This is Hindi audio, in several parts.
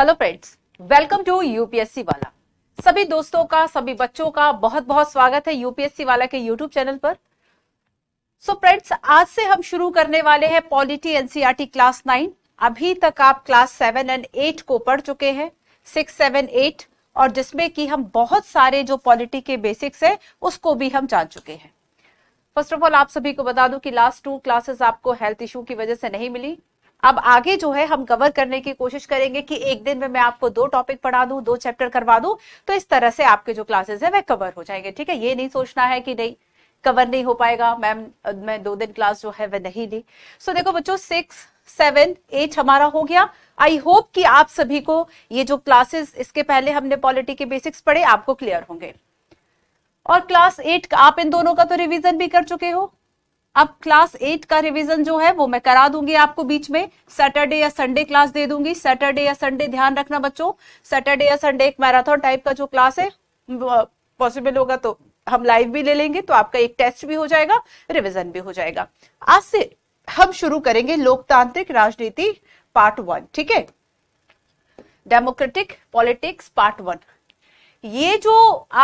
Hello friends welcome to UPSC वाला सभी दोस्तों का सभी बच्चों का बहुत बहुत स्वागत है यूपीएससी वाला के यूट्यूब चैनल पर सो so फ्रेंड्स आज से हम शुरू करने वाले हैं पॉलिटी एनसीईआरटी क्लास नाइन अभी तक आप क्लास सेवन एंड एट को पढ़ चुके हैं सिक्स सेवन एट और जिसमें कि हम बहुत सारे जो पॉलिटी के बेसिक्स है उसको भी हम जान चुके हैं फर्स्ट ऑफ ऑल आप सभी को बता दूं कि लास्ट टू क्लासेस आपको हेल्थ इशू की वजह से नहीं मिली अब आगे जो है हम कवर करने की कोशिश करेंगे कि एक दिन में मैं आपको दो टॉपिक पढ़ा दूं दो चैप्टर करवा दूं तो इस तरह से आपके जो क्लासेस है वह कवर हो जाएंगे ठीक है ये नहीं सोचना है कि नहीं कवर नहीं हो पाएगा मैम मैं दो दिन क्लास जो है वह नहीं ली सो देखो बच्चों सिक्स सेवन एट हमारा हो गया आई होप कि आप सभी को ये जो क्लासेस इसके पहले हमने पॉलिटी के बेसिक्स पढ़े आपको क्लियर होंगे और क्लास एट आप इन दोनों का तो रिविजन भी कर चुके हो अब क्लास एट का रिवीजन जो है वो मैं करा दूंगी आपको बीच में सैटरडे या संडे क्लास दे दूंगी सैटरडे या संडे ध्यान रखना बच्चों सैटरडे या संडे एक मैराथन टाइप का जो क्लास है पॉसिबल uh, होगा तो हम लाइव भी ले लेंगे तो आपका एक टेस्ट भी हो जाएगा रिविजन भी हो जाएगा आज से हम शुरू करेंगे लोकतांत्रिक राजनीति पार्ट वन ठीक है डेमोक्रेटिक पॉलिटिक्स पार्ट वन ये जो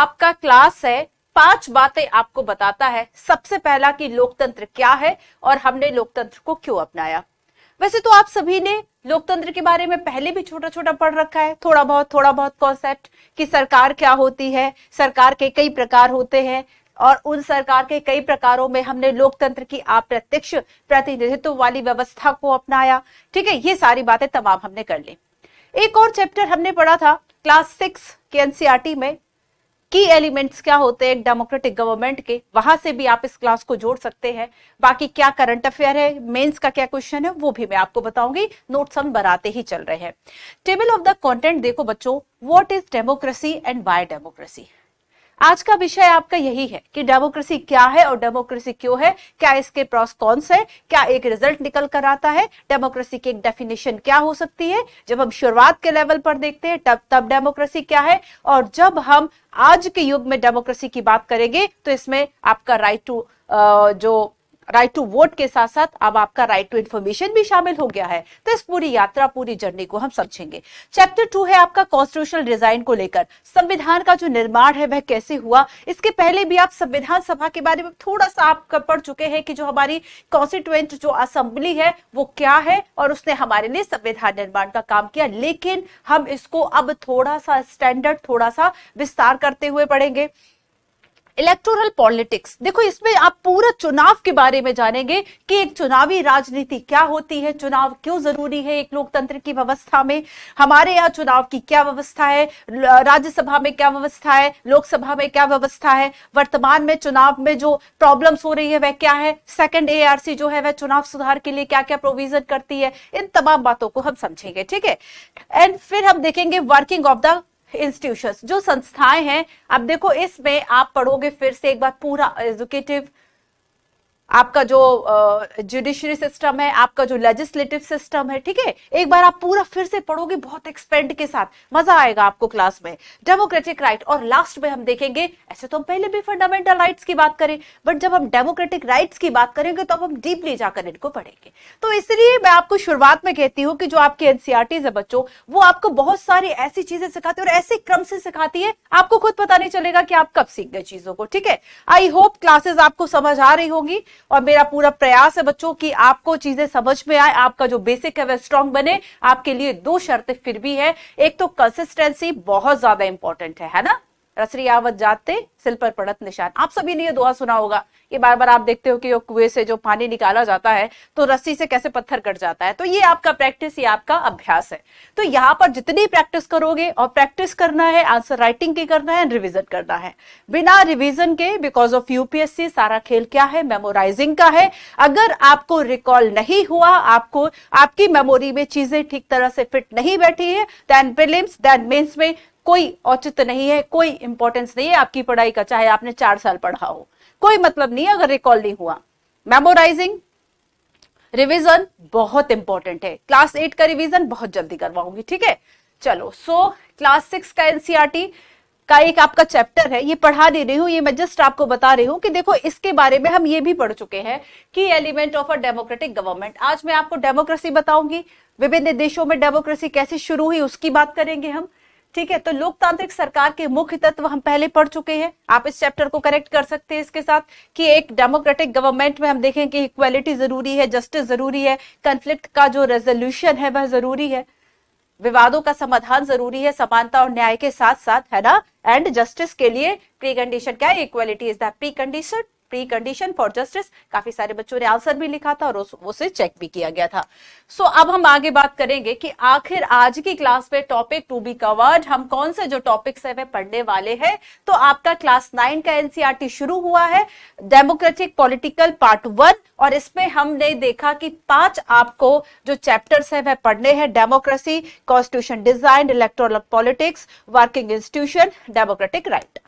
आपका क्लास है पांच बातें आपको बताता है सबसे पहला कि लोकतंत्र क्या है और हमने लोकतंत्र को क्यों अपनाया वैसे तो आप सभी ने लोकतंत्र के बारे में पहले भी छोटा छोटा पढ़ रखा है थोड़ा बहुत थोड़ा बहुत कॉन्सेप्ट कि सरकार क्या होती है सरकार के कई प्रकार होते हैं और उन सरकार के कई प्रकारों में हमने लोकतंत्र की अप्रत्यक्ष प्रतिनिधित्व वाली व्यवस्था को अपनाया ठीक है ये सारी बातें तमाम हमने कर ली एक और चैप्टर हमने पढ़ा था क्लास सिक्स के एनसीआरटी e में की एलिमेंट्स क्या होते हैं डेमोक्रेटिक गवर्नमेंट के वहां से भी आप इस क्लास को जोड़ सकते हैं बाकी क्या करंट अफेयर है मेंस का क्या क्वेश्चन है वो भी मैं आपको बताऊंगी नोट्स हम बनाते ही चल रहे हैं टेबल ऑफ द कंटेंट देखो बच्चों what is democracy and why democracy आज का विषय आपका यही है कि डेमोक्रेसी क्या है और डेमोक्रेसी क्यों है क्या इसके प्रॉस कौन है क्या एक रिजल्ट निकल कर आता है डेमोक्रेसी की एक डेफिनेशन क्या हो सकती है जब हम शुरुआत के लेवल पर देखते हैं तब तब डेमोक्रेसी क्या है और जब हम आज के युग में डेमोक्रेसी की बात करेंगे तो इसमें आपका राइट टू जो राइट टू वोट के साथ साथ अब आपका राइट टू इन्फॉर्मेशन भी शामिल हो गया है तो इस पूरी यात्रा पूरी जर्नी को हम समझेंगे चैप्टर टू है आपका कॉन्स्टिट्यूशनल डिजाइन को लेकर संविधान का जो निर्माण है वह कैसे हुआ इसके पहले भी आप संविधान सभा के बारे में थोड़ा सा आप पढ़ चुके हैं कि जो हमारी कॉन्स्टिट्यूएंट जो असेंबली है वो क्या है और उसने हमारे लिए संविधान निर्माण का काम किया लेकिन हम इसको अब थोड़ा सा स्टैंडर्ड थोड़ा सा विस्तार करते हुए पढ़ेंगे इलेक्टोरल पॉलिटिक्स देखो इसमें आप पूरा चुनाव के बारे में जानेंगे कि एक चुनावी राजनीति क्या होती है चुनाव क्यों जरूरी है एक लोकतंत्र की व्यवस्था में हमारे यहाँ चुनाव की क्या व्यवस्था है राज्यसभा में क्या व्यवस्था है लोकसभा में क्या व्यवस्था है वर्तमान में चुनाव में जो प्रॉब्लम्स हो रही है वह क्या है सेकेंड एआरसी जो है वह चुनाव सुधार के लिए क्या क्या प्रोविजन करती है इन तमाम बातों को हम समझेंगे ठीक है एंड फिर हम देखेंगे वर्किंग ऑफ द इंस्टीट्यूशन जो संस्थाएं हैं अब देखो इसमें आप पढ़ोगे फिर से एक बार पूरा एजुकेटिव आपका जो जुडिशरी सिस्टम है आपका जो लेजिस्लेटिव सिस्टम है ठीक है एक बार आप पूरा फिर से पढ़ोगे बहुत एक्सपेंड के साथ मजा आएगा आपको क्लास में डेमोक्रेटिक राइट और लास्ट में हम देखेंगे ऐसे तो हम पहले भी फंडामेंटल राइट्स की बात करें बट जब हम डेमोक्रेटिक राइट्स की बात करेंगे तो अब हम डीपली जाकर इनको पढ़ेंगे तो इसलिए मैं आपको शुरुआत में कहती हूँ कि जो आपके एनसीआरटीज e है बच्चों वो आपको बहुत सारी ऐसी चीजें सिखाती है और ऐसे क्रम से सिखाती है आपको खुद पता नहीं चलेगा कि आप कब सीख गए चीजों को ठीक है आई होप क्लासेस आपको समझ आ रही होगी और मेरा पूरा प्रयास है बच्चों कि आपको चीजें समझ में आए आपका जो बेसिक है वह स्ट्रांग बने आपके लिए दो शर्तें फिर भी है एक तो कंसिस्टेंसी बहुत ज्यादा इंपॉर्टेंट है है ना रसरियावत जाते सिल पर पड़त निशान आप सभी ने यह दुआ सुना होगा ये बार बार आप देखते हो कि कुएं से जो पानी निकाला जाता है तो रस्सी से कैसे पत्थर कट जाता है तो ये आपका प्रैक्टिस ये आपका अभ्यास है तो यहाँ पर जितनी प्रैक्टिस करोगे और प्रैक्टिस करना है आंसर राइटिंग की करना है रिविजन करना है बिना रिविजन के बिकॉज ऑफ यूपीएससी सारा खेल क्या है मेमोराइजिंग का है अगर आपको रिकॉल नहीं हुआ आपको आपकी मेमोरी में चीजें ठीक तरह से फिट नहीं बैठी है देन प्रिलिम्स देन मेन्स में कोई औचित्य नहीं है कोई इंपॉर्टेंस नहीं है आपकी पढ़ाई का चाहे आपने चार साल पढ़ा हो कोई मतलब नहीं है अगर रिकॉल नहीं हुआ मेमोराइजिंग रिविजन बहुत इंपॉर्टेंट है क्लास एट का रिविजन बहुत जल्दी करवाऊंगी ठीक है चलो सो क्लास सिक्स का एनसीआरटी e का एक आपका चैप्टर है ये पढ़ा दे रही हूँ ये मैं जस्ट आपको बता रही हूँ कि देखो इसके बारे में हम ये भी पढ़ चुके हैं कि element of a democratic government आज मैं आपको डेमोक्रेसी बताऊंगी विभिन्न देशों में डेमोक्रेसी कैसे शुरू हुई उसकी बात करेंगे हम ठीक है तो लोकतांत्रिक सरकार के मुख्य तत्व हम पहले पढ़ चुके हैं आप इस चैप्टर को करेक्ट कर सकते हैं इसके साथ कि एक डेमोक्रेटिक गवर्नमेंट में हम देखें कि इक्वालिटी जरूरी है जस्टिस जरूरी है कंफ्लिक्ट का जो रेजोल्यूशन है वह जरूरी है विवादों का समाधान जरूरी है समानता और न्याय के साथ साथ है ना एंड जस्टिस के लिए प्री कंडीशन क्या है equality is the precondition precondition for justice काफी सारे बच्चों ने आंसर भी लिखा था और उसे चेक भी किया गया था सो so, अब हम आगे बात करेंगे कि आखिर आज की क्लास में टॉपिक टू बी कवर्ड हम कौन से जो टॉपिक्स है वे पढ़ने वाले हैं तो आपका क्लास नाइन का एनसीआर e शुरू हुआ है डेमोक्रेटिक पॉलिटिकल पार्ट वन और इसमें हमने देखा कि पांच आपको जो चैप्टर्स है वह पढ़ने हैं democracy constitution design electoral politics working institution democratic right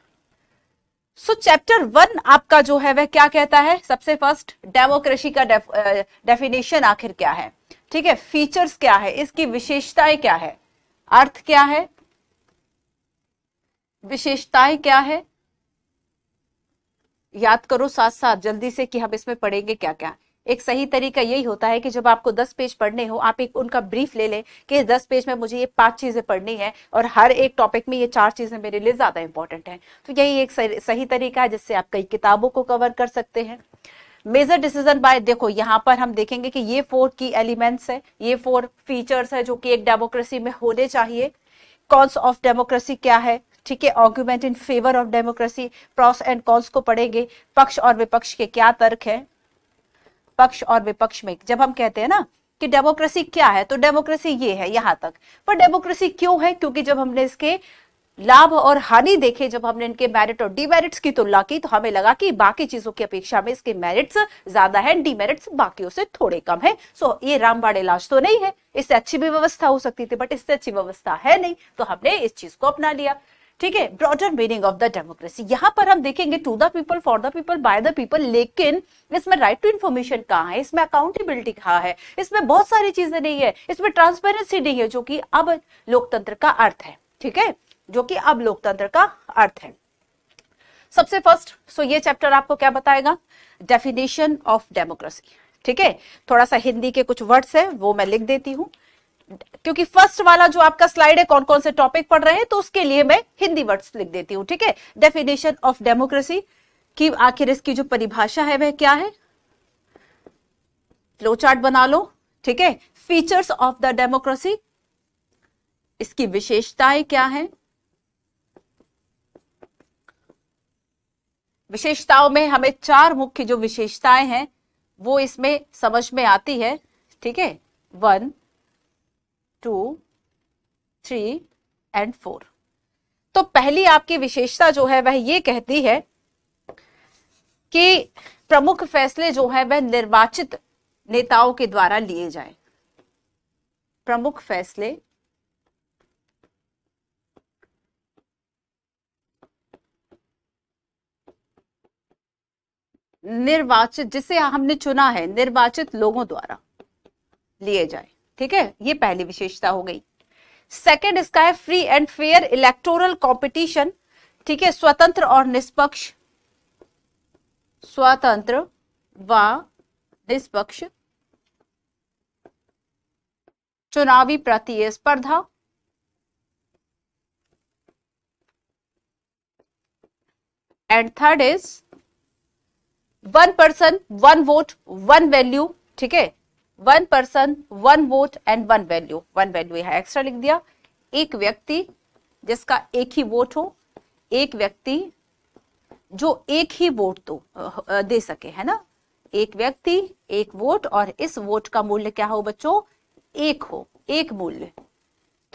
so chapter one आपका जो है वह क्या कहता है सबसे फर्स्ट डेमोक्रेसी का डेफिनेशन आखिर क्या है ठीक है फीचर्स क्या है इसकी विशेषताएं क्या है अर्थ क्या है विशेषताएं क्या है याद करो साथ साथ जल्दी से कि हम इसमें पढ़ेंगे क्या क्या एक सही तरीका यही होता है कि जब आपको दस पेज पढ़ने हो आप एक उनका ब्रीफ ले लें कि इस दस पेज में मुझे ये पांच चीज़ें पढ़नी है और हर एक टॉपिक में ये चार चीज़ें मेरे लिए ज़्यादा इंपॉर्टेंट है तो यही एक सही तरीका है जिससे आप कई किताबों को कवर कर सकते हैं मेजर डिसीजन बाय देखो यहाँ पर हम देखेंगे कि ये फोर की एलिमेंट्स है ये फोर फीचर्स है जो कि एक डेमोक्रेसी में होने चाहिए कॉन्स ऑफ डेमोक्रेसी क्या है ठीक है argument in favour of democracy pros and cons को पढ़ेंगे पक्ष और विपक्ष के क्या तर्क है पक्ष और विपक्ष में जब हम कहते हैं ना कि डेमोक्रेसी क्या है तो डेमोक्रेसी ये है यहां तक पर डेमोक्रेसी क्यों है क्योंकि जब हमने इसके लाभ और हानि देखे जब हमने इनके मेरिट और डिमेरिट्स की तुलना की तो हमें लगा कि बाकी चीजों की अपेक्षा में इसके मेरिट्स ज्यादा है डिमेरिट्स बाकियों से थोड़े कम है सो ये रामबाड़ इलाज तो नहीं है इससे अच्छी भी व्यवस्था हो सकती थी बट इससे अच्छी व्यवस्था है नहीं तो हमने इस चीज को अपना लिया ठीक है broader meaning of the democracy यहाँ पर हम देखेंगे to the people for the people by the people लेकिन इसमें राइट टू इन्फॉर्मेशन कहा है इसमें अकाउंटेबिलिटी कहा है इसमें बहुत सारी चीजें नहीं है इसमें ट्रांसपेरेंसी नहीं है जो कि अब लोकतंत्र का अर्थ है ठीक है जो कि अब लोकतंत्र का अर्थ है सबसे फर्स्ट सो ये चैप्टर आपको क्या बताएगा डेफिनेशन ऑफ डेमोक्रेसी ठीक है थोड़ा सा हिंदी के कुछ वर्ड्स है वो मैं लिख देती हूँ क्योंकि फर्स्ट वाला जो आपका स्लाइड है कौन कौन से टॉपिक पढ़ रहे हैं तो उसके लिए मैं हिंदी वर्ड्स लिख देती हूं ठीक है डेफिनेशन ऑफ डेमोक्रेसी की आखिर इसकी जो परिभाषा है वह क्या है फ्लो चार्ट बना लो ठीक है फीचर्स ऑफ द डेमोक्रेसी इसकी विशेषताएं क्या है विशेषताओं में हमें चार मुख्य जो विशेषताएं हैं वो इसमें समझ में आती है ठीक है one two three and four तो पहली आपकी विशेषता जो है वह ये कहती है कि प्रमुख फैसले जो है वह निर्वाचित नेताओं के द्वारा लिए जाए प्रमुख फैसले निर्वाचित जिसे हमने चुना है निर्वाचित लोगों द्वारा लिए जाए ठीक है ये पहली विशेषता हो गई सेकेंड इसका है free and fair electoral competition ठीक है स्वतंत्र और निष्पक्ष स्वतंत्र व निष्पक्ष चुनावी प्रतिस्पर्धा and third is one person one vote one value ठीक है one person one vote and one value one value यहाँ एक्स्ट्रा लिख दिया एक व्यक्ति जिसका एक ही वोट हो एक व्यक्ति जो एक ही वोट दो तो, दे सके है ना एक व्यक्ति एक वोट और इस वोट का मूल्य क्या हो बच्चों एक हो एक मूल्य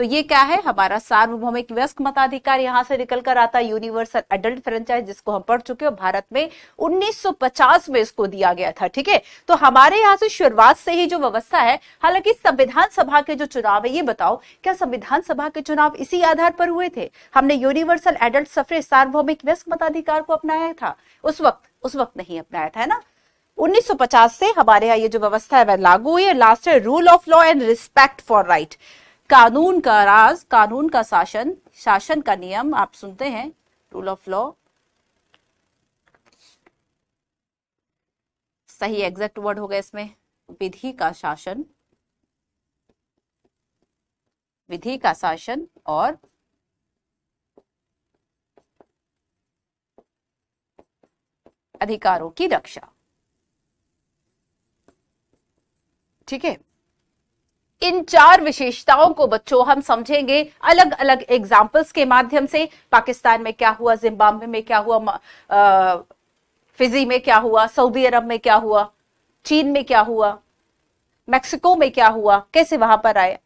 तो ये क्या है हमारा सार्वभौमिक व्यस्क मताधिकार यहाँ से निकल कर आता है यूनिवर्सल एडल्ट फ्रेंचाइज जिसको हम पढ़ चुके हैं भारत में 1950 में इसको दिया गया था ठीक है तो हमारे यहाँ से शुरुआत से ही जो व्यवस्था है हालांकि संविधान सभा के जो चुनाव है ये बताओ क्या संविधान सभा के चुनाव इसी आधार पर हुए थे हमने यूनिवर्सल एडल्ट सफरे सार्वभौमिक व्यस्क मताधिकार को अपनाया था उस वक्त उस वक्त नहीं अपनाया था ना 1950 से हमारे यहाँ ये जो व्यवस्था है वह लागू हुई है लास्ट है rule of law and respect for right कानून का राज कानून का शासन शासन का नियम आप सुनते हैं रूल ऑफ लॉ सही एग्जैक्ट वर्ड होगा इसमें विधि का शासन विधि का शासन और अधिकारों की रक्षा ठीक है इन चार विशेषताओं को बच्चों हम समझेंगे अलग अलग एग्जाम्पल्स के माध्यम से पाकिस्तान में क्या हुआ जिम्बाब्वे में क्या हुआ फिजी में क्या हुआ सऊदी अरब में क्या हुआ चीन में क्या हुआ मेक्सिको में क्या हुआ कैसे वहां पर आया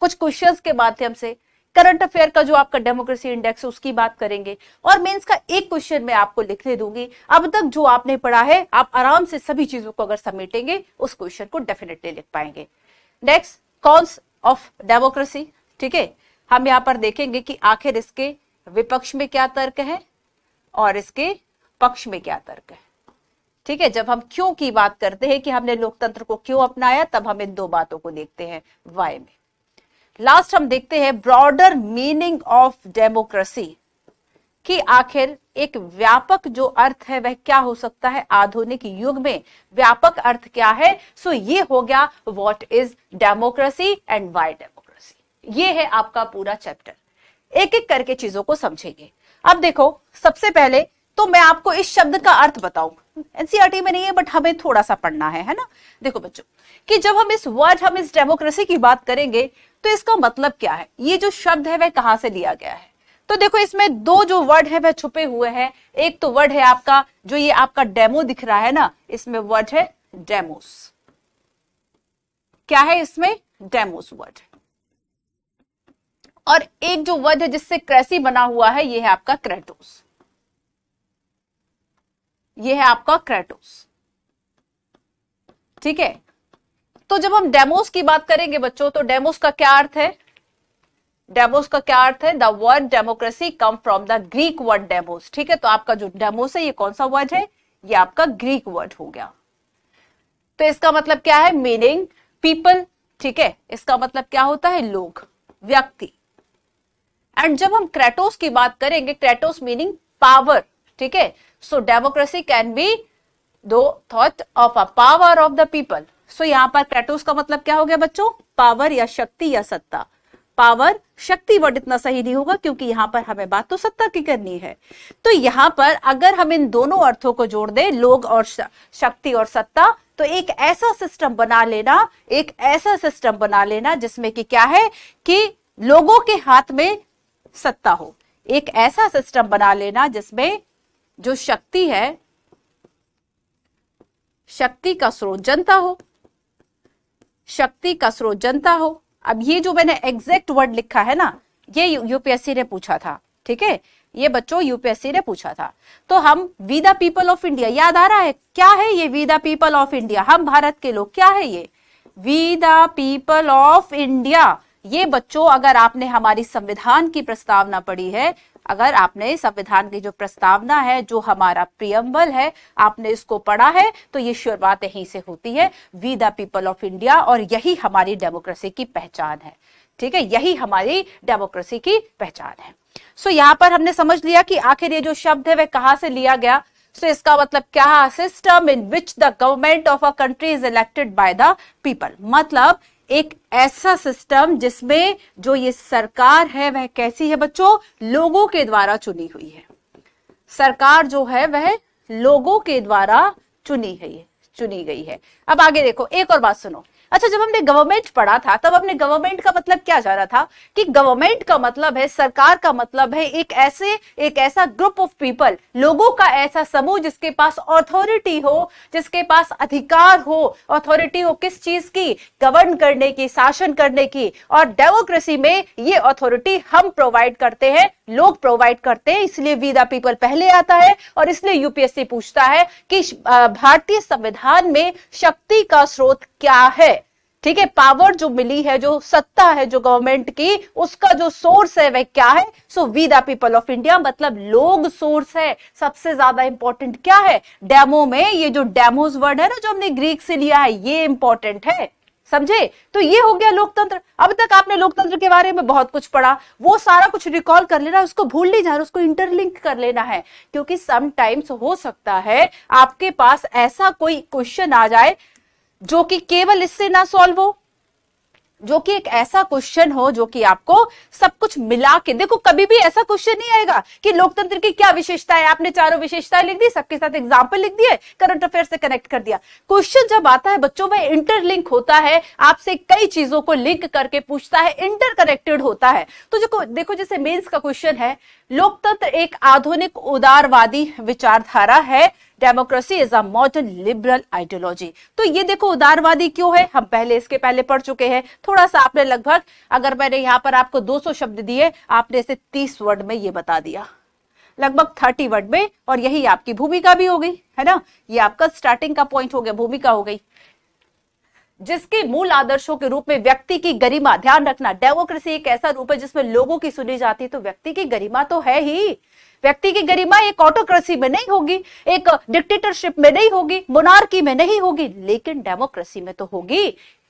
कुछ क्वेश्चन के माध्यम से करंट अफेयर का जो आपका डेमोक्रेसी इंडेक्स है उसकी बात करेंगे और मेंस का एक क्वेश्चन मैं आपको लिखने दूंगी अब तक जो आपने पढ़ा है आप आराम से सभी चीजों को अगर समेटेंगे उस क्वेश्चन को डेफिनेटली लिख पाएंगे नेक्स्ट कॉन्स ऑफ डेमोक्रेसी ठीक है हम यहाँ पर देखेंगे कि आखिर इसके विपक्ष में क्या तर्क है और इसके पक्ष में क्या तर्क है ठीक है जब हम क्यों की बात करते हैं कि हमने लोकतंत्र को क्यों अपनाया तब हम इन दो बातों को देखते हैं वाई में लास्ट हम देखते हैं ब्रॉडर मीनिंग ऑफ डेमोक्रेसी कि आखिर एक व्यापक जो अर्थ है वह क्या हो सकता है आधुनिक युग में व्यापक अर्थ क्या है सो ये हो गया what is democracy and why democracy ये है आपका पूरा चैप्टर एक एक करके चीजों को समझेंगे अब देखो सबसे पहले तो मैं आपको इस शब्द का अर्थ बताऊं एनसीआरटी e में नहीं है बट हमें थोड़ा सा पढ़ना है है ना देखो बच्चों कि जब हम इस वर्ड हम इस डेमोक्रेसी की बात करेंगे तो इसका मतलब क्या है ये जो शब्द है वह कहां से लिया गया है तो देखो इसमें दो जो वर्ड है वह छुपे हुए हैं एक तो वर्ड है आपका जो ये आपका डेमो दिख रहा है ना इसमें वर्ड है डेमोस क्या है इसमें डेमोस वर्ड और एक जो वर्ड है जिससे क्रेसी बना हुआ है ये है आपका क्रेटोस ये है आपका क्रेटोस ठीक है तो जब हम डेमोस की बात करेंगे बच्चों तो डेमोस का क्या अर्थ है डेमोस का क्या अर्थ है the word democracy come from the Greek word demos ठीक है तो आपका जो डेमोस है ये कौन सा वर्ड है ये आपका ग्रीक वर्ड हो गया तो इसका मतलब क्या है मीनिंग पीपल ठीक है इसका मतलब क्या होता है लोग व्यक्ति एंड जब हम क्रेटोस की बात करेंगे क्रेटोस मीनिंग पावर ठीक है so democracy can be though thought of a power of the people so यहां पर क्रेटोस का मतलब क्या हो गया बच्चों पावर या शक्ति या सत्ता पावर शक्ति वर्ड इतना सही नहीं होगा क्योंकि यहां पर हमें बात तो सत्ता की करनी है तो यहां पर अगर हम इन दोनों अर्थों को जोड़ दें लोग और शक्ति और सत्ता तो एक ऐसा सिस्टम बना लेना एक ऐसा सिस्टम बना लेना जिसमें कि क्या है कि लोगों के हाथ में सत्ता हो एक ऐसा सिस्टम बना लेना जिसमें जो शक्ति है शक्ति का स्रोत जनता हो शक्ति का स्रोत जनता हो अब ये जो मैंने एग्जैक्ट वर्ड लिखा है ना ये यूपीएससी ने पूछा था ठीक है ये बच्चों यूपीएससी ने पूछा था तो हम we the people of India याद आ रहा है क्या है ये we the people of India हम भारत के लोग क्या है ये we the people of India ये बच्चों अगर आपने हमारी संविधान की प्रस्तावना पढ़ी है अगर आपने संविधान की जो प्रस्तावना है जो हमारा प्रियम्बल है आपने इसको पढ़ा है तो ये शुरुआत यहीं से होती है we the people of India और यही हमारी डेमोक्रेसी की पहचान है ठीक है यही हमारी डेमोक्रेसी की पहचान है सो so, यहाँ पर हमने समझ लिया कि आखिर ये जो शब्द है वह कहाँ से लिया गया सो so, इसका मतलब क्या है system in which the government of a country is elected by the people मतलब एक ऐसा सिस्टम जिसमें जो ये सरकार है वह कैसी है बच्चों लोगों के द्वारा चुनी हुई है सरकार जो है वह लोगों के द्वारा चुनी है चुनी गई है अब आगे देखो एक और बात सुनो अच्छा जब हमने गवर्नमेंट पढ़ा था तब हमने गवर्नमेंट का मतलब क्या जाना था कि गवर्नमेंट का मतलब है सरकार का मतलब है एक ऐसे एक ऐसा ग्रुप ऑफ पीपल लोगों का ऐसा समूह जिसके पास ऑथोरिटी हो जिसके पास अधिकार हो अथॉरिटी हो किस चीज की गवर्न करने की शासन करने की और डेमोक्रेसी में ये अथॉरिटी हम प्रोवाइड करते हैं लोग प्रोवाइड करते हैं इसलिए वी द पीपल पहले आता है और इसलिए यूपीएससी पूछता है कि भारतीय संविधान में शक्ति का स्रोत क्या है ठीक है पावर जो मिली है जो सत्ता है जो गवर्नमेंट की उसका जो सोर्स है वह क्या है so we the people of India मतलब लोग सोर्स है सबसे ज्यादा इंपॉर्टेंट क्या है डेमो में ये जो डेमोज वर्ड है ना जो हमने ग्रीक से लिया है ये इंपॉर्टेंट है समझे तो ये हो गया लोकतंत्र अब तक आपने लोकतंत्र के बारे में बहुत कुछ पढ़ा वो सारा कुछ रिकॉल कर लेना उसको भूल नहीं जाना उसको इंटरलिंक कर लेना है क्योंकि समटाइम्स हो सकता है आपके पास ऐसा कोई क्वेश्चन आ जाए जो कि केवल इससे ना सॉल्व हो जो कि एक ऐसा क्वेश्चन हो जो कि आपको सब कुछ मिला के देखो कभी भी ऐसा क्वेश्चन नहीं आएगा कि लोकतंत्र की क्या विशेषता है आपने चारों विशेषताएं लिख दी सबके साथ एग्जाम्पल लिख दिए करंट अफेयर से कनेक्ट कर दिया क्वेश्चन जब आता है बच्चों में इंटरलिंक होता है आपसे कई चीजों को लिंक करके पूछता है इंटर कनेक्टेड होता है तो देखो देखो जैसे मेन्स का क्वेश्चन है लोकतंत्र एक आधुनिक उदारवादी विचारधारा है democracy is a modern liberal ideology तो ये देखो उदारवादी क्यों है हम पहले इसके पहले पढ़ चुके हैं थोड़ा सा आपने लगभग अगर मैंने यहाँ पर आपको 200 शब्द दिए आपने इसे 30 वर्ड में ये बता दिया लगभग थर्टी वर्ड में और यही आपकी भूमिका भी हो गई है ना ये आपका स्टार्टिंग का पॉइंट हो गया भूमिका हो गई जिसके मूल आदर्शों के रूप में व्यक्ति की गरिमा ध्यान रखना डेमोक्रेसी एक ऐसा रूप है जिसमें लोगों की सुनी जाती है तो व्यक्ति की गरिमा तो है ही व्यक्ति की गरिमा एक ऑटोक्रेसी में नहीं होगी एक डिक्टेटरशिप में नहीं होगी मोनार्की में नहीं होगी लेकिन डेमोक्रेसी में तो होगी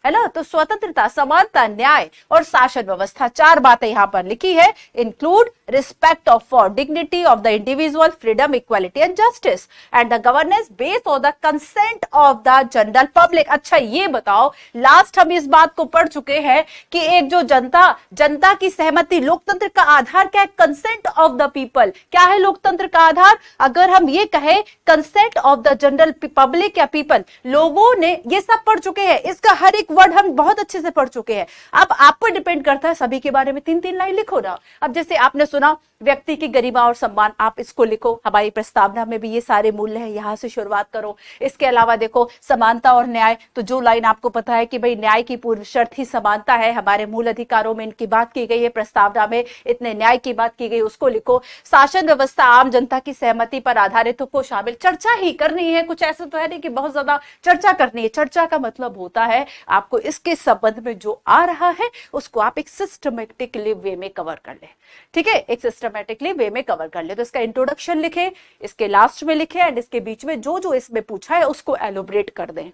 है ना तो स्वतंत्रता समानता न्याय और शासन व्यवस्था चार बातें यहाँ पर लिखी है include respect of for dignity of the individual freedom equality and justice and the governance based on the consent of the general public अच्छा ये बताओ लास्ट हम इस बात को पढ़ चुके हैं कि एक जो जनता जनता की सहमति लोकतंत्र का आधार क्या है कंसेंट ऑफ द पीपल क्या है लोकतंत्र का आधार अगर हम ये कहें consent of the general public या पीपल लोगों ने ये सब पढ़ चुके हैं इसका हर एक एक वर्ड हम बहुत अच्छे से पढ़ चुके हैं अब आप पर डिपेंड करता है सभी के बारे में तीन तीन लाइन लिखो ना अब जैसे आपने सुना व्यक्ति की गरिमा और सम्मान आप इसको लिखो हमारी प्रस्तावना में भी ये सारे मूल्य है यहाँ से शुरुआत करो इसके अलावा देखो समानता और न्याय तो जो लाइन आपको पता है कि भाई न्याय की पूर्व शर्त ही समानता है हमारे मूल अधिकारों में इनकी बात की गई है प्रस्तावना में इतने न्याय की बात की गई उसको लिखो शासन व्यवस्था आम जनता की सहमति पर आधारित को शामिल चर्चा ही करनी है कुछ ऐसा तो है नहीं कि बहुत ज्यादा चर्चा करनी है चर्चा का मतलब होता है आपको इसके संबंध में जो आ रहा है उसको आप एक सिस्टमेटिकली वे में कवर कर ले ठीक है एक सिस्टम सिस्टमेटिकली वे में कवर कर ले तो इसका इंट्रोडक्शन लिखे इसके लास्ट में लिखे एंड इसके बीच में जो जो इसमें पूछा है उसको एलोब्रेट कर दें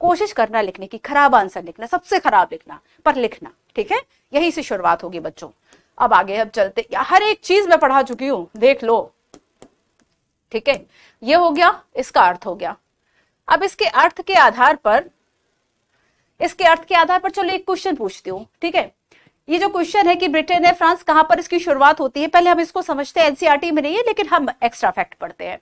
कोशिश करना लिखने की खराब आंसर लिखना सबसे खराब लिखना पर लिखना ठीक है यही से शुरुआत होगी बच्चों अब आगे अब चलते हर एक चीज मैं पढ़ा चुकी हूँ देख लो ठीक है ये हो गया इसका अर्थ हो गया अब इसके अर्थ के आधार पर इसके अर्थ के आधार पर चलो एक क्वेश्चन पूछती हूँ ठीक है ये जो क्वेश्चन है कि ब्रिटेन है फ्रांस कहां पर इसकी शुरुआत होती है पहले हम इसको समझते हैं एनसीआरटी में नहीं है लेकिन हम एक्स्ट्रा फैक्ट पढ़ते हैं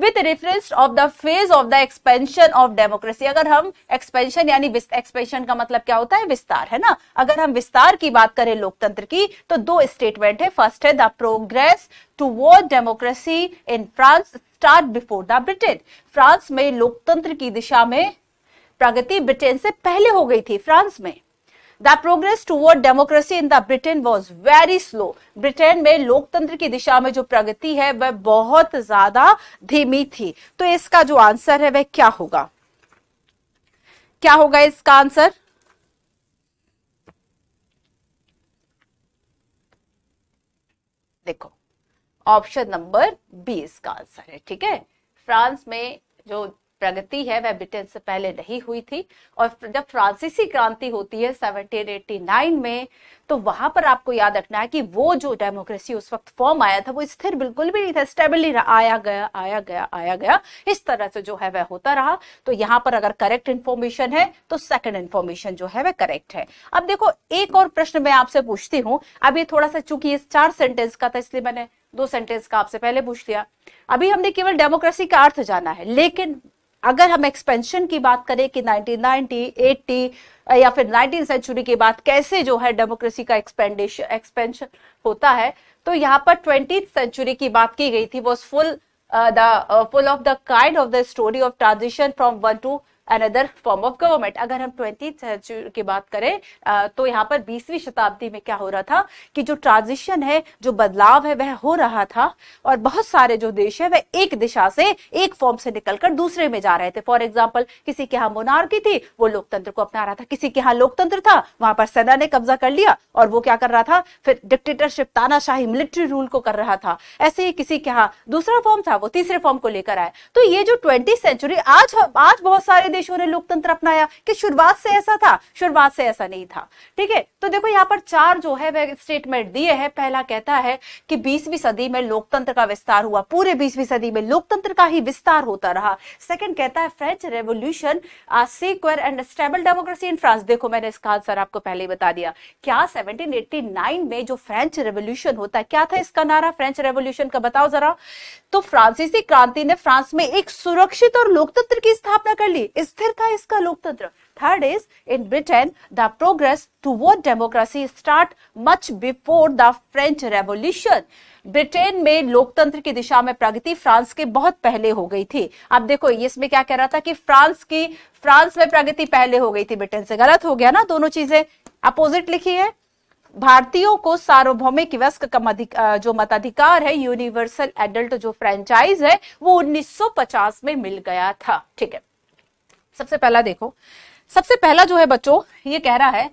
with reference of the phase of the expansion of democracy अगर हम एक्सपेंशन यानी एक्सपेंशन का मतलब क्या होता है विस्तार है ना अगर हम विस्तार की बात करें लोकतंत्र की तो दो स्टेटमेंट है फर्स्ट है the progress to democracy in France start before the Britain France में लोकतंत्र की दिशा में प्रगति ब्रिटेन से पहले हो गई थी फ्रांस में the progress toward democracy in the Britain was very slow Britain में लोकतंत्र की दिशा में जो प्रगति है वह बहुत ज्यादा धीमी थी तो इसका जो आंसर है वह क्या होगा क्या होगा इसका आंसर देखो ऑप्शन नंबर बी इसका आंसर है ठीक है फ्रांस में जो प्रगति है वह ब्रिटेन से पहले नहीं हुई थी और जब फ्रांसीसी क्रांति होती है 1789 में तो वहां पर आपको याद रखना है कि वो जो डेमोक्रेसी उस वक्त फॉर्म आया था वो स्थिर बिल्कुल भी नहीं था स्टेबल नहीं रहा आया गया आया गया आया गया इस तरह से जो है वह होता रहा तो यहाँ पर अगर करेक्ट इन्फॉर्मेशन है तो सेकंड इन्फॉर्मेशन जो है वह करेक्ट है अब देखो एक और प्रश्न मैं आपसे पूछती हूँ अब थोड़ा सा चूंकि इस चार सेंटेंस का था इसलिए मैंने दो सेंटेंस का आपसे पहले पूछ लिया अभी हमने केवल डेमोक्रेसी का अर्थ जाना है लेकिन अगर हम एक्सपेंशन की बात करें कि 1990, 80 या फिर 19 सेंचुरी की बात कैसे जो है डेमोक्रेसी का एक्सपेंडेशन एक्सपेंशन होता है तो यहाँ पर ट्वेंटी सेंचुरी की बात की गई थी was full the full of the kind of the story of transition from one to another form of government अगर हम ट्वेंटी सेंचुरी की बात करें तो यहाँ पर बीसवीं शताब्दी में क्या हो रहा था कि जो ट्रांजिशन है जो बदलाव है वह हो रहा था और बहुत सारे जो देश है वह एक दिशा से एक फॉर्म से निकलकर दूसरे में जा रहे थे फॉर एग्जाम्पल किसी के यहाँ मोनार्की थी वो लोकतंत्र को अपना रहा था किसी के यहाँ लोकतंत्र था वहां पर सेना ने कब्जा कर लिया और वो क्या कर रहा था फिर डिक्टेटरशिप तानाशाही मिलिट्री रूल को कर रहा था ऐसे ही किसी के यहाँ दूसरा फॉर्म था वो तीसरे फॉर्म को लेकर आए तो ये जो ट्वेंटी सेंचुरी आज आज बहुत सारे देशों ने लोकतंत्र अपनाया कि शुरुआत से ऐसा था शुरुआत से ऐसा नहीं था ठीक है तो देखो यहाँ पर चार जो है वह स्टेटमेंट दिए है पहला कहता है कि बीसवीं सदी में लोकतंत्र का विस्तार हुआ पूरे बीसवीं सदी में लोकतंत्र का ही विस्तार होता रहा सेकेंड कहता है French revolution secure and stable democracy in France देखो मैंने इसका आंसर आपको पहले ही बता दिया क्या सेवनटीन में जो फ्रेंच रेवोल्यूशन होता है क्या था इसका नारा फ्रेंच रेवोल्यूशन का बताओ जरा तो फ्रांसीसी क्रांति ने फ्रांस में एक सुरक्षित और लोकतंत्र की स्थापना कर ली स्थिर था इसका लोकतंत्र third is in Britain the progress टू वो democracy start much before the French revolution Britain में लोकतंत्र की दिशा में प्रगति फ्रांस के बहुत पहले हो गई थी अब देखो ये इसमें क्या कह रहा था कि फ्रांस की फ्रांस में प्रगति पहले हो गई थी ब्रिटेन से गलत हो गया ना दोनों चीजें अपोजिट लिखी है भारतीयों को सार्वभौमिक व्यस्क का जो मताधिकार है यूनिवर्सल एडल्ट जो फ्रेंचाइज है वो 1950 में मिल गया था ठीक है सबसे पहला देखो सबसे पहला जो है बच्चों ये कह रहा है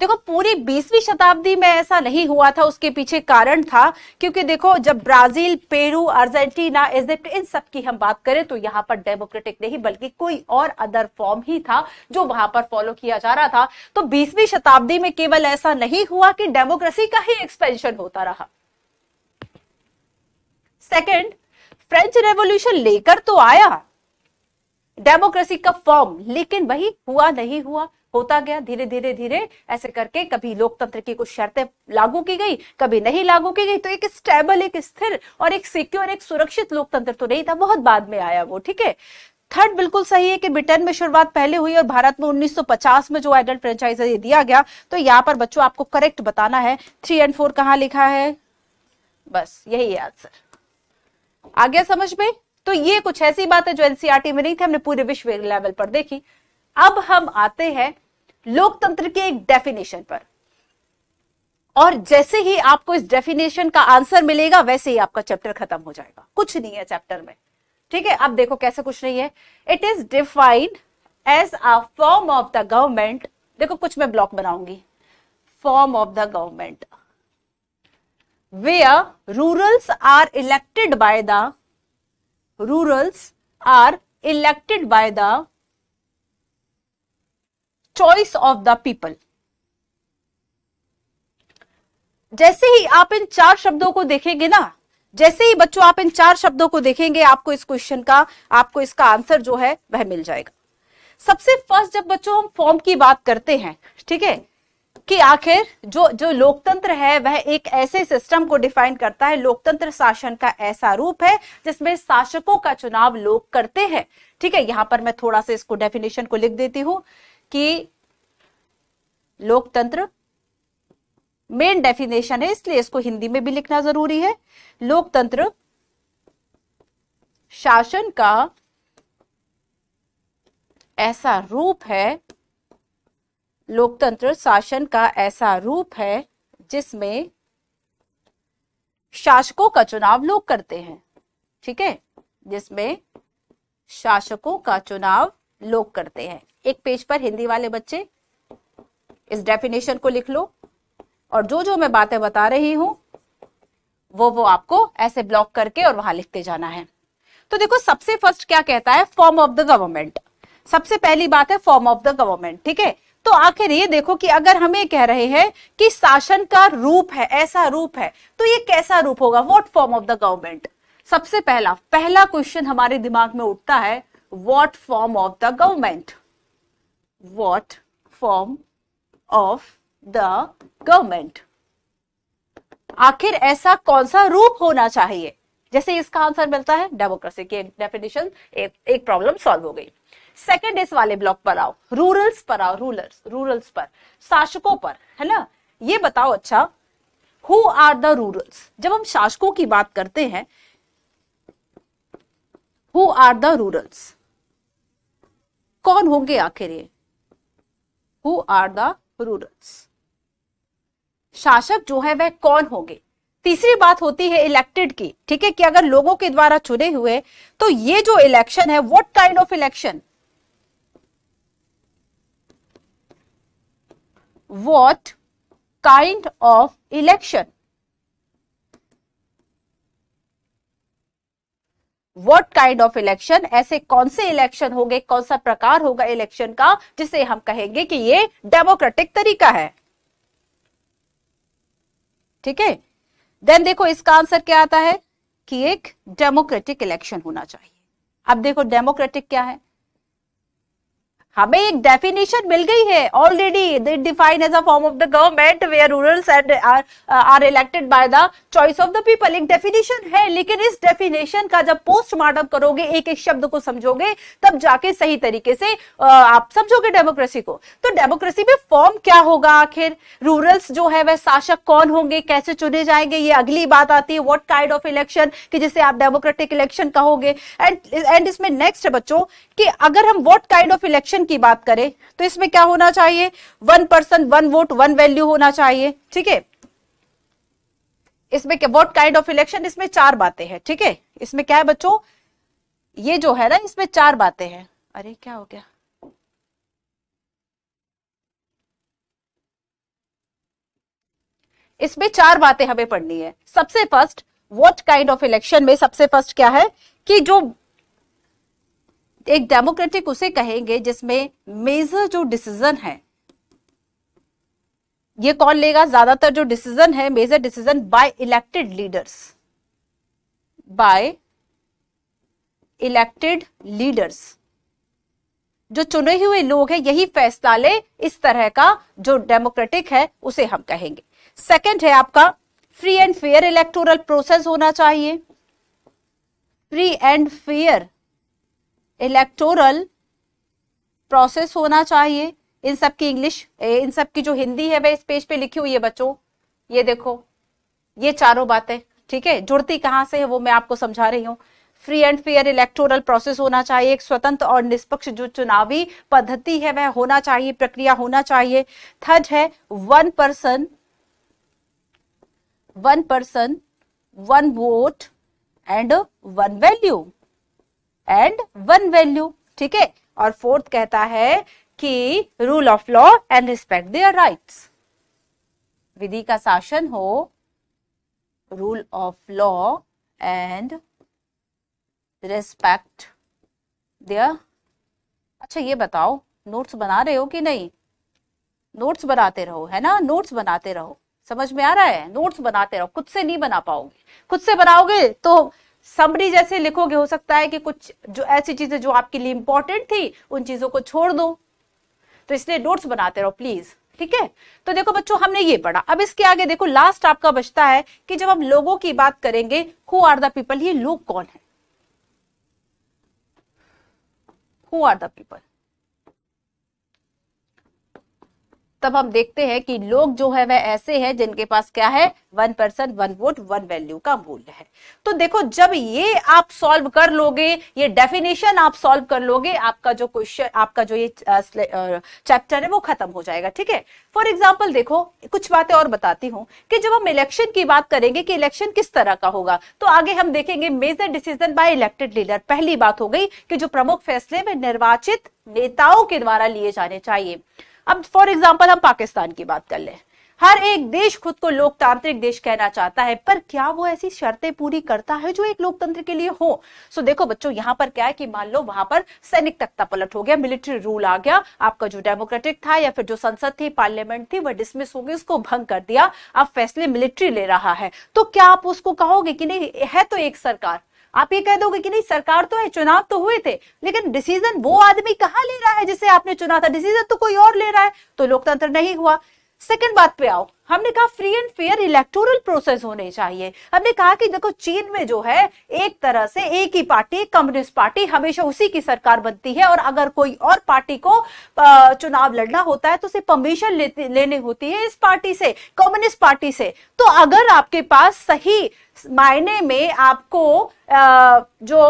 देखो पूरी बीसवीं शताब्दी में ऐसा नहीं हुआ था उसके पीछे कारण था क्योंकि देखो जब ब्राजील पेरू अर्जेंटीना इजिप्ट इन सब की हम बात करें तो यहाँ पर डेमोक्रेटिक नहीं बल्कि कोई और अदर फॉर्म ही था जो वहां पर फॉलो किया जा रहा था तो बीसवीं शताब्दी में केवल ऐसा नहीं हुआ कि डेमोक्रेसी का ही एक्सपेंशन होता रहा सेकेंड फ्रेंच रेवोल्यूशन लेकर तो आया डेमोक्रेसी का फॉर्म लेकिन वही हुआ नहीं हुआ होता गया धीरे धीरे धीरे ऐसे करके कभी लोकतंत्र की कुछ शर्तें लागू की गई कभी नहीं लागू की गई तो एक स्टेबल एक स्थिर और एक सिक्योर एक सुरक्षित लोकतंत्र तो नहीं था बहुत बाद में आया वो ठीक है थर्ड बिल्कुल सही है कि ब्रिटेन में शुरुआत पहले हुई और भारत में 1950 में जो एडल्ट फ्रेंचाइज ये दिया गया तो यहाँ पर बच्चों आपको करेक्ट बताना है थ्री एंड फोर कहाँ लिखा है बस यही है आंसर आ गया समझ में तो ये कुछ ऐसी बात है जो एनसीआरटी e में नहीं थी हमने पूरे विश्व लेवल पर देखी अब हम आते हैं लोकतंत्र के एक डेफिनेशन पर और जैसे ही आपको इस डेफिनेशन का आंसर मिलेगा वैसे ही आपका चैप्टर खत्म हो जाएगा कुछ नहीं है चैप्टर में ठीक है अब देखो कैसे कुछ नहीं है it is defined as a form of the government देखो कुछ मैं ब्लॉक बनाऊंगी form of the government where rulers are elected by the rurals are elected by the choice of the people. जैसे ही आप इन चार शब्दों को देखेंगे ना जैसे ही बच्चों आप इन चार शब्दों को देखेंगे आपको इस क्वेश्चन का आपको इसका आंसर जो है वह मिल जाएगा सबसे फर्स्ट जब बच्चों हम फॉर्म की बात करते हैं ठीक है कि आखिर जो जो लोकतंत्र है वह एक ऐसे सिस्टम को डिफाइन करता है लोकतंत्र शासन का ऐसा रूप है जिसमें शासकों का चुनाव लोग करते हैं ठीक है यहां पर मैं थोड़ा सा इसको डेफिनेशन को लिख देती हूं कि लोकतंत्र मेन डेफिनेशन है इसलिए इसको हिंदी में भी लिखना जरूरी है लोकतंत्र शासन का ऐसा रूप है लोकतंत्र शासन का ऐसा रूप है जिसमें शासकों का चुनाव लोग करते हैं ठीक है जिसमें शासकों का चुनाव लोग करते हैं एक पेज पर हिंदी वाले बच्चे इस डेफिनेशन को लिख लो और जो जो मैं बातें बता रही हूं वो वो आपको ऐसे ब्लॉक करके और वहां लिखते जाना है तो देखो सबसे फर्स्ट क्या कहता है फॉर्म ऑफ द गवर्नमेंट सबसे पहली बात है फॉर्म ऑफ द गवर्नमेंट ठीक है तो आखिर ये देखो कि अगर हमें कह रहे हैं कि शासन का रूप है ऐसा रूप है तो ये कैसा रूप होगा what form of the government सबसे पहला पहला क्वेश्चन हमारे दिमाग में उठता है what form of the government what form of the government आखिर ऐसा कौन सा रूप होना चाहिए जैसे इसका आंसर मिलता है डेमोक्रेसी की डेफिनेशन एक, एक प्रॉब्लम सॉल्व हो गई सेकेंड इस वाले ब्लॉक पर आओ रूरल्स पर आओ रूलर्स रूरल्स पर शासकों पर है ना ये बताओ अच्छा हु आर द रूरल्स जब हम शासकों की बात करते हैं हु आर द रूरल्स कौन होंगे आखिर ये हु आर द रूरल्स शासक जो है वह कौन होंगे तीसरी बात होती है इलेक्टेड की ठीक है कि अगर लोगों के द्वारा चुने हुए तो ये जो इलेक्शन है what kind of election what kind of election? What kind of election ऐसे कौन से इलेक्शन होंगे कौन सा प्रकार होगा इलेक्शन का जिसे हम कहेंगे कि ये डेमोक्रेटिक तरीका है ठीक है देन देखो इसका आंसर क्या आता है कि एक डेमोक्रेटिक इलेक्शन होना चाहिए अब देखो डेमोक्रेटिक क्या है हमें एक डेफिनेशन मिल गई है already define as a form of the government where ruler are elected by the choice of the people एक डेफिनेशन है लेकिन इस डेफिनेशन का जब पोस्टमार्टम करोगे एक एक शब्द को समझोगे तब जाके सही तरीके से uh, आप समझोगे डेमोक्रेसी को तो डेमोक्रेसी में फॉर्म क्या होगा आखिर रूरल्स जो है वह शासक कौन होंगे कैसे चुने जाएंगे ये अगली बात आती है वॉट काइंड ऑफ इलेक्शन की जिसे आप डेमोक्रेटिक इलेक्शन कहोगे एंड एंड इसमें नेक्स्ट है बच्चों की अगर हम वॉट काइंड ऑफ इलेक्शन की बात करें तो इसमें क्या होना चाहिए one person one vote one value होना चाहिए ठीक है इसमें वॉट काइंड ऑफ इलेक्शन इसमें चार बातें हैं ठीक है इसमें क्या है बच्चों ये जो है ना इसमें चार बातें हैं अरे क्या हो गया इसमें चार बातें हमें पढ़नी है सबसे first what kind of election में सबसे फर्स्ट क्या है कि जो एक डेमोक्रेटिक उसे कहेंगे जिसमें मेजर जो डिसीजन है ये कौन लेगा ज्यादातर जो डिसीजन है major decision by elected leaders by elected leaders जो चुने हुए लोग हैं यही फैसला ले इस तरह का जो डेमोक्रेटिक है उसे हम कहेंगे सेकंड है आपका free and fair electoral process होना चाहिए free and fair electoral process होना चाहिए इन सब की इंग्लिश इन सब की जो हिंदी है वह इस पेज पे लिखी हुई है बच्चों ये देखो ये चारों बातें ठीक है जुड़ती कहां से है वो मैं आपको समझा रही हूँ free and fair electoral process होना चाहिए एक स्वतंत्र और निष्पक्ष जो चुनावी पद्धति है वह होना चाहिए प्रक्रिया होना चाहिए थर्ड है one person one person one vote and one value and one value ठीक है और फोर्थ कहता है कि rule of law and respect their rights विधि का शासन हो rule of law and respect their अच्छा ये बताओ नोट्स बना रहे हो कि नहीं नोट्स बनाते रहो है ना नोट्स बनाते रहो समझ में आ रहा है नोट्स बनाते रहो खुद से नहीं बना पाओगे खुद से बनाओगे तो समरी जैसे लिखोगे हो सकता है कि कुछ जो ऐसी चीजें जो आपके लिए इंपॉर्टेंट थी उन चीजों को छोड़ दो तो इसलिए नोट्स बनाते रहो प्लीज ठीक है तो देखो बच्चों हमने ये पढ़ा अब इसके आगे देखो लास्ट आपका बचता है कि जब हम लोगों की बात करेंगे हु आर द पीपल ये लोग कौन है हु आर द पीपल तब हम देखते हैं कि लोग जो है वह ऐसे हैं जिनके पास क्या है one person one vote one value का मूल्य है तो देखो जब ये आप सॉल्व कर लोगे ये डेफिनेशन आप सॉल्व कर लोगे आपका जो क्वेश्चन आपका जो ये चैप्टर है वो खत्म हो जाएगा ठीक है फॉर एग्जाम्पल देखो कुछ बातें और बताती हूँ कि जब हम इलेक्शन की बात करेंगे कि इलेक्शन किस तरह का होगा तो आगे हम देखेंगे major decision by elected leader पहली बात हो गई कि जो प्रमुख फैसले में निर्वाचित नेताओं के द्वारा लिए जाने चाहिए अब फॉर एग्जाम्पल हम पाकिस्तान की बात कर लें हर एक देश खुद को लोकतांत्रिक देश कहना चाहता है पर क्या वो ऐसी शर्तें पूरी करता है जो एक लोकतंत्र के लिए हो सो so, देखो बच्चों यहां पर क्या है कि मान लो वहां पर सैनिक तख्ता पलट हो गया मिलिट्री रूल आ गया आपका जो डेमोक्रेटिक था या फिर जो संसद थी पार्लियामेंट थी वह डिसमिस हो गई उसको भंग कर दिया अब फैसले मिलिट्री ले रहा है तो क्या आप उसको कहोगे कि नहीं है तो एक सरकार आप ये कह दोगे कि नहीं सरकार तो है चुनाव तो हुए थे लेकिन डिसीजन वो आदमी कहाँ ले रहा है जिसे आपने चुना था डिसीजन तो कोई और ले रहा है तो लोकतंत्र नहीं हुआ सेकेंड बात पे आओ हमने कहा free and fair electoral process होने चाहिए हमने कहा कि देखो चीन में जो है एक तरह से एक ही पार्टी कम्युनिस्ट पार्टी हमेशा उसी की सरकार बनती है और अगर कोई और पार्टी को चुनाव लड़ना होता है तो उसे परमिशन लेने होती है इस पार्टी से कम्युनिस्ट पार्टी से तो अगर आपके पास सही मायने में आपको जो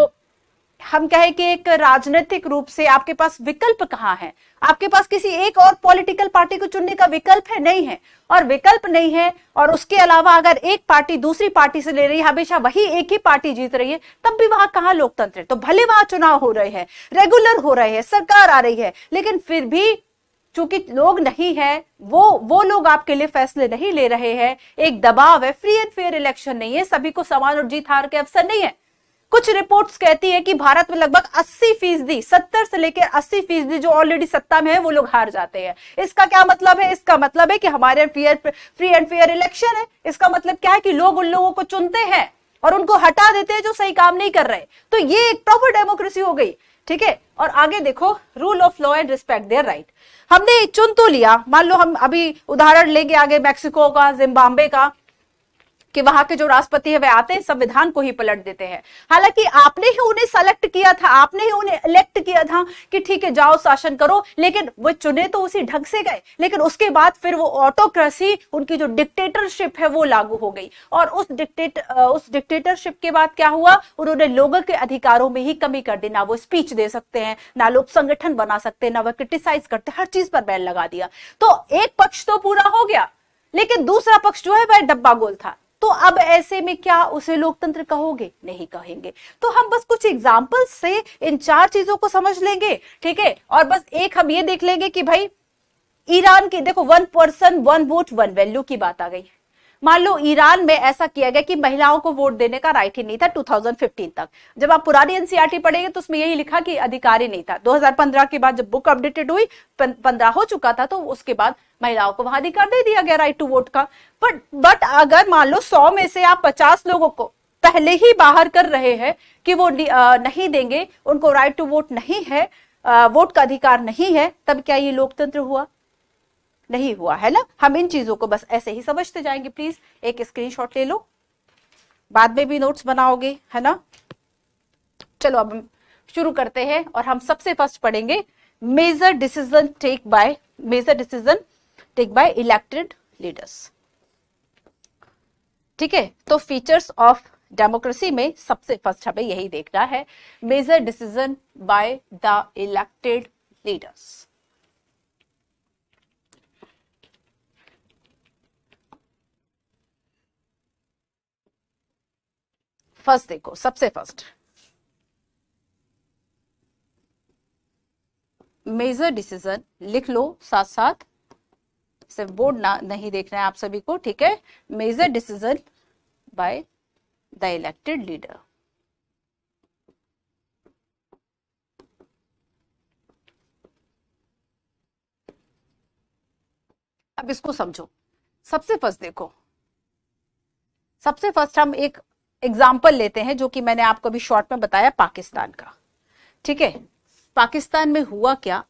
हम कहें कि एक राजनीतिक रूप से आपके पास विकल्प कहाँ है आपके पास किसी एक और पॉलिटिकल पार्टी को चुनने का विकल्प है नहीं है और विकल्प नहीं है और उसके अलावा अगर एक पार्टी दूसरी पार्टी से ले रही है हमेशा वही एक ही पार्टी जीत रही है तब भी वहां कहा लोकतंत्र है तो भले वहां चुनाव हो रहे हैं रेगुलर हो रहे हैं सरकार आ रही है लेकिन फिर भी चूंकि लोग नहीं है वो वो लोग आपके लिए फैसले नहीं ले रहे हैं एक दबाव है फ्री एंड फेयर इलेक्शन नहीं है सभी को समान और जीत हार के अवसर नहीं है कुछ रिपोर्ट्स कहती है कि भारत में लगभग 80 फीसदी सत्तर से लेकर 80 फीसदी जो ऑलरेडी सत्ता में है वो लोग हार जाते हैं इसका क्या मतलब है इसका मतलब है कि हमारे fair free and fair election है इसका मतलब क्या है कि लोग उन लोगों को चुनते हैं और उनको हटा देते हैं जो सही काम नहीं कर रहे तो ये एक प्रॉपर डेमोक्रेसी हो गई ठीक है और आगे देखो rule of law and respect their right हमने चुन तो लिया मान लो हम अभी उदाहरण लेंगे आगे मैक्सिको का जिम्बाब्वे का कि वहां के जो राष्ट्रपति है वे आते हैं संविधान को ही पलट देते हैं हालांकि आपने ही उन्हें सेलेक्ट किया था आपने ही उन्हें इलेक्ट किया था कि ठीक है जाओ शासन करो लेकिन वो चुने तो उसी ढंग से गए लेकिन उसके बाद फिर वो ऑटोक्रेसी उनकी जो डिक्टेटरशिप है वो लागू हो गई और उस डिक्टेट उस डिक्टेटरशिप के बाद क्या हुआ उन्होंने लोगों के अधिकारों में ही कमी कर दी ना वो स्पीच दे सकते हैं ना लोग संगठन बना सकते हैं ना वो क्रिटिसाइज करते हर चीज पर बैन लगा दिया तो एक पक्ष तो पूरा हो गया लेकिन दूसरा पक्ष जो है वह डब्बा गोल था तो अब ऐसे में क्या उसे लोकतंत्र कहोगे नहीं कहेंगे तो हम बस कुछ एग्जाम्पल से इन चार चीजों को समझ लेंगे ठीक है और बस एक हम ये देख लेंगे कि भाई ईरान की देखो one person one vote one value की बात आ गई मान लो ईरान में ऐसा किया गया कि महिलाओं को वोट देने का राइट ही नहीं था 2015 तक जब आप पुरानी एनसीआरटी e पढ़ेंगे तो उसमें यही लिखा कि अधिकार ही नहीं था 2015 के बाद जब बुक अपडेटेड हुई पंद्रह हो चुका था तो उसके बाद महिलाओं को वहां अधिकार दे दिया गया राइट टू वोट का बट बट अगर मान लो सौ में से आप पचास लोगों को पहले ही बाहर कर रहे हैं कि वो नहीं देंगे उनको राइट टू वोट नहीं है वोट का अधिकार नहीं है तब क्या ये लोकतंत्र हुआ नहीं हुआ है ना हम इन चीजों को बस ऐसे ही समझते जाएंगे प्लीज एक स्क्रीनशॉट ले लो बाद में भी नोट्स बनाओगे है ना चलो अब शुरू करते हैं और हम सबसे फर्स्ट पढ़ेंगे major decision take by major decision take by elected leaders ठीक है तो फीचर्स ऑफ डेमोक्रेसी में सबसे फर्स्ट हमें यही देखना है major decision by the elected leaders first देखो सबसे फर्स्ट मेजर डिसीजन लिख लो साथ साथ सिर्फ बोर्ड ना नहीं रहे हैं आप सभी को ठीक है major decision by the elected leader अब इसको समझो सबसे फर्स्ट देखो सबसे फर्स्ट हम एक एग्जाम्पल लेते हैं जो कि मैंने आपको अभी शॉर्ट में बताया पाकिस्तान का ठीक है पाकिस्तान में हुआ क्या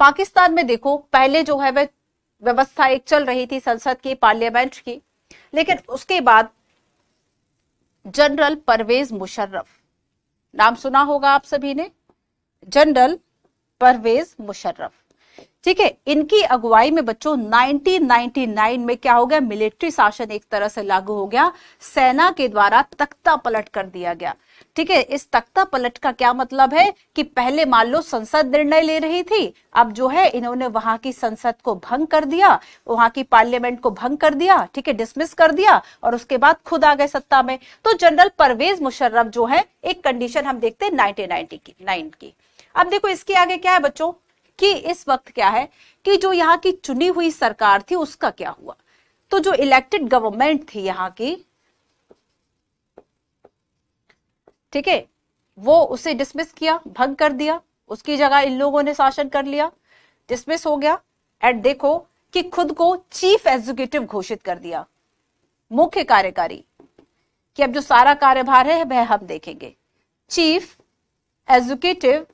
पाकिस्तान में देखो पहले जो है वह व्यवस्था एक चल रही थी संसद की पार्लियामेंट की लेकिन उसके बाद जनरल परवेज मुशर्रफ नाम सुना होगा आप सभी ने जनरल परवेज मुशर्रफ ठीक है इनकी अगुवाई में बच्चों 1999 में क्या हो गया मिलिट्री शासन एक तरह से लागू हो गया सेना के द्वारा तख्ता पलट कर दिया गया ठीक है इस तख्ता पलट का क्या मतलब है कि पहले मान लो संसद निर्णय ले रही थी अब जो है इन्होंने वहां की संसद को भंग कर दिया वहां की पार्लियामेंट को भंग कर दिया ठीक है डिसमिस कर दिया और उसके बाद खुद आ गए सत्ता में तो जनरल परवेज मुशर्रफ जो है एक कंडीशन हम देखते हैं नाइनटीन की नाइन की अब देखो इसके आगे क्या है बच्चों कि इस वक्त क्या है कि जो यहाँ की चुनी हुई सरकार थी उसका क्या हुआ तो जो इलेक्टेड गवर्नमेंट थी यहाँ की ठीक है वो उसे डिसमिस किया भंग कर दिया उसकी जगह इन लोगों ने शासन कर लिया डिसमिस हो गया एंड देखो कि खुद को चीफ एग्जीक्यूटिव घोषित कर दिया मुख्य कार्यकारी कि अब जो सारा कार्यभार है वह हम देखेंगे चीफ एग्जीक्यूटिव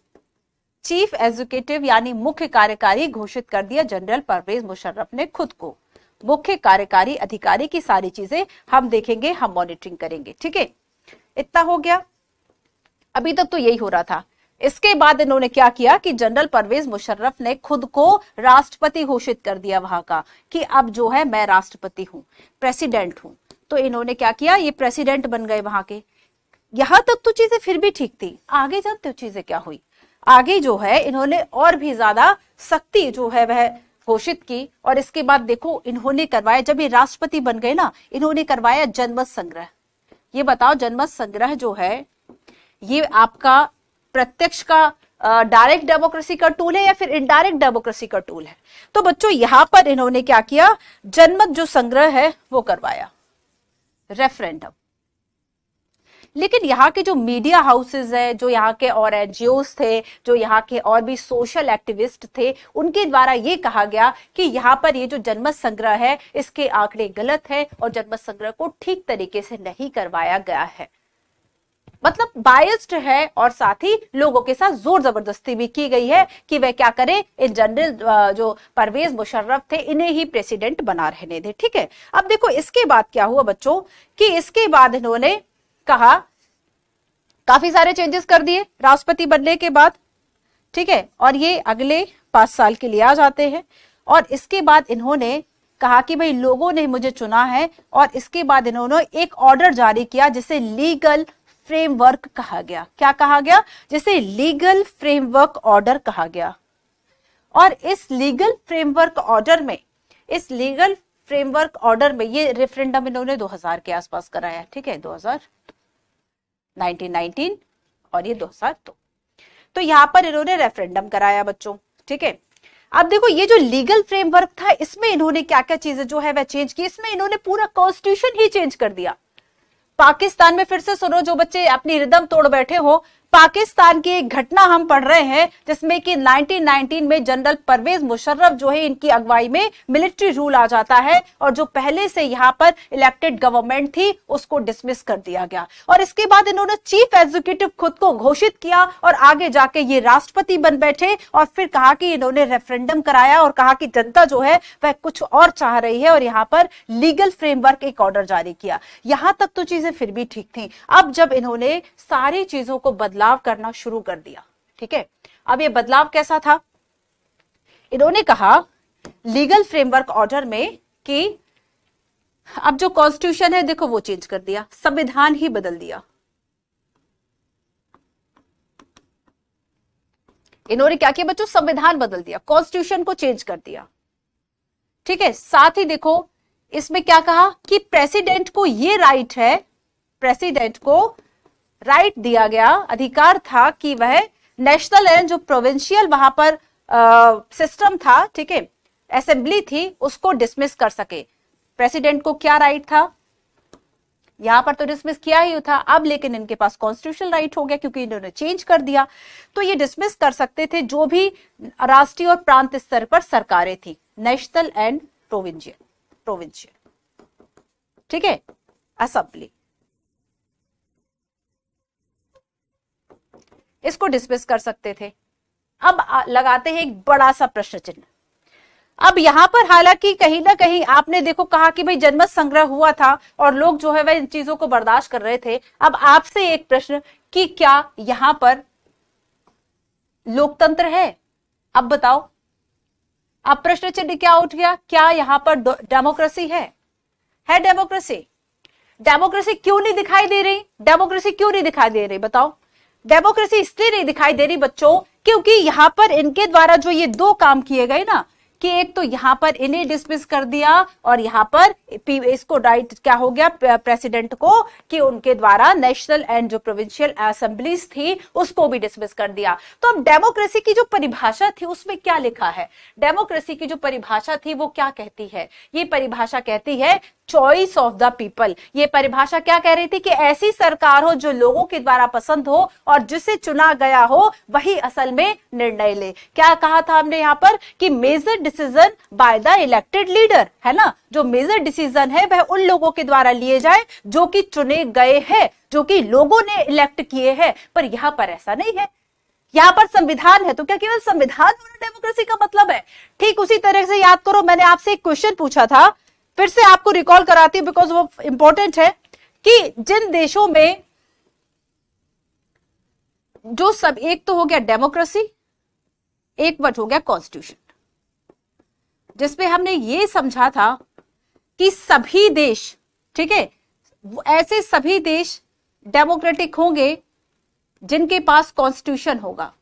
चीफ एग्जीक्यूटिव यानी मुख्य कार्यकारी घोषित कर दिया जनरल परवेज मुशर्रफ ने खुद को मुख्य कार्यकारी अधिकारी की सारी चीजें हम देखेंगे हम मॉनिटरिंग करेंगे ठीक है इतना हो गया अभी तक तो यही हो रहा था इसके बाद इन्होंने क्या किया कि जनरल परवेज मुशर्रफ ने खुद को राष्ट्रपति घोषित कर दिया वहां का कि अब जो है मैं राष्ट्रपति हूं प्रेसिडेंट हूं तो इन्होंने क्या किया ये प्रेसिडेंट बन गए वहां के यहां तक तो चीजें फिर भी ठीक थी आगे जानते हो चीजें क्या हुई आगे जो है इन्होंने और भी ज्यादा सख्ती जो है वह घोषित की और इसके बाद देखो इन्होंने करवाया जब ये राष्ट्रपति बन गए ना इन्होंने करवाया जनमत संग्रह ये बताओ जनमत संग्रह जो है ये आपका प्रत्यक्ष का डायरेक्ट डेमोक्रेसी का टूल है या फिर इनडायरेक्ट डेमोक्रेसी का टूल है तो बच्चों यहां पर इन्होंने क्या किया जनमत जो संग्रह है वो करवाया रेफरेंडम लेकिन यहाँ के जो मीडिया हाउसेज हैं जो यहाँ के और एन थे जो यहाँ के और भी सोशल एक्टिविस्ट थे उनके द्वारा ये कहा गया कि यहाँ पर ये जो जनमत संग्रह है इसके आंकड़े गलत है और जन्म संग्रह को ठीक तरीके से नहीं करवाया गया है मतलब बायस्ड है और साथ ही लोगों के साथ जोर जबरदस्ती भी की गई है कि वह क्या करें इन जनरल जो परवेज मुशर्रफ थे इन्हें ही प्रेसिडेंट बना रहने दे ठीक है अब देखो इसके बाद क्या हुआ बच्चों कि इसके बाद इन्होंने कहा काफी सारे चेंजेस कर दिए राष्ट्रपति बनने के बाद ठीक है और ये अगले पांच साल के लिए आ जाते हैं और इसके बाद इन्होंने कहा कि भाई लोगों ने मुझे चुना है और इसके बाद इन्होंने एक ऑर्डर जारी किया जिसे लीगल फ्रेमवर्क कहा गया क्या कहा गया जिसे लीगल फ्रेमवर्क ऑर्डर कहा गया और इस लीगल फ्रेमवर्क ऑर्डर में इस लीगल फ्रेमवर्क ऑर्डर में ये रेफरेंडम इन्होंने 2000 के आसपास कराया ठीक है 2000 1919 और ये 2002 तो यहाँ पर इन्होंने रेफरेंडम कराया बच्चों ठीक है अब देखो ये जो लीगल फ्रेमवर्क था इसमें इन्होंने क्या क्या चीजें जो है वह चेंज की इसमें इन्होंने पूरा कॉन्स्टिट्यूशन ही चेंज कर दिया पाकिस्तान में फिर से सुनो जो बच्चे अपनी रिदम तोड़ बैठे हो पाकिस्तान की एक घटना हम पढ़ रहे हैं जिसमें कि 1919 में जनरल परवेज मुशर्रफ जो है इनकी अगुवाई में मिलिट्री रूल आ जाता है और जो पहले से यहाँ पर इलेक्टेड गवर्नमेंट थी उसको डिसमिस कर दिया गया और इसके बाद इन्होंने चीफ एग्जीक्यूटिव खुद को घोषित किया और आगे जाके ये राष्ट्रपति बन बैठे और फिर कहा कि इन्होंने रेफरेंडम कराया और कहा कि जनता जो है वह कुछ और चाह रही है और यहाँ पर लीगल फ्रेमवर्क एक ऑर्डर जारी किया यहां तक तो चीजें फिर भी ठीक थी अब जब इन्होंने सारी चीजों को बदला बदलाव करना शुरू कर दिया ठीक है अब ये बदलाव कैसा था इन्होंने कहा लीगल फ्रेमवर्क ऑर्डर में कि अब जो कॉन्स्टिट्यूशन है देखो वो चेंज कर दिया संविधान ही बदल दिया इन्होंने क्या किया बच्चों संविधान बदल दिया कॉन्स्टिट्यूशन को चेंज कर दिया ठीक है साथ ही देखो इसमें क्या कहा कि प्रेसिडेंट को ये राइट है प्रेसिडेंट को राइट दिया गया अधिकार था कि वह नेशनल एंड जो प्रोविंशियल वहां पर सिस्टम था ठीक है असेंबली थी उसको डिसमिस कर सके प्रेसिडेंट को क्या राइट था यहां पर तो डिसमिस किया ही था अब लेकिन इनके पास कॉन्स्टिट्यूशनल राइट हो गया क्योंकि इन्होंने चेंज कर दिया तो ये डिसमिस कर सकते थे जो भी राष्ट्रीय और प्रांत स्तर पर सरकारें थी नेशनल एंड प्रोविंशियल प्रोविंशियल ठीक है असेंबली इसको डिसमिस कर सकते थे अब लगाते हैं एक बड़ा सा प्रश्न चिन्ह अब यहां पर हालांकि कहीं ना कहीं आपने देखो कहा कि भाई जनमत संग्रह हुआ था और लोग जो है वह इन चीजों को बर्दाश्त कर रहे थे अब आपसे एक प्रश्न कि क्या यहां पर लोकतंत्र है अब बताओ अब प्रश्न चिन्ह क्या उठ गया क्या यहां पर डेमोक्रेसी है है डेमोक्रेसी डेमोक्रेसी क्यों नहीं दिखाई दे रही डेमोक्रेसी क्यों नहीं दिखाई दे रही बताओ डेमोक्रेसी इसलिए नहीं दिखाई दे रही बच्चों क्योंकि यहाँ पर इनके द्वारा जो ये दो काम किए गए ना कि एक तो यहाँ पर इन्हें डिसमिस कर दिया और यहाँ पर इसको राइट क्या हो गया प्रेसिडेंट को कि उनके द्वारा नेशनल एंड जो प्रोविंशियल असेंबलीज थी उसको भी डिसमिस कर दिया तो अब डेमोक्रेसी की जो परिभाषा थी उसमें क्या लिखा है डेमोक्रेसी की जो परिभाषा थी वो क्या कहती है ये परिभाषा कहती है चॉइस ऑफ द पीपल ये परिभाषा क्या कह रही थी कि ऐसी सरकार हो जो लोगों के द्वारा पसंद हो और जिसे चुना गया हो वही असल में निर्णय ले क्या कहा था हमने यहाँ पर कि major decision by the elected leader है ना जो मेजर डिसीजन है वह उन लोगों के द्वारा लिए जाए जो कि चुने गए हैं जो कि लोगों ने इलेक्ट किए हैं पर यहाँ पर ऐसा नहीं है यहाँ पर संविधान है तो क्या केवल संविधान डेमोक्रेसी का मतलब है ठीक उसी तरह से याद करो मैंने आपसे एक क्वेश्चन पूछा था फिर से आपको रिकॉल कराती हूँ बिकॉज वो इंपॉर्टेंट है कि जिन देशों में जो सब एक तो हो गया डेमोक्रेसी एक बट हो गया कॉन्स्टिट्यूशन जिसपे हमने ये समझा था कि सभी देश ठीक है ऐसे सभी देश डेमोक्रेटिक होंगे जिनके पास कॉन्स्टिट्यूशन होगा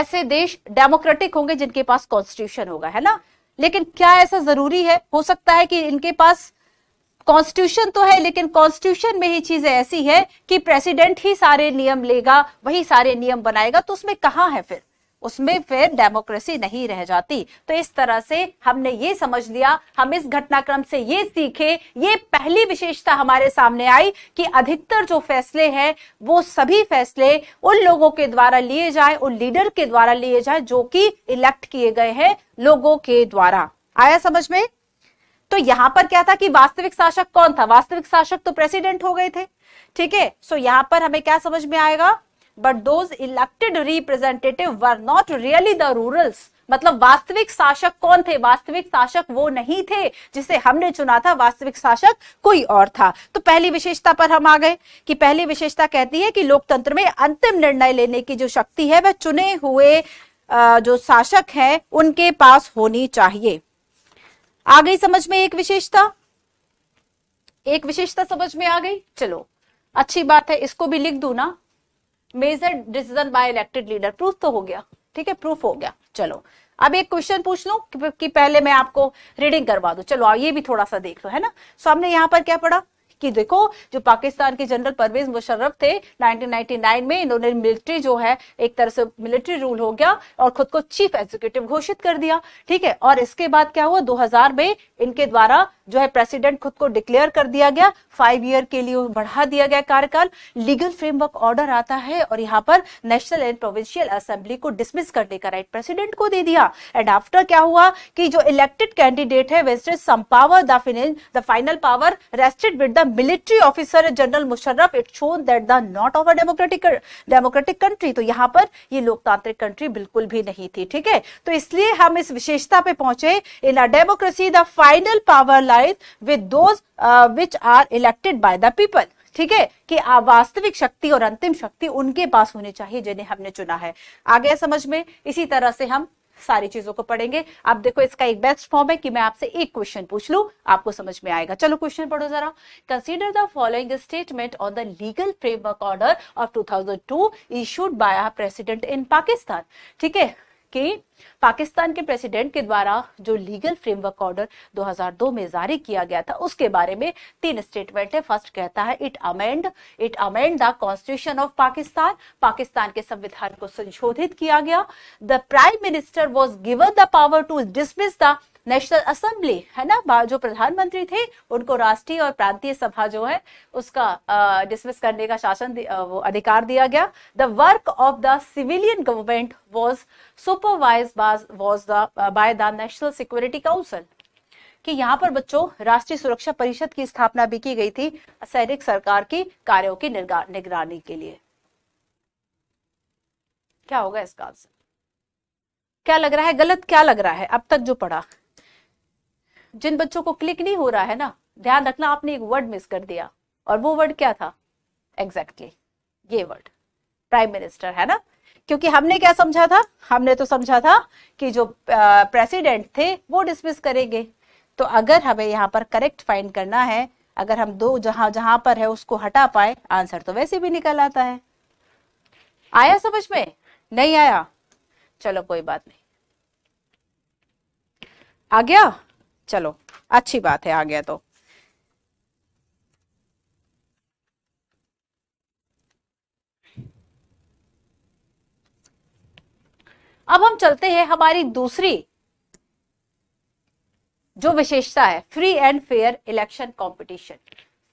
ऐसे देश डेमोक्रेटिक होंगे जिनके पास कॉन्स्टिट्यूशन होगा है ना लेकिन क्या ऐसा जरूरी है हो सकता है कि इनके पास कॉन्स्टिट्यूशन तो है लेकिन कॉन्स्टिट्यूशन में ही चीजें ऐसी है कि प्रेसिडेंट ही सारे नियम लेगा वही सारे नियम बनाएगा तो उसमें कहाँ है फिर उसमें फिर डेमोक्रेसी नहीं रह जाती तो इस तरह से हमने ये समझ लिया हम इस घटनाक्रम से ये सीखे ये पहली विशेषता हमारे सामने आई कि अधिकतर जो फैसले हैं वो सभी फैसले उन लोगों के द्वारा लिए जाए उन लीडर के द्वारा लिए जाए जो कि इलेक्ट किए गए हैं लोगों के द्वारा आया समझ में तो यहां पर क्या था कि वास्तविक शासक कौन था वास्तविक शासक तो प्रेसिडेंट हो गए थे ठीक है सो यहां पर हमें क्या समझ में आएगा but those elected representative were not really the rulers मतलब वास्तविक शासक कौन थे वास्तविक शासक वो नहीं थे जिसे हमने चुना था वास्तविक शासक कोई और था तो पहली विशेषता पर हम आ गए कि पहली विशेषता कहती है कि लोकतंत्र में अंतिम निर्णय लेने की जो शक्ति है वह चुने हुए जो शासक है उनके पास होनी चाहिए आ गई समझ में एक विशेषता एक विशेषता समझ में आ गई चलो अच्छी बात है इसको भी लिख दू ना major decision by elected leader proof तो हो गया ठीक है प्रूफ हो गया चलो अब एक क्वेश्चन पूछ लू कि पहले मैं आपको रीडिंग करवा दू चलो ये भी थोड़ा सा देख लो है ना सो हमने यहाँ पर क्या पढ़ा कि देखो जो पाकिस्तान के जनरल परवेज मुशर्रफ थे 1999 में इन्होंने मिलिट्री जो है एक तरह से मिलिट्री रूल हो गया और खुद को चीफ एग्जीक्यूटिव घोषित कर दिया ठीक है और इसके बाद क्या हुआ 2000 में इनके द्वारा जो है प्रेसिडेंट खुद को डिक्लेयर कर दिया गया फाइव ईयर के लिए बढ़ा दिया गया कार्यकाल लीगल फ्रेमवर्क ऑर्डर आता है और यहाँ पर नेशनल एंड प्रोविंशियल असेंबली को डिसमिस करने का राइट प्रेसिडेंट को दे दिया एंड आफ्टर क्या हुआ कि जो इलेक्टेड कैंडिडेट है power the final power rested with the military officer general Musharraf it shown that the not of a democratic democratic country तो यहाँ पर ये लोकतांत्रिक कंट्री बिल्कुल भी नहीं थी ठीक है तो इसलिए हम इस विशेषता पे पहुंचे in a democracy the final power निर्धारित with those which are elected by the people ठीक है कि वास्तविक शक्ति और अंतिम शक्ति उनके पास होनी चाहिए जिन्हें हमने चुना है आ गया समझ में इसी तरह से हम सारी चीजों को पढ़ेंगे आप देखो इसका एक बेस्ट फॉर्म है कि मैं आपसे एक क्वेश्चन पूछ लू आपको समझ में आएगा चलो क्वेश्चन पढ़ो जरा consider the following statement on the legal framework order of 2002 issued by president in Pakistan ठीक है कि पाकिस्तान के प्रेसिडेंट के द्वारा जो लीगल फ्रेमवर्क ऑर्डर 2002 में जारी किया गया था उसके बारे में तीन स्टेटमेंट है फर्स्ट कहता है it amend it amend the constitution of Pakistan Pakistan के संविधान को संशोधित किया गया the prime minister was given the power to dismiss the national assembly है ना जो प्रधानमंत्री थे उनको राष्ट्रीय और प्रांतीय सभा जो है उसका डिसमिस करने का शासन वो अधिकार दिया गया the work of the civilian government was supervise was the by the national security council कि यहाँ पर बच्चों राष्ट्रीय सुरक्षा परिषद की स्थापना भी की गई थी सैनिक सरकार की कार्यों की निगरानी के लिए क्या होगा इसका आंसर क्या लग रहा है गलत क्या लग रहा है अब तक जो पढ़ा जिन बच्चों को क्लिक नहीं हो रहा है ना ध्यान रखना आपने एक वर्ड मिस कर दिया और वो वर्ड क्या था एग्जैक्टली exactly, ये वर्ड प्राइम मिनिस्टर है ना क्योंकि हमने क्या समझा था हमने तो समझा था कि जो प्रेसिडेंट थे वो डिसमिस करेंगे तो अगर हमें यहाँ पर करेक्ट फाइंड करना है अगर हम दो जहां जहां पर है उसको हटा पाए आंसर तो वैसे भी निकल आता है आया समझ में नहीं आया चलो कोई बात नहीं आ गया चलो अच्छी बात है आ गया तो अब हम चलते हैं हमारी दूसरी जो विशेषता है free and fair election competition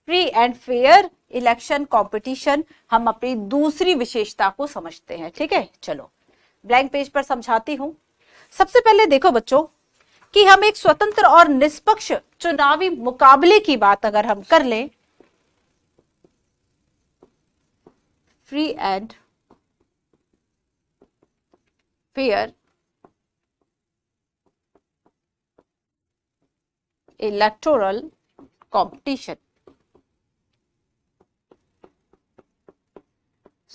free and fair election competition हम अपनी दूसरी विशेषता को समझते हैं ठीक है चलो ब्लैंक पेज पर समझाती हूं सबसे पहले देखो बच्चों कि हम एक स्वतंत्र और निष्पक्ष चुनावी मुकाबले की बात अगर हम कर लें free and fair electoral competition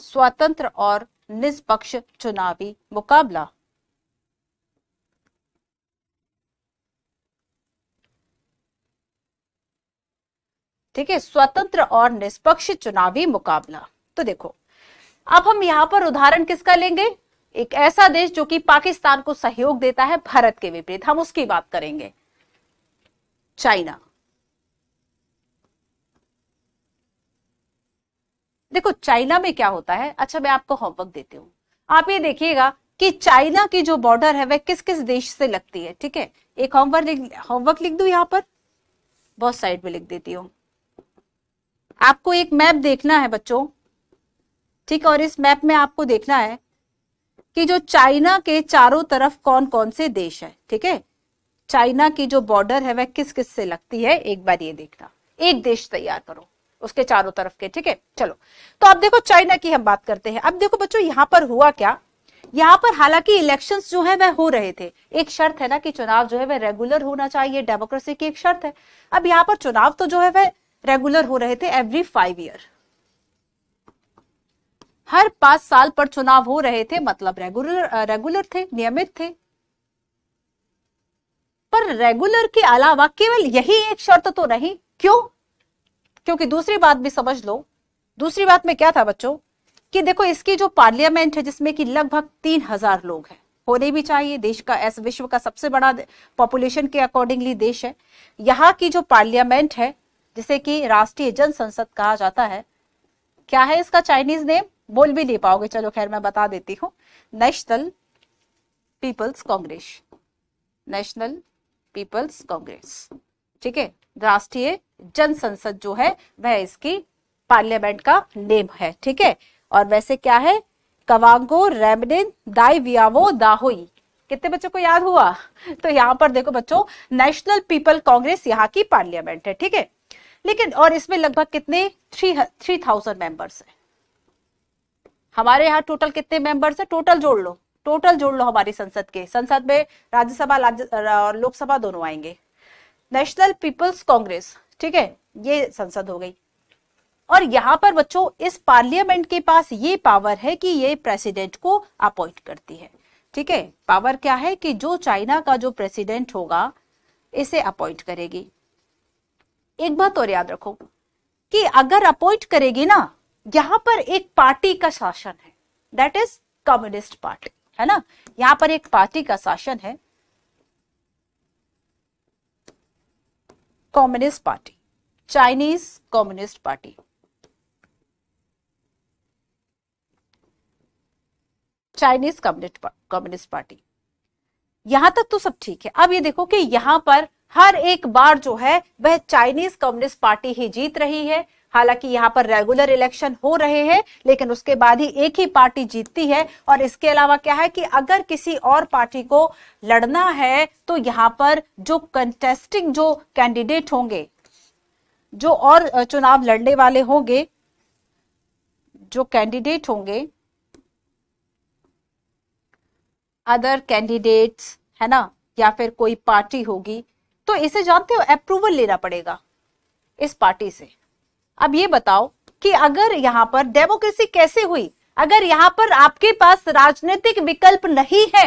स्वतंत्र और निष्पक्ष चुनावी मुकाबला ठीक है स्वतंत्र और निष्पक्ष चुनावी मुकाबला तो देखो अब हम यहाँ पर उदाहरण किसका लेंगे एक ऐसा देश जो कि पाकिस्तान को सहयोग देता है भारत के विपरीत हम उसकी बात करेंगे चाइना देखो चाइना में क्या होता है अच्छा मैं आपको होमवर्क देती हूँ आप ये देखिएगा कि चाइना की जो बॉर्डर है वह किस किस देश से लगती है ठीक है एक होमवर्क होमवर्क लिख दू यहां पर बहुत साइड में लिख देती हूँ आपको एक मैप देखना है बच्चों ठीक और इस मैप में आपको देखना है कि जो चाइना के चारों तरफ कौन कौन से देश है ठीक है चाइना की जो बॉर्डर है वह किस किस से लगती है एक बार ये देखना एक देश तैयार करो उसके चारों तरफ के ठीक है चलो तो अब देखो चाइना की हम बात करते हैं अब देखो बच्चों यहाँ पर हुआ क्या यहाँ पर हालांकि इलेक्शंस जो है वह हो रहे थे एक शर्त है ना कि चुनाव जो है वह रेगुलर होना चाहिए डेमोक्रेसी की एक शर्त है अब यहाँ पर चुनाव तो जो है वह रेगुलर हो रहे थे एवरी फाइव ईयर हर पांच साल पर चुनाव हो रहे थे मतलब रेगुलर रेगुलर थे नियमित थे पर रेगुलर के अलावा केवल यही एक शर्त तो नहीं क्यों क्योंकि दूसरी बात भी समझ लो दूसरी बात में क्या था बच्चों कि देखो इसकी जो पार्लियामेंट है जिसमें कि लगभग तीन हजार लोग हैं होने भी चाहिए देश का ऐसे विश्व का सबसे बड़ा पॉपुलेशन के अकॉर्डिंगली देश है यहाँ की जो पार्लियामेंट है जिसे कि राष्ट्रीय जन संसद कहा जाता है क्या है इसका चाइनीज नेम बोल भी नहीं पाओगे चलो खैर मैं बता देती हूँ national people's congress national people's congress ठीक है राष्ट्रीय जन संसद जो है वह इसकी पार्लियामेंट का नेम है ठीक है और वैसे क्या है कवांगो रेमडिन दाई वियावो दाहोई कितने बच्चों को याद हुआ तो यहाँ पर देखो बच्चों नेशनल पीपल कांग्रेस यहाँ की पार्लियामेंट है ठीक है लेकिन और इसमें लगभग कितने थ्री थ्री थाउजेंड मेंबर्स है हमारे यहाँ टोटल कितने मेंबर्स है टोटल जोड़ लो टोटल जोड़ लो हमारी संसद के संसद में राज्यसभा और लोकसभा दोनों आएंगे नेशनल पीपल्स कांग्रेस ठीक है ये संसद हो गई और यहाँ पर बच्चों इस पार्लियामेंट के पास ये पावर है कि ये प्रेसिडेंट को अपॉइंट करती है ठीक है पावर क्या है कि जो चाइना का जो प्रेसिडेंट होगा इसे अपॉइंट करेगी एक बात और याद रखो कि अगर अपॉइंट करेगी ना यहां पर एक पार्टी का शासन है दैट इज कम्युनिस्ट पार्टी है ना यहां पर एक पार्टी का शासन है communist party Chinese communist party Chinese communist communist party यहां तक तो सब ठीक है अब ये देखो कि यहां पर हर एक बार जो है वह चाइनीज कम्युनिस्ट पार्टी ही जीत रही है हालांकि यहाँ पर रेगुलर इलेक्शन हो रहे हैं लेकिन उसके बाद ही एक ही पार्टी जीतती है और इसके अलावा क्या है कि अगर किसी और पार्टी को लड़ना है तो यहाँ पर जो कंटेस्टिंग जो कैंडिडेट होंगे जो और चुनाव लड़ने वाले होंगे जो कैंडिडेट होंगे अदर कैंडिडेट्स है ना या फिर कोई पार्टी होगी तो इसे जानते हो अप्रूवल लेना पड़ेगा इस पार्टी से अब ये बताओ कि अगर यहाँ पर डेमोक्रेसी कैसे हुई अगर यहाँ पर आपके पास राजनीतिक विकल्प नहीं है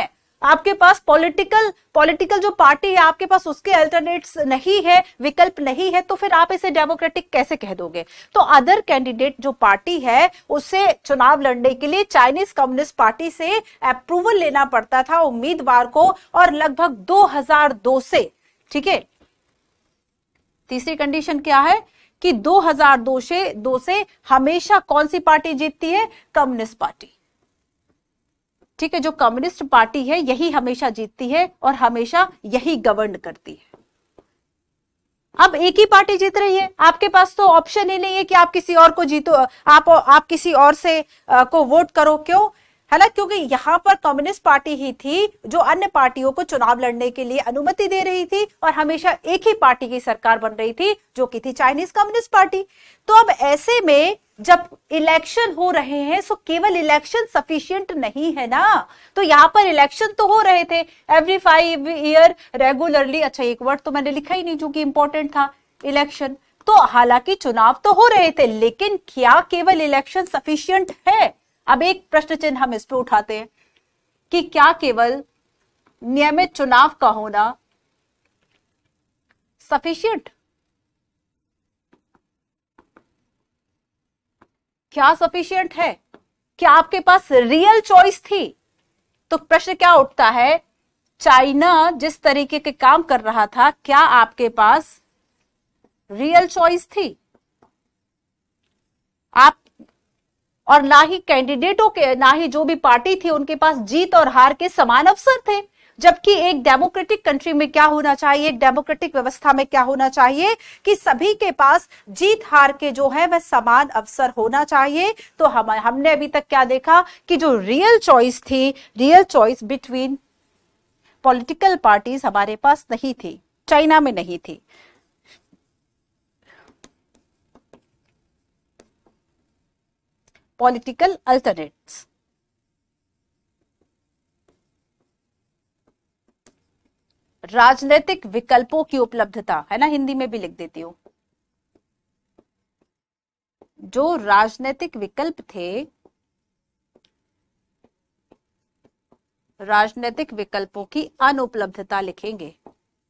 आपके पास पॉलिटिकल पॉलिटिकल जो पार्टी है आपके पास उसके अल्टरनेट्स नहीं है विकल्प नहीं है तो फिर आप इसे डेमोक्रेटिक कैसे कह दोगे तो अदर कैंडिडेट जो पार्टी है उसे चुनाव लड़ने के लिए चाइनीज कम्युनिस्ट पार्टी से अप्रूवल लेना पड़ता था उम्मीदवार को और लगभग 2002 से ठीक है तीसरी कंडीशन क्या है कि 2002 से दो से हमेशा कौन सी पार्टी जीतती है कम्युनिस्ट पार्टी ठीक है जो कम्युनिस्ट पार्टी है यही हमेशा जीतती है और हमेशा यही गवर्न करती है अब एक ही पार्टी जीत रही है आपके पास तो ऑप्शन ही नहीं है कि आप किसी और को जीतो आप आप किसी और से आ, को वोट करो क्यों है ना क्योंकि यहाँ पर कम्युनिस्ट पार्टी ही थी जो अन्य पार्टियों को चुनाव लड़ने के लिए अनुमति दे रही थी और हमेशा एक ही पार्टी की सरकार बन रही थी जो कि थी चाइनीज कम्युनिस्ट पार्टी तो अब ऐसे में जब इलेक्शन हो रहे हैं सो केवल इलेक्शन सफिशियंट नहीं है ना तो यहाँ पर इलेक्शन तो हो रहे थे एवरी फाइव ईयर रेगुलरली अच्छा एक वर्ड तो मैंने लिखा ही नहीं जो कि इंपॉर्टेंट था इलेक्शन तो हालांकि चुनाव तो हो रहे थे लेकिन क्या केवल इलेक्शन सफिशियंट है अब एक प्रश्न चिन्ह हम इस पर उठाते हैं कि क्या केवल नियमित चुनाव का होना सफिशियंट क्या सफिशियंट है क्या आपके पास रियल चॉइस थी तो प्रश्न क्या उठता है चाइना जिस तरीके के काम कर रहा था क्या आपके पास रियल चॉइस थी आप और ना ही कैंडिडेटों के ना ही जो भी पार्टी थी उनके पास जीत और हार के समान अवसर थे जबकि एक डेमोक्रेटिक कंट्री में क्या होना चाहिए एक डेमोक्रेटिक व्यवस्था में क्या होना चाहिए कि सभी के पास जीत हार के जो है वह समान अवसर होना चाहिए तो हम हमने अभी तक क्या देखा कि जो रियल चॉइस थी real choice between political parties हमारे पास नहीं थी चाइना में नहीं थी political alternates. राजनीतिक विकल्पों की उपलब्धता है ना हिंदी में भी लिख देती हूँ जो राजनीतिक विकल्प थे राजनीतिक विकल्पों की अनुपलब्धता लिखेंगे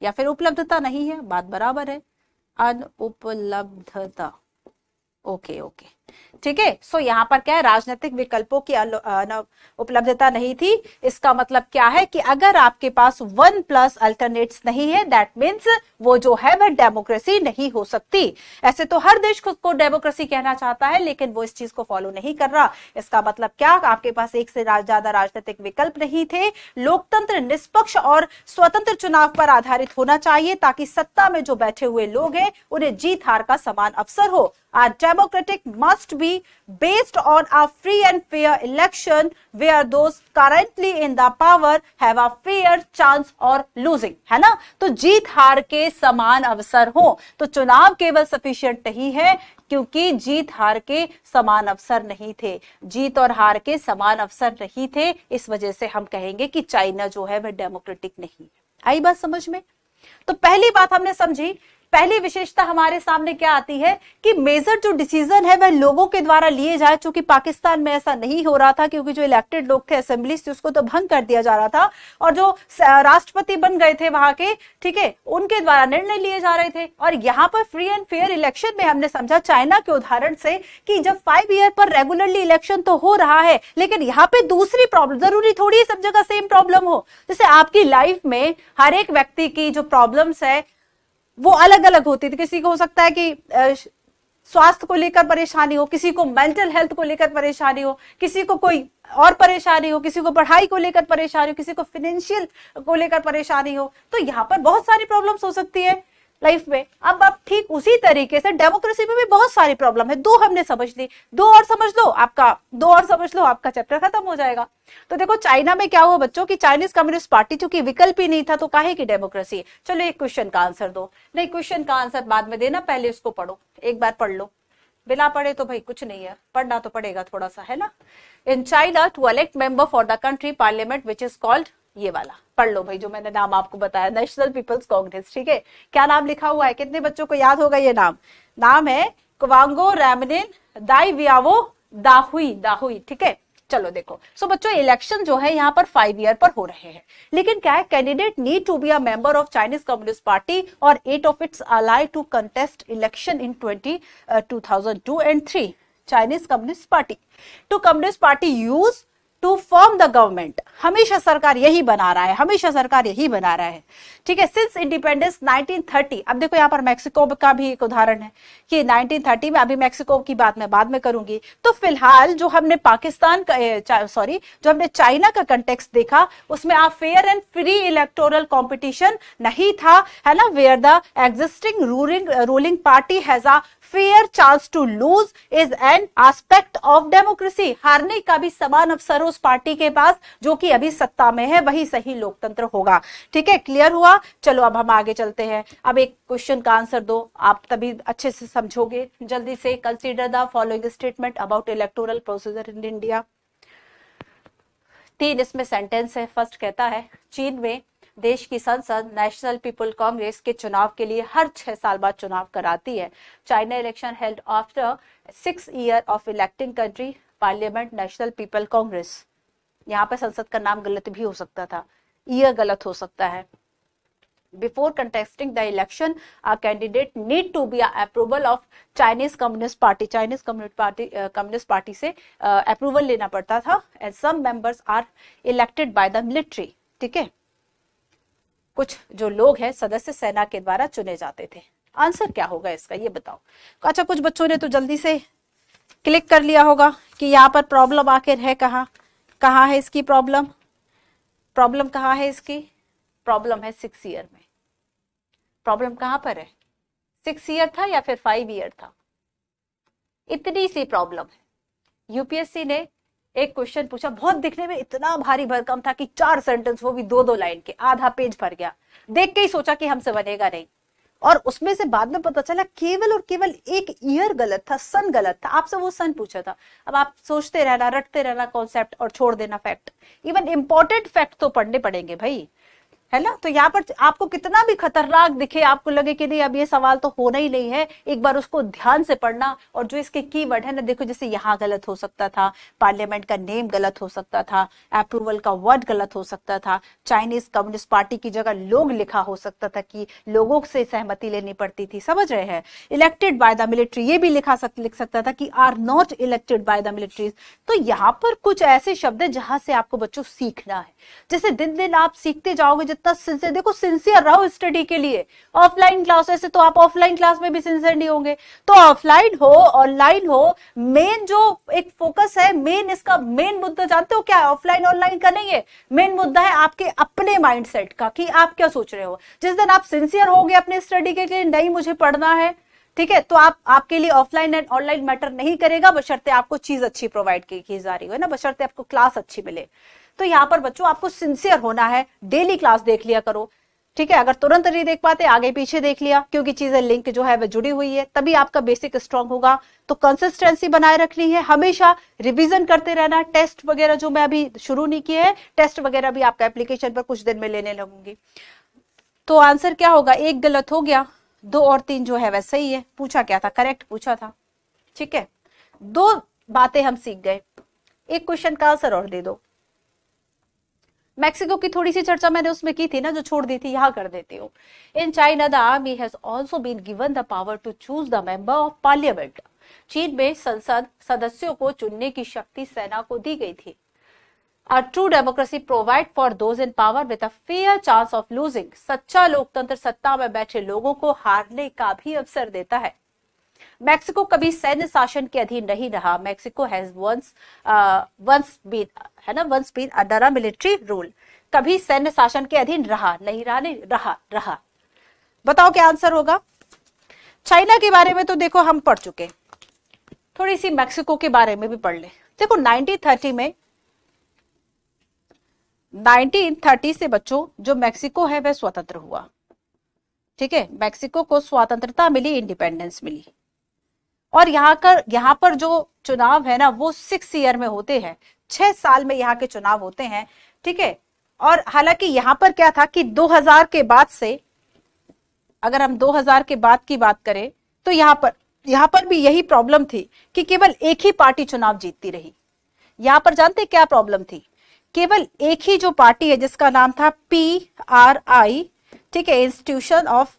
या फिर उपलब्धता नहीं है बात बराबर है अनुपलब्धता ओके ओके ठीक है सो यहाँ पर क्या है राजनीतिक विकल्पों की उपलब्धता नहीं थी इसका मतलब क्या है कि अगर आपके पास वन प्लस अल्टरनेट्स नहीं है दैट मीन्स वो जो है वह डेमोक्रेसी नहीं हो सकती ऐसे तो हर देश खुद को डेमोक्रेसी कहना चाहता है लेकिन वो इस चीज को फॉलो नहीं कर रहा इसका मतलब क्या आपके पास एक से ज्यादा राजनीतिक विकल्प नहीं थे लोकतंत्र निष्पक्ष और स्वतंत्र चुनाव पर आधारित होना चाहिए ताकि सत्ता में जो बैठे हुए लोग हैं उन्हें जीत हार का समान अवसर हो आज democratic must must be based on a free and fair election where those currently in the power have a fair chance or losing है ना तो जीत हार के समान अवसर हो तो चुनाव केवल sufficient नहीं है क्योंकि जीत हार के समान अवसर नहीं थे जीत और हार के समान अवसर नहीं थे इस वजह से हम कहेंगे कि चाइना जो है वह डेमोक्रेटिक नहीं आई बात समझ में तो पहली बात हमने समझी पहली विशेषता हमारे सामने क्या आती है कि मेजर जो डिसीजन है वह लोगों के द्वारा लिए जाए चूंकि पाकिस्तान में ऐसा नहीं हो रहा था क्योंकि जो इलेक्टेड लोग थे असेंबली उसको तो भंग कर दिया जा रहा था और जो राष्ट्रपति बन गए थे वहां के ठीक है उनके द्वारा निर्णय लिए जा रहे थे और यहाँ पर फ्री एंड फेयर इलेक्शन में हमने समझा चाइना के उदाहरण से कि जब फाइव ईयर पर रेगुलरली इलेक्शन तो हो रहा है लेकिन यहाँ पे दूसरी प्रॉब्लम जरूरी थोड़ी सब जगह सेम प्रॉब्लम हो जैसे आपकी लाइफ में हर एक व्यक्ति की जो प्रॉब्लम्स है वो अलग अलग होती थी किसी को हो सकता है कि स्वास्थ्य को लेकर परेशानी हो किसी को मेंटल हेल्थ को लेकर परेशानी हो किसी को कोई और परेशानी हो किसी को पढ़ाई को लेकर परेशानी हो किसी को फिनेंशियल को लेकर परेशानी हो तो यहाँ पर बहुत सारी प्रॉब्लम्स हो सकती है लाइफ में अब आप ठीक उसी तरीके से डेमोक्रेसी में भी बहुत सारी प्रॉब्लम है दो हमने समझ ली दो और समझ लो आपका दो और समझ लो आपका चैप्टर खत्म हो जाएगा तो देखो चाइना में क्या हुआ बच्चों की चाइनीज कम्युनिस्ट पार्टी चूंकि विकल्प ही नहीं था तो काहे की डेमोक्रेसी चलो एक क्वेश्चन का आंसर दो नहीं क्वेश्चन का आंसर बाद में देना पहले उसको पढ़ो एक बार पढ़ लो बिना पढ़े तो भाई कुछ नहीं है पढ़ना तो पड़ेगा थोड़ा सा है ना in China to elect member for the country parliament which is called ये वाला पढ़ लो भाई जो मैंने नाम आपको बताया नेशनल पीपल्स कांग्रेस ठीक है क्या नाम लिखा हुआ है कितने बच्चों को याद होगा ये नाम नाम है कुवांगो रैमनिन दाई वियावो दाहुई दाहुई ठीक है चलो देखो सो so, बच्चों इलेक्शन जो है यहाँ पर फाइव ईयर पर हो रहे हैं लेकिन क्या है candidate need to be a member of Chinese communist party और at of its ally to contest election in twenty two thousand two and three Chinese communist party to communist party use to form the government हमेशा सरकार यही बना रहा है हमेशा सरकार यही बना रहा है ठीक है सिंस इंडिपेंडेंस 1930 अब देखो यहाँ पर मेक्सिको का भी एक उदाहरण है कि 1930 में अभी मेक्सिको की बात मैं बाद में करूंगी तो फिलहाल जो हमने पाकिस्तान का सॉरी जो हमने चाइना का कंटेक्स देखा उसमें आप fair and free electoral competition नहीं था है ना where the existing ruling ruling party has a fair chance to lose is an aspect of democracy हारने का भी समान अवसर उस पार्टी के पास जो कि अभी सत्ता में है वही सही लोकतंत्र होगा ठीक है क्लियर हुआ चलो अब हम आगे चलते हैं अब एक क्वेश्चन का आंसर दो आप तभी अच्छे से समझोगे जल्दी से consider the following statement about electoral procedure in India तीन इसमें सेंटेंस है फर्स्ट कहता है चीन में देश की संसद नेशनल पीपल कांग्रेस के चुनाव के लिए हर छह साल बाद चुनाव कराती है China election held after six year of electing country parliament national people congress यहाँ पर संसद का नाम गलत भी हो सकता था ईयर गलत हो सकता है before contesting the election a candidate need to be approval of Chinese communist party Chinese communist party communist party से अप्रूवल uh, लेना पड़ता था and some members are elected by the military ठीक है कुछ जो लोग हैं सदस्य सेना के द्वारा चुने जाते थे आंसर क्या होगा इसका ये बताओ अच्छा कुछ बच्चों ने तो जल्दी से क्लिक कर लिया होगा कि यहाँ पर प्रॉब्लम आखिर है कहाँ कहाँ है इसकी प्रॉब्लम प्रॉब्लम कहाँ है इसकी प्रॉब्लम है सिक्स ईयर में प्रॉब्लम कहाँ पर है सिक्स ईयर था या फिर फाइव ईयर था इतनी सी प्रॉब्लम है यूपीएससी ने एक क्वेश्चन पूछा बहुत दिखने में इतना भारी भरकम था कि चार सेंटेंस वो भी दो दो लाइन के आधा पेज भर गया देख के ही सोचा कि हमसे बनेगा नहीं और उसमें से बाद में पता चला केवल और केवल एक ईयर गलत था सन गलत था आपसे वो सन पूछा था अब आप सोचते रहना रटते रहना कॉन्सेप्ट और छोड़ देना फैक्ट इवन इंपॉर्टेंट फैक्ट तो पढ़ने पड़ेंगे भाई है ना तो यहाँ पर आपको कितना भी खतरनाक दिखे आपको लगे कि नहीं अब ये सवाल तो होना ही नहीं है एक बार उसको ध्यान से पढ़ना और जो इसके की वर्ड है ना देखो जैसे यहाँ गलत हो सकता था पार्लियामेंट का नेम गलत हो सकता था अप्रूवल का वर्ड गलत हो सकता था चाइनीज कम्युनिस्ट पार्टी की जगह लोग लिखा हो सकता था कि लोगों से सहमति लेनी पड़ती थी समझ रहे हैं इलेक्टेड बाय द मिलिट्री ये भी लिखा सक, लिख सकता था कि are not elected by the militaries तो यहाँ पर कुछ ऐसे शब्द है जहां से आपको बच्चों सीखना है जैसे दिन दिन आप सीखते जाओगे जितना सिंसियर देखो सिंसियर रहो स्टडी के लिए ऑफलाइन क्लास ऐसे तो आप ऑफलाइन क्लास में भी सिंसियर नहीं होंगे तो ऑफलाइन हो ऑनलाइन हो मेन जो एक फोकस है मेन इसका मेन मुद्दा जानते हो क्या ऑफलाइन ऑनलाइन का नहीं है मेन मुद्दा है आपके अपने माइंडसेट का कि आप क्या सोच रहे हो जिस दिन आप सिंसियर होगे अपने स्टडी के लिए नहीं मुझे पढ़ना है ठीक है तो आप आपके लिए ऑफलाइन एंड ऑनलाइन मैटर नहीं करेगा बशर्ते आपको चीज अच्छी प्रोवाइड की जा रही हो ना बशर्ते आपको क्लास अच्छी मिले तो यहाँ पर बच्चों आपको सिंसियर होना है डेली क्लास देख लिया करो ठीक है अगर तुरंत नहीं देख पाते आगे पीछे देख लिया क्योंकि चीजें लिंक जो है वह जुड़ी हुई है तभी आपका बेसिक स्ट्रांग होगा तो कंसिस्टेंसी बनाए रखनी है हमेशा रिवीजन करते रहना टेस्ट वगैरह जो मैं अभी शुरू नहीं किए हैं टेस्ट वगैरह भी आपका एप्लीकेशन पर कुछ दिन में लेने लगूंगी तो आंसर क्या होगा एक गलत हो गया दो और तीन जो है वह सही है पूछा क्या था करेक्ट पूछा था ठीक है दो बातें हम सीख गए एक क्वेश्चन का आंसर और दे दो मेक्सिको की थोड़ी सी चर्चा मैंने उसमें की थी ना जो छोड़ दी थी यहाँ कर देती हूँ in China the army has also been given the power to choose the member of parliament चीन में संसद सदस्यों को चुनने की शक्ति सेना को दी गई थी A true democracy provide for those in power with a fair chance of losing. सच्चा लोकतंत्र सत्ता में बैठे लोगों को हारने का भी अवसर देता है मैक्सिको कभी सैन्य शासन के अधीन नहीं रहा Mexico has once once been है ना once been under military rule कभी सैन्य शासन के अधीन रहा नहीं रहा नहीं रहा रहा बताओ क्या आंसर होगा चाइना के बारे में तो देखो हम पढ़ चुके थोड़ी सी मैक्सिको के बारे में भी पढ़ ले देखो 1930 में 1930 से बच्चों जो मैक्सिको है वह स्वतंत्र हुआ ठीक है मैक्सिको को स्वतंत्रता मिली इंडिपेंडेंस मिली और यहाँ कर यहाँ पर जो चुनाव है ना वो सिक्स ईयर में होते हैं छह साल में यहाँ के चुनाव होते हैं ठीक है और हालांकि यहाँ पर क्या था कि 2000 के बाद से अगर हम 2000 के बाद की बात करें तो यहाँ पर यहाँ पर भी यही प्रॉब्लम थी कि केवल एक ही पार्टी चुनाव जीतती रही यहाँ पर जानते क्या प्रॉब्लम थी केवल एक ही जो पार्टी है जिसका नाम था पी आर आई ठीक है इंस्टीट्यूशन ऑफ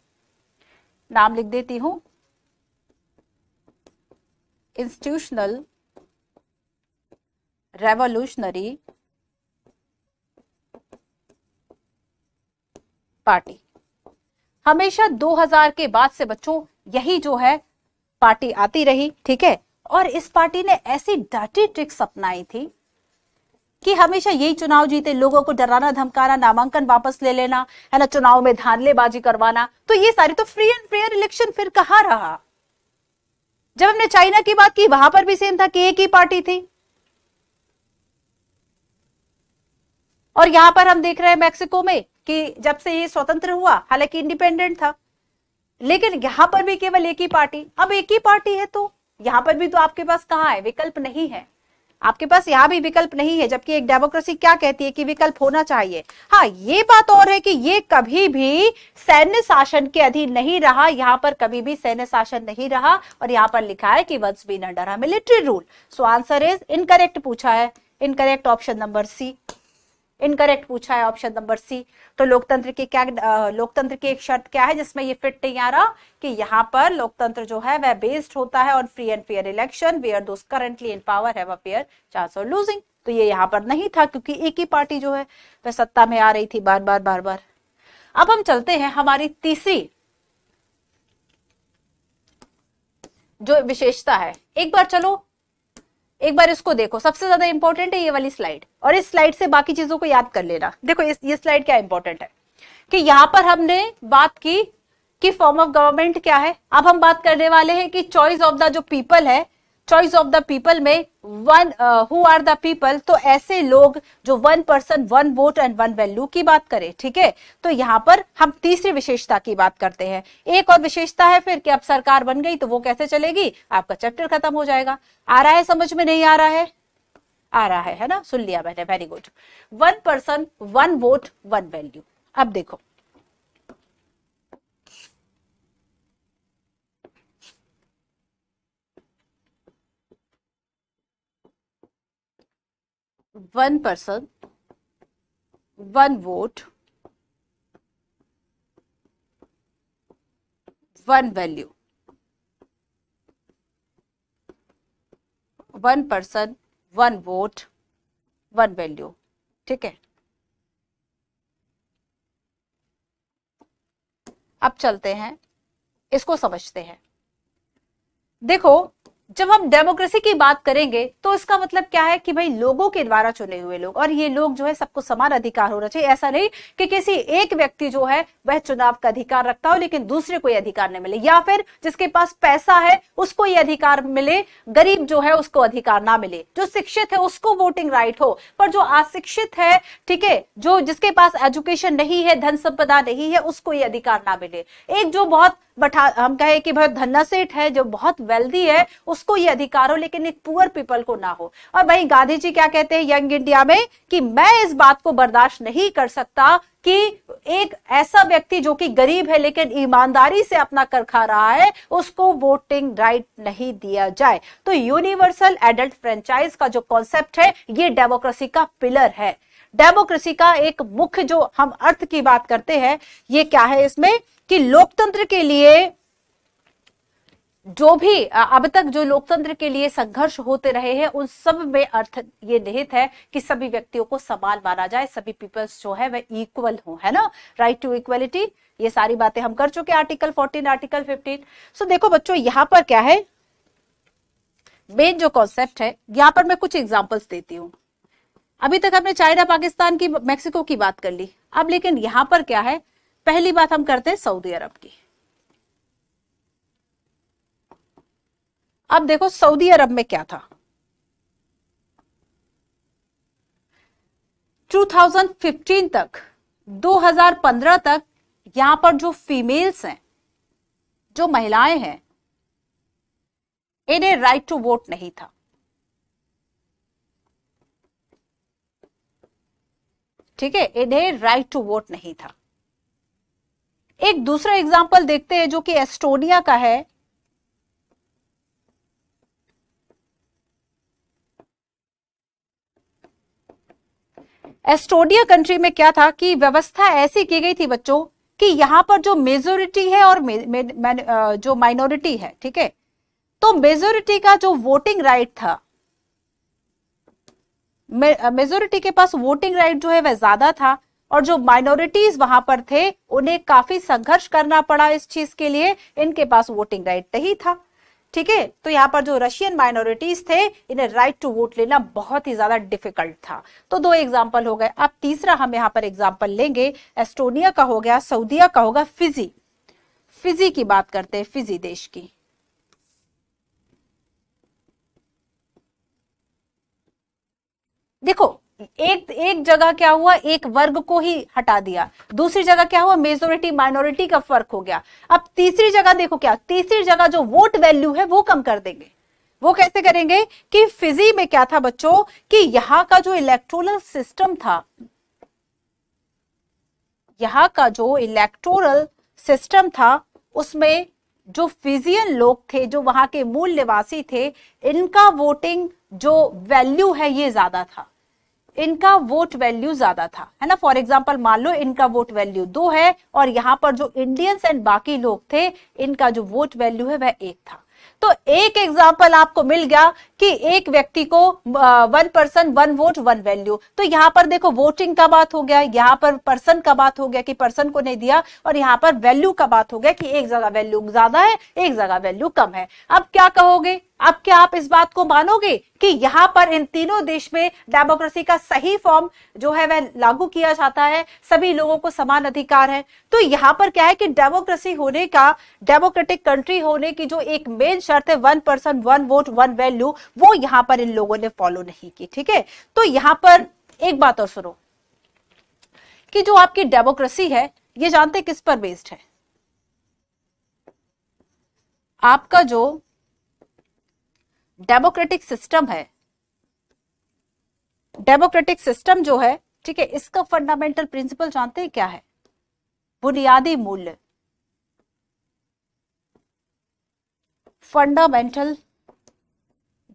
नाम लिख देती हूँ institutional, revolutionary पार्टी हमेशा 2000 के बाद से बच्चों यही जो है पार्टी आती रही ठीक है और इस पार्टी ने ऐसी डाटी ट्रिक्स अपनाई थी कि हमेशा यही चुनाव जीते लोगों को डराना धमकाना नामांकन वापस ले लेना है ना चुनाव में धानलेबाजी करवाना तो ये सारी तो फ्री एंड फेयर इलेक्शन फिर कहा रहा जब हमने चाइना की बात की वहां पर भी सेम था कि एक ही पार्टी थी और यहां पर हम देख रहे हैं मैक्सिको में कि जब से ये स्वतंत्र हुआ हालांकि इंडिपेंडेंट था लेकिन यहां पर भी केवल एक ही पार्टी अब एक ही पार्टी है तो यहां पर भी तो आपके पास कहां है विकल्प नहीं है आपके पास यहाँ भी विकल्प नहीं है जबकि एक डेमोक्रेसी क्या कहती है कि विकल्प होना चाहिए हाँ ये बात और है कि ये कभी भी सैन्य शासन के अधीन नहीं रहा यहाँ पर कभी भी सैन्य शासन नहीं रहा और यहाँ पर लिखा है कि once been under military rule so answer is incorrect पूछा है incorrect option number C incorrect पूछा है ऑप्शन नंबर सी तो लोकतंत्र की क्या लोकतंत्र की एक शर्त क्या है जिसमें ये फिट नहीं आ रहा कि यहाँ पर लोकतंत्र जो है वह बेस्ड होता है on free and fair election where those currently in power have a fair chance of losing तो ये यहाँ पर नहीं था क्योंकि एक ही पार्टी जो है वह सत्ता में आ रही थी बार बार बार बार अब हम चलते हैं हमारी तीसरी जो विशेषता है एक बार चलो एक बार इसको देखो सबसे ज्यादा इंपॉर्टेंट है ये वाली स्लाइड और इस स्लाइड से बाकी चीजों को याद कर लेना देखो इस ये स्लाइड क्या इंपॉर्टेंट है कि यहाँ पर हमने बात की कि फॉर्म ऑफ गवर्नमेंट क्या है अब हम बात करने वाले हैं कि चॉइस ऑफ द जो पीपल है चॉइस ऑफ द पीपल में one who are the people तो ऐसे लोग जो one person one vote and one value की बात करें ठीक है तो यहाँ पर हम तीसरी विशेषता की बात करते हैं एक और विशेषता है फिर कि अब सरकार बन गई तो वो कैसे चलेगी आपका चैप्टर खत्म हो जाएगा आ रहा है समझ में नहीं आ रहा है आ रहा है है ना सुन लिया मैंने very good one person one vote one value अब देखो one person one vote one value one person one vote one value ठीक है अब चलते हैं इसको समझते हैं देखो जब हम डेमोक्रेसी की बात करेंगे तो इसका मतलब क्या है कि भाई लोगों के द्वारा चुने हुए लोग और ये लोग जो है सबको समान अधिकार होना चाहिए ऐसा नहीं कि किसी एक व्यक्ति जो है वह चुनाव का अधिकार रखता हो लेकिन दूसरे को अधिकार नहीं मिले या फिर जिसके पास पैसा है उसको ये अधिकार मिले गरीब जो है उसको अधिकार ना मिले जो शिक्षित है उसको वोटिंग राइट हो पर जो अशिक्षित है ठीक है जो जिसके पास एजुकेशन नहीं है धन संपदा नहीं है उसको ये अधिकार ना मिले एक जो बहुत बठा हम कहे कि बहुत धन्ना सेठ है जो बहुत वेल्दी है उस उसको ये अधिकार हो लेकिन एक पुअर पीपल को ना हो और वही गांधी जी क्या कहते हैं यंग इंडिया में कि मैं इस बात को बर्दाश्त नहीं कर सकता कि एक ऐसा व्यक्ति जो कि गरीब है लेकिन ईमानदारी से अपना कर खा रहा है उसको वोटिंग राइट नहीं दिया जाए तो यूनिवर्सल एडल्ट फ्रेंचाइज का जो कॉन्सेप्ट है ये डेमोक्रेसी का पिलर है डेमोक्रेसी का एक मुख्य जो हम अर्थ की बात करते हैं ये क्या है इसमें कि लोकतंत्र के लिए जो भी अब तक जो लोकतंत्र के लिए संघर्ष होते रहे हैं उन सब में अर्थ ये निहित है कि सभी व्यक्तियों को समान माना जाए सभी पीपल्स जो है वह इक्वल हो है ना राइट टू इक्वलिटी ये सारी बातें हम कर चुके आर्टिकल 14 आर्टिकल 15 सो देखो बच्चों यहां पर क्या है मेन जो कॉन्सेप्ट है यहां पर मैं कुछ एग्जाम्पल्स देती हूँ अभी तक हमने चाइना पाकिस्तान की मैक्सिको की बात कर ली अब लेकिन यहां पर क्या है पहली बात हम करते हैं सऊदी अरब की अब देखो सऊदी अरब में क्या था 2015 तक 2015 तक यहां पर जो फीमेल्स हैं जो महिलाएं हैं इन्हें राइट टू वोट नहीं था ठीक है इन्हें राइट टू वोट नहीं था एक दूसरा एग्जाम्पल देखते हैं जो कि एस्टोनिया का है एस्टोडिया कंट्री में क्या था कि व्यवस्था ऐसी की गई थी बच्चों कि यहाँ पर जो मेजोरिटी है और मे, मे, मे, जो माइनॉरिटी है ठीक है तो मेजोरिटी का जो वोटिंग राइट था मेजोरिटी के पास वोटिंग राइट जो है वह ज्यादा था और जो माइनॉरिटीज वहां पर थे उन्हें काफी संघर्ष करना पड़ा इस चीज के लिए इनके पास वोटिंग राइट नहीं था ठीक है तो यहाँ पर जो रशियन माइनॉरिटीज थे इन्हें राइट टू वोट लेना बहुत ही ज्यादा डिफिकल्ट था तो दो एग्जाम्पल हो गए अब तीसरा हम यहाँ पर एग्जाम्पल लेंगे एस्टोनिया का हो गया सऊदिया का होगा फिजी फिजी की बात करते हैं फिजी देश की देखो एक एक जगह क्या हुआ एक वर्ग को ही हटा दिया दूसरी जगह क्या हुआ मेजोरिटी माइनॉरिटी का फर्क हो गया अब तीसरी जगह देखो क्या तीसरी जगह जो वोट वैल्यू है वो कम कर देंगे वो कैसे करेंगे कि फिजी में क्या था बच्चों कि यहां का जो इलेक्ट्रोरल सिस्टम था यहां का जो इलेक्ट्रोरल सिस्टम था उसमें जो फिजियन लोग थे जो वहां के मूल निवासी थे इनका वोटिंग जो वैल्यू है ये ज्यादा था इनका वोट वैल्यू ज्यादा था है ना फॉर एग्जाम्पल मान लो इनका वोट वैल्यू दो है और यहाँ पर जो इंडियंस एंड बाकी लोग थे इनका जो वोट वैल्यू है वह एक था तो एक एग्जाम्पल आपको मिल गया कि एक व्यक्ति को one person one vote one value तो यहाँ पर देखो वोटिंग का बात हो गया यहाँ पर पर्सन का बात हो गया कि पर्सन को नहीं दिया और यहाँ पर वैल्यू का बात हो गया कि एक जगह वैल्यू ज्यादा है एक जगह वैल्यू कम है अब क्या कहोगे अब क्या आप इस बात को मानोगे कि यहाँ पर इन तीनों देश में डेमोक्रेसी का सही फॉर्म जो है वह लागू किया जाता है सभी लोगों को समान अधिकार है तो यहाँ पर क्या है कि डेमोक्रेसी होने का डेमोक्रेटिक कंट्री होने की जो एक मेन शर्त है one person one vote one value वो यहां पर इन लोगों ने फॉलो नहीं की ठीक है तो यहां पर एक बात और सुनो कि जो आपकी डेमोक्रेसी है ये जानते किस पर बेस्ड है आपका जो डेमोक्रेटिक सिस्टम है डेमोक्रेटिक सिस्टम जो है ठीक है इसका फंडामेंटल प्रिंसिपल जानते हैं क्या है बुनियादी मूल्य फंडामेंटल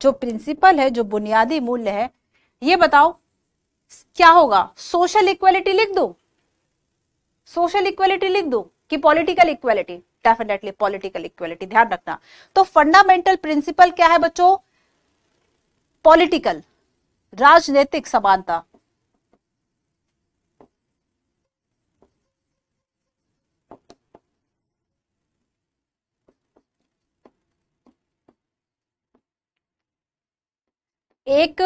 जो प्रिंसिपल है जो बुनियादी मूल्य है ये बताओ क्या होगा सोशल इक्वेलिटी लिख दो सोशल इक्वेलिटी लिख दो कि political equality definitely political equality ध्यान रखना तो फंडामेंटल प्रिंसिपल क्या है बच्चों पॉलिटिकल राजनीतिक समानता एक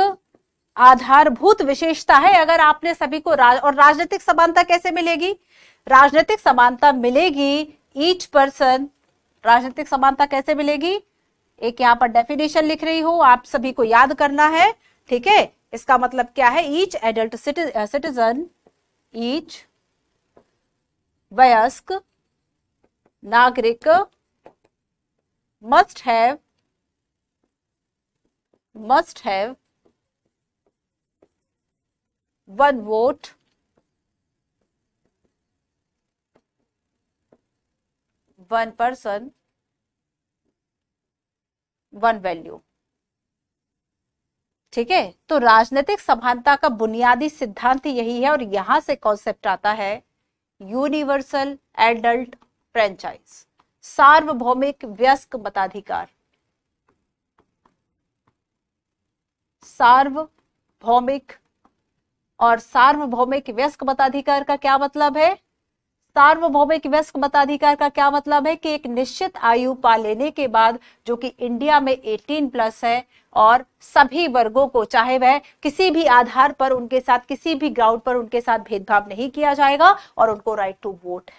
आधारभूत विशेषता है अगर आपने सभी को राज, और राजनीतिक समानता कैसे मिलेगी राजनीतिक समानता मिलेगी ईच पर्सन राजनीतिक समानता कैसे मिलेगी एक यहां पर डेफिनेशन लिख रही हो आप सभी को याद करना है ठीक है इसका मतलब क्या है ईच एडल्ट सिटीजन ईच वयस्क नागरिक must have must have one vote one person one value ठीक है तो राजनीतिक समानता का बुनियादी सिद्धांत यही है और यहां से कॉन्सेप्ट आता है यूनिवर्सल एडल्ट फ्रेंचाइज सार्वभौमिक व्यस्क मताधिकार सार्वभौमिक और सार्वभौमिक व्यस्क मताधिकार का क्या मतलब है सार्वभौमिक व्यस्क मताधिकार का क्या मतलब है कि एक निश्चित आयु पा लेने के बाद जो कि इंडिया में 18 प्लस है और सभी वर्गों को चाहे वह किसी भी आधार पर उनके साथ किसी भी ग्राउंड पर उनके साथ भेदभाव नहीं किया जाएगा और उनको राइट टू वोट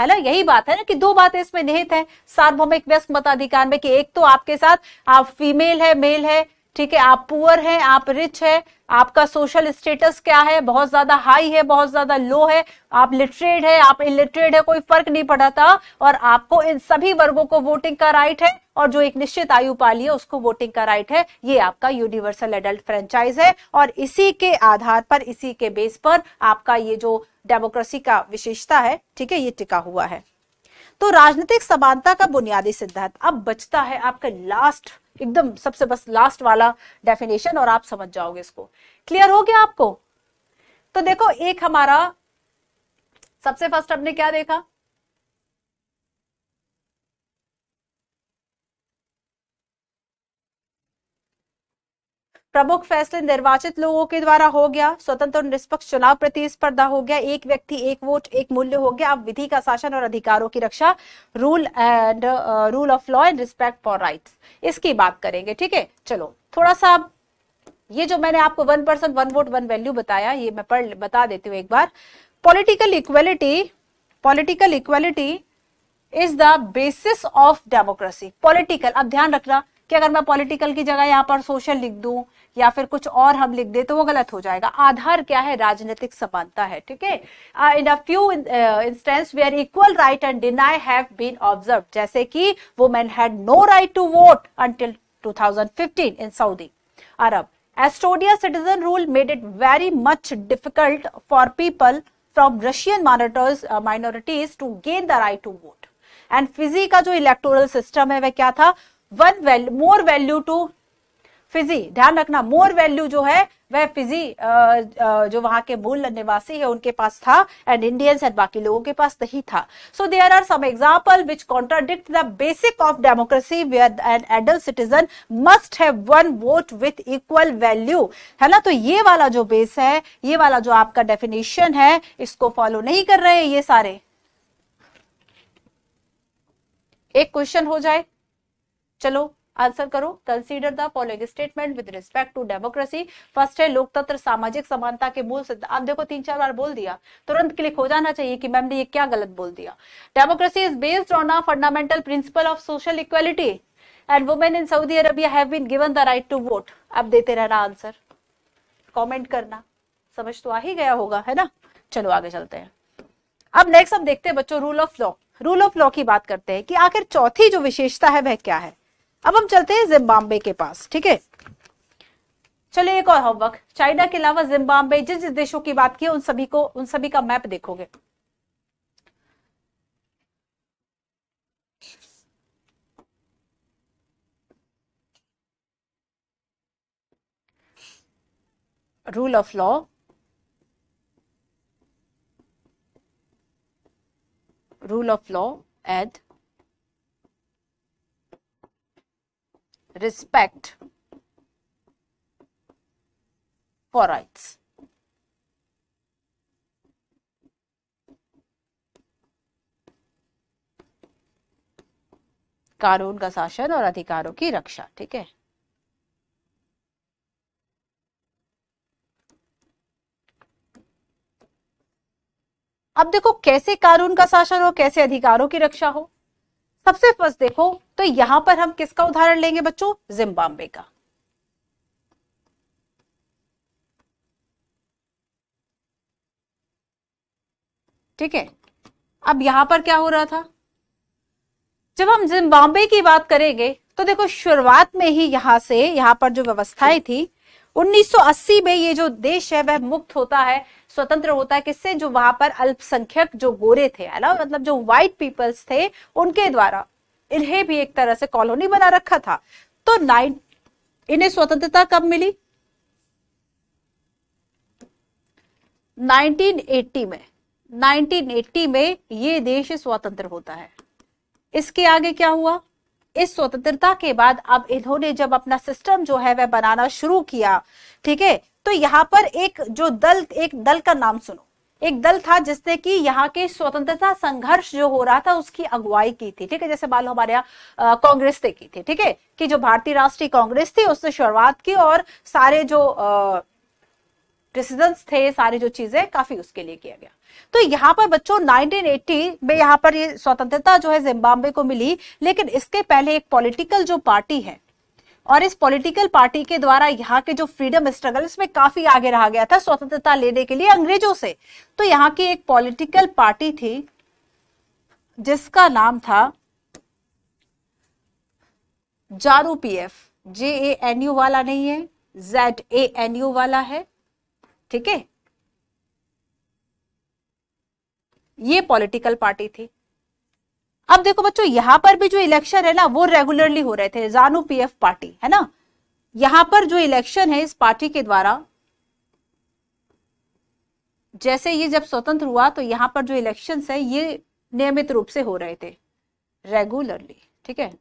है ना यही बात है ना कि दो बातें इसमें निहित है सार्वभौमिक व्यस्क मताधिकार में कि एक तो आपके साथ आप फीमेल है मेल है ठीक है आप पुअर हैं आप रिच है आपका सोशल स्टेटस क्या है बहुत ज्यादा हाई है बहुत ज्यादा लो है आप लिटरेट है आप इलिटरेट है कोई फर्क नहीं पड़ता और आपको इन सभी वर्गों को वोटिंग का राइट है और जो एक निश्चित आयु पाली है उसको वोटिंग का राइट है ये आपका यूनिवर्सल एडल्ट फ्रेंचाइज है और इसी के आधार पर इसी के बेस पर आपका ये जो डेमोक्रेसी का विशेषता है ठीक है ये टिका हुआ है तो राजनीतिक समानता का बुनियादी सिद्धांत अब बचता है आपका लास्ट एकदम सबसे बस लास्ट वाला डेफिनेशन और आप समझ जाओगे इसको क्लियर हो गया आपको तो देखो एक हमारा सबसे फर्स्ट हमने क्या देखा प्रमुख फैसले निर्वाचित लोगों के द्वारा हो गया स्वतंत्र और निष्पक्ष चुनाव प्रतिस्पर्धा हो गया एक व्यक्ति एक वोट एक मूल्य हो गया अब विधि का शासन और अधिकारों की रक्षा rule and rule of law and respect for rights इसकी बात करेंगे ठीक है चलो थोड़ा सा ये जो मैंने आपको one person one vote one value बताया ये मैं पढ़ बता देती हूँ एक बार political equality political equality is the basis of democracy political अब ध्यान रखना कि अगर मैं पॉलिटिकल की जगह यहाँ पर सोशल लिख दूं या फिर कुछ और हम लिख दे तो वो गलत हो जाएगा आधार क्या है राजनीतिक समानता है ठीक है in a few instance where equal right and deny have been observe जैसे कि women had no right to vote until 2015 in Saudi Arab Estonia citizen rule made it very much difficult for people from Russian monitors minorities to gain the right to vote and Fiji का जो इलेक्टोरल सिस्टम है वह क्या था one value more value to Fiji ध्यान रखना मोर वैल्यू जो है वह फिजी जो वहां के मूल निवासी है उनके पास था एंड इंडियंस एंड बाकी लोगों के पास नहीं था so there are some example which contradict the basic of democracy where an adult citizen must have one vote with equal value है ना तो ये वाला जो बेस है ये वाला जो आपका डेफिनेशन है इसको फॉलो नहीं कर रहे ये सारे एक क्वेश्चन हो जाए चलो आंसर करो consider the following statement with respect to democracy first है लोकतंत्र सामाजिक समानता के मूल सिद्धांत आप देखो तीन चार बार बोल दिया तुरंत क्लिक हो जाना चाहिए कि मैम ने ये क्या गलत बोल दिया democracy is based on a fundamental principle of social equality and women in Saudi Arabia have been given the right to vote अब देते रहना आंसर कमेंट करना समझ तो आ ही गया होगा है ना चलो आगे चलते हैं अब नेक्स्ट हम देखते हैं बच्चों rule of law rule of law की बात करते हैं कि आखिर चौथी जो विशेषता है वह क्या है अब हम चलते हैं जिम्बाब्वे के पास ठीक है चलिए एक और होमवर्क चाइना के अलावा जिम्बाब्वे जिस जिस देशों की बात की उन सभी को उन सभी का मैप देखोगे rule of law rule of law and respect for rights. कानून का शासन और अधिकारों की रक्षा ठीक है अब देखो कैसे कानून का शासन हो कैसे अधिकारों की रक्षा हो सबसे फर्स्ट देखो तो यहां पर हम किसका उदाहरण लेंगे बच्चों जिम्बाब्वे का ठीक है अब यहां पर क्या हो रहा था जब हम जिम्बाब्वे की बात करेंगे तो देखो शुरुआत में ही यहां से यहां पर जो व्यवस्थाएं थी 1980 में ये जो देश है वह मुक्त होता है स्वतंत्र होता है किससे जो वहां पर अल्पसंख्यक जो गोरे थे है ना मतलब जो व्हाइट पीपल्स थे उनके द्वारा इन्हें भी एक तरह से कॉलोनी बना रखा था तो नाइन इन्हें स्वतंत्रता कब मिली 1980 में 1980 में ये देश स्वतंत्र होता है इसके आगे क्या हुआ इस स्वतंत्रता के बाद अब इन्होंने जब अपना सिस्टम जो है वह बनाना शुरू किया ठीक है तो यहाँ पर एक जो दल एक दल का नाम सुनो एक दल था जिसने कि यहाँ के स्वतंत्रता संघर्ष जो हो रहा था उसकी अगुवाई की थी ठीक है जैसे मान लो हमारे यहाँ कांग्रेस ने की थी ठीक है कि जो भारतीय राष्ट्रीय कांग्रेस थी उसने शुरुआत की और सारे जो डिसीजन थे सारी जो चीजें काफी उसके लिए किया गया तो यहाँ पर बच्चों 1980 में यहाँ पर ये स्वतंत्रता जो है जिम्बाब्वे को मिली लेकिन इसके पहले एक पॉलिटिकल जो पार्टी है और इस पॉलिटिकल पार्टी के द्वारा यहाँ के जो फ्रीडम स्ट्रगल इसमें काफी आगे रहा गया था स्वतंत्रता लेने के लिए अंग्रेजों से तो यहाँ की एक पॉलिटिकल पार्टी थी जिसका नाम था जारू P F J A N U वाला नहीं है जेड ए एन यू वाला है ठीक है ये पॉलिटिकल पार्टी थी अब देखो बच्चों यहां पर भी जो इलेक्शन है ना वो रेगुलरली हो रहे थे जानू पीएफ पार्टी है ना यहां पर जो इलेक्शन है इस पार्टी के द्वारा जैसे ये जब स्वतंत्र हुआ तो यहां पर जो इलेक्शन है ये नियमित रूप से हो रहे थे रेगुलरली ठीक है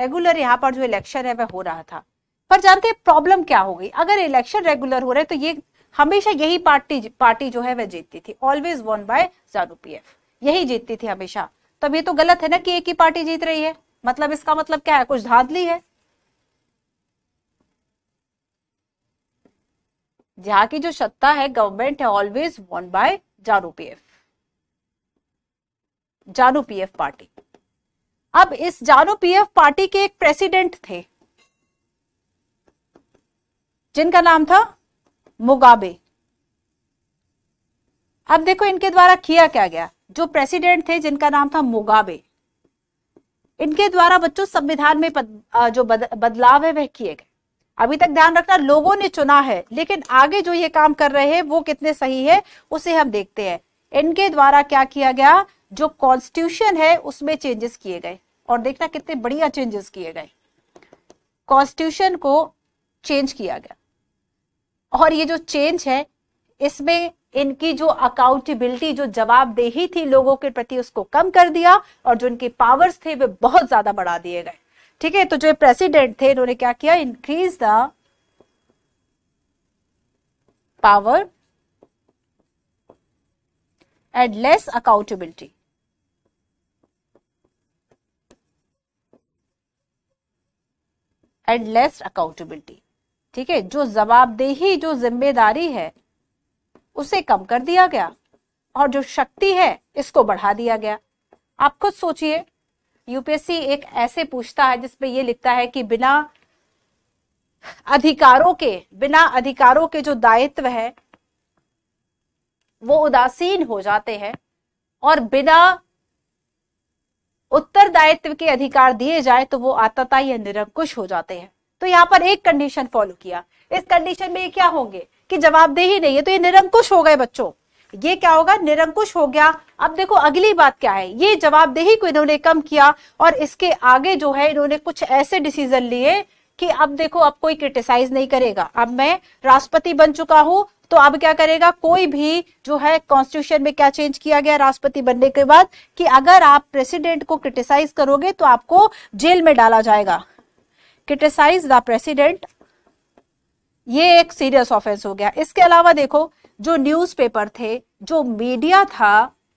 रेगुलर यहाँ पर जो इलेक्शन है वह हो रहा था पर जानते हैं प्रॉब्लम क्या हो गई अगर इलेक्शन रेगुलर हो रहे तो ये हमेशा यही पार्टी पार्टी जो है वह जीतती थी always won by ZANU P यही जीतती थी हमेशा तब ये तो गलत है ना कि एक ही पार्टी जीत रही है मतलब इसका मतलब क्या है कुछ धांधली है यहाँ की जो सत्ता है गवर्नमेंट है always won by ZANU P F ZANU P F party अब इस जानो पीएफ पार्टी के एक प्रेसिडेंट थे जिनका नाम था मुगाबे अब देखो इनके द्वारा किया क्या गया जो प्रेसिडेंट थे जिनका नाम था मुगाबे इनके द्वारा बच्चों संविधान में पद, जो बद, बदलाव है वह किए गए अभी तक ध्यान रखना लोगों ने चुना है लेकिन आगे जो ये काम कर रहे हैं वो कितने सही है उसे हम देखते हैं इनके द्वारा क्या किया गया जो कॉन्स्टिट्यूशन है उसमें चेंजेस किए गए और देखना कितने बढ़िया चेंजेस किए गए कॉन्स्टिट्यूशन को चेंज किया गया और ये जो चेंज है इसमें इनकी जो अकाउंटेबिलिटी जो जवाबदेही थी लोगों के प्रति उसको कम कर दिया और जो इनके पावर्स थे वे बहुत ज्यादा बढ़ा दिए गए ठीक है तो जो प्रेसिडेंट थे इन्होंने क्या किया increase the power and less accountability and less accountability ठीक है जो जवाबदेही जो जिम्मेदारी है उसे कम कर दिया गया और जो शक्ति है इसको बढ़ा दिया गया आप खुद सोचिए यूपीएससी एक ऐसे पूछता है जिसमें ये लिखता है कि बिना अधिकारों के बिना अधिकारों के जो दायित्व है वो उदासीन हो जाते हैं और बिना उत्तरदायित्व के अधिकार दिए जाए तो वो आतता या निरंकुश हो जाते हैं तो यहाँ पर एक कंडीशन फॉलो किया इस कंडीशन में ये क्या होंगे कि जवाबदेही नहीं है तो ये निरंकुश हो गए बच्चों ये क्या होगा निरंकुश हो गया अब देखो अगली बात क्या है ये जवाबदेही को इन्होंने कम किया और इसके आगे जो है इन्होंने कुछ ऐसे डिसीजन लिए कि अब देखो अब कोई क्रिटिसाइज नहीं करेगा अब मैं राष्ट्रपति बन चुका हूं तो अब क्या करेगा कोई भी जो है कॉन्स्टिट्यूशन में क्या चेंज किया गया राष्ट्रपति बनने के बाद कि अगर आप प्रेसिडेंट को क्रिटिसाइज करोगे तो आपको जेल में डाला जाएगा क्रिटिसाइज द प्रेसिडेंट ये एक सीरियस ऑफेंस हो गया इसके अलावा देखो जो न्यूज़पेपर थे जो मीडिया था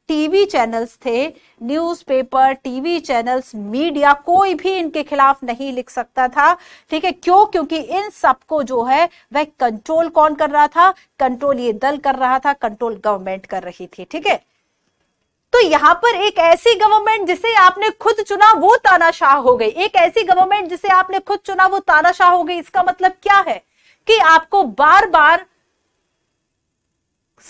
टीवी चैनल्स थे न्यूज़पेपर टीवी चैनल्स मीडिया कोई भी इनके खिलाफ नहीं लिख सकता था ठीक है क्यों क्योंकि इन सबको जो है वह कंट्रोल कौन कर रहा था कंट्रोल ये दल कर रहा था कंट्रोल गवर्नमेंट कर रही थी ठीक है तो यहां पर एक ऐसी गवर्नमेंट जिसे आपने खुद चुना वो तानाशाह हो गई एक ऐसी गवर्नमेंट जिसे आपने खुद चुना वो तानाशाह हो गई इसका मतलब क्या है कि आपको बार बार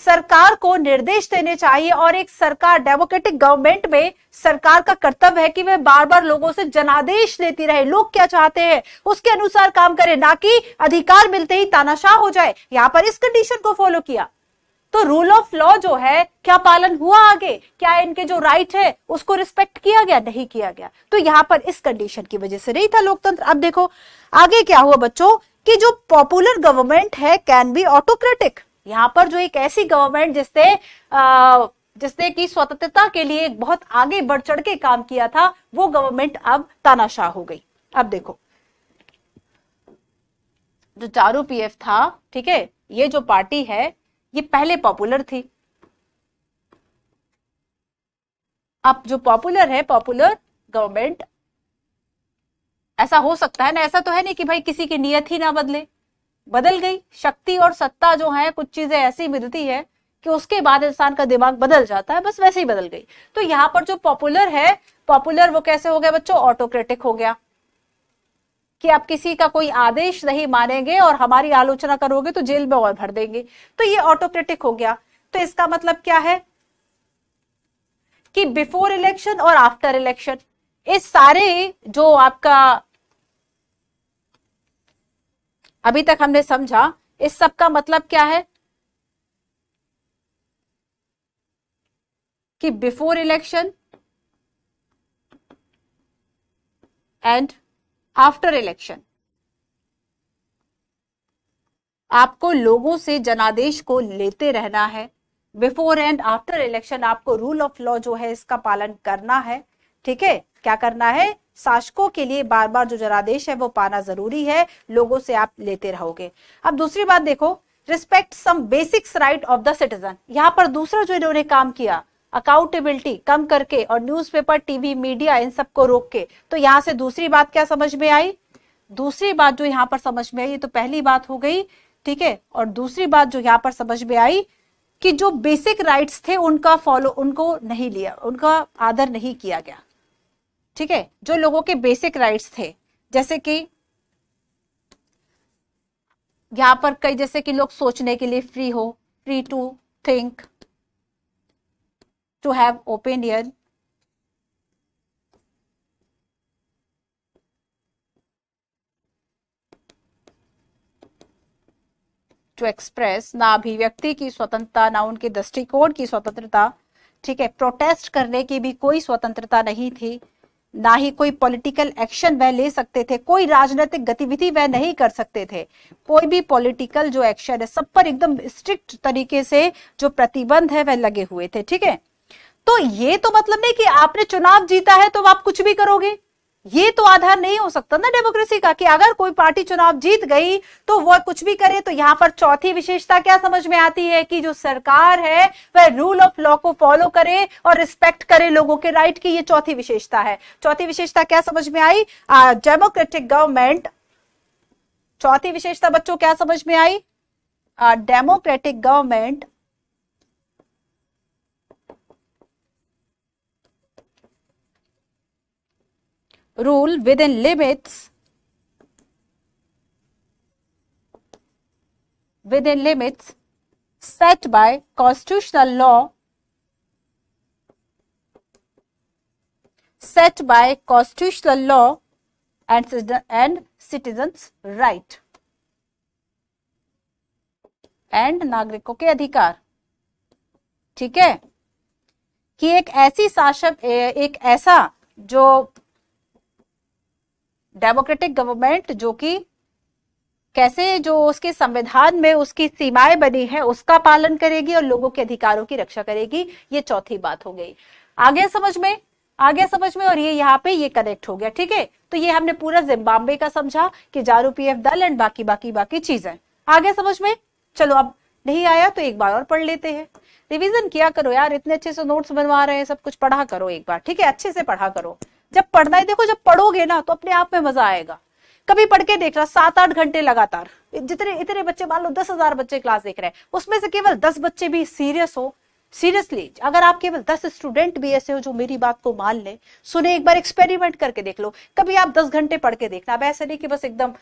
सरकार को निर्देश देने चाहिए और एक सरकार डेमोक्रेटिक गवर्नमेंट में सरकार का कर्तव्य है कि वे बार बार लोगों से जनादेश लेती रहे लोग क्या चाहते हैं उसके अनुसार काम करे ना कि अधिकार मिलते ही तानाशाह हो जाए यहां पर इस कंडीशन को फॉलो किया तो रूल ऑफ लॉ जो है क्या पालन हुआ आगे क्या इनके जो राइट है उसको रिस्पेक्ट किया गया नहीं किया गया तो यहां पर इस कंडीशन की वजह से नहीं था लोकतंत्र अब देखो आगे क्या हुआ बच्चों कि जो पॉपुलर गवर्नमेंट है कैन बी ऑटोक्रेटिक यहाँ पर जो एक ऐसी गवर्नमेंट जिसने जिसने की स्वतंत्रता के लिए बहुत आगे बढ़ चढ़ के काम किया था वो गवर्नमेंट अब तानाशाह हो गई अब देखो जो चारू पीएफ था ठीक है ये जो पार्टी है ये पहले पॉपुलर थी अब जो पॉपुलर है पॉपुलर गवर्नमेंट ऐसा हो सकता है ना ऐसा तो है नहीं कि भाई किसी की नियत ही ना बदले बदल गई शक्ति और सत्ता जो है कुछ चीजें ऐसी मिलती है कि उसके बाद इंसान का दिमाग बदल जाता है बस वैसे ही बदल गई तो यहाँ पर जो पॉपुलर है पॉपुलर वो कैसे हो गया बच्चों ऑटोक्रेटिक हो गया कि आप किसी का कोई आदेश नहीं मानेंगे और हमारी आलोचना करोगे तो जेल में और भर देंगे तो ये ऑटोक्रेटिक हो गया तो इसका मतलब क्या है कि बिफोर इलेक्शन और आफ्टर इलेक्शन इस सारे जो आपका अभी तक हमने समझा इस सब का मतलब क्या है कि before election and after election आपको लोगों से जनादेश को लेते रहना है बिफोर एंड आफ्टर इलेक्शन आपको रूल ऑफ लॉ जो है इसका पालन करना है ठीक है क्या करना है शासकों के लिए बार बार जो जनादेश है वो पाना जरूरी है लोगों से आप लेते रहोगे अब दूसरी बात देखो respect some basics right of the citizen यहाँ पर दूसरा जो इन्होंने काम किया अकाउंटेबिलिटी कम करके और न्यूज़पेपर टीवी मीडिया इन सबको रोक के तो यहाँ से दूसरी बात क्या समझ में आई दूसरी बात जो यहाँ पर समझ में आई ये तो पहली बात हो गई ठीक है और दूसरी बात जो यहाँ पर समझ में आई कि जो बेसिक राइट्स थे उनका फॉलो उनको नहीं लिया उनका आदर नहीं किया गया ठीक है जो लोगों के बेसिक राइट्स थे जैसे कि यहां पर कई जैसे कि लोग सोचने के लिए फ्री हो free to think to have opinion to express ना अभिव्यक्ति की स्वतंत्रता ना उनके दृष्टिकोण की स्वतंत्रता ठीक है प्रोटेस्ट करने की भी कोई स्वतंत्रता नहीं थी ना ही कोई पॉलिटिकल एक्शन वह ले सकते थे कोई राजनीतिक गतिविधि वह नहीं कर सकते थे कोई भी पॉलिटिकल जो एक्शन है सब पर एकदम स्ट्रिक्ट तरीके से जो प्रतिबंध है वह लगे हुए थे ठीक है तो ये तो मतलब नहीं कि आपने चुनाव जीता है तो आप कुछ भी करोगे ये तो आधार नहीं हो सकता ना डेमोक्रेसी का कि अगर कोई पार्टी चुनाव जीत गई तो वह कुछ भी करे तो यहाँ पर चौथी विशेषता क्या समझ में आती है कि जो सरकार है वह रूल ऑफ लॉ को फॉलो करे और रिस्पेक्ट करे लोगों के राइट की ये चौथी विशेषता है चौथी विशेषता क्या समझ में आई डेमोक्रेटिक गवर्नमेंट चौथी विशेषता बच्चों क्या समझ में आई democratic government rule within limits within limits set by constitutional law set by constitutional law and, and citizens right and नागरिकों के अधिकार ठीक है कि एक ऐसी शासक एक ऐसा जो डेमोक्रेटिक गवर्नमेंट जो कि कैसे जो उसके संविधान में उसकी सीमाएं बनी है उसका पालन करेगी और लोगों के अधिकारों की रक्षा करेगी ये चौथी बात हो गई आगे समझ में आगे समझ में और ये यहाँ पे ये कनेक्ट हो गया ठीक है तो ये हमने पूरा जिम्बाब्वे का समझा कि जारू पी एफ दल एंड बाकी बाकी बाकी चीजें आगे समझ में चलो अब नहीं आया तो एक बार और पढ़ लेते हैं रिवीजन किया करो यार इतने अच्छे से नोट्स बनवा रहे हैं सब कुछ पढ़ा करो एक बार ठीक है अच्छे से पढ़ा करो जब पढ़ना है देखो जब पढ़ोगे ना तो अपने आप में मजा आएगा कभी पढ़ के देख रहा सात आठ घंटे लगातार जितने इतने बच्चे मान लो दस हजार बच्चे क्लास देख रहे हैं उसमें से केवल दस बच्चे भी सीरियस हो सीरियसली अगर आप केवल दस स्टूडेंट भी ऐसे हो जो मेरी बात को मान ले सुने एक बार एक्सपेरिमेंट करके देख लो कभी आप दस घंटे पढ़ के देखना अब ऐसे नहीं कि बस एकदम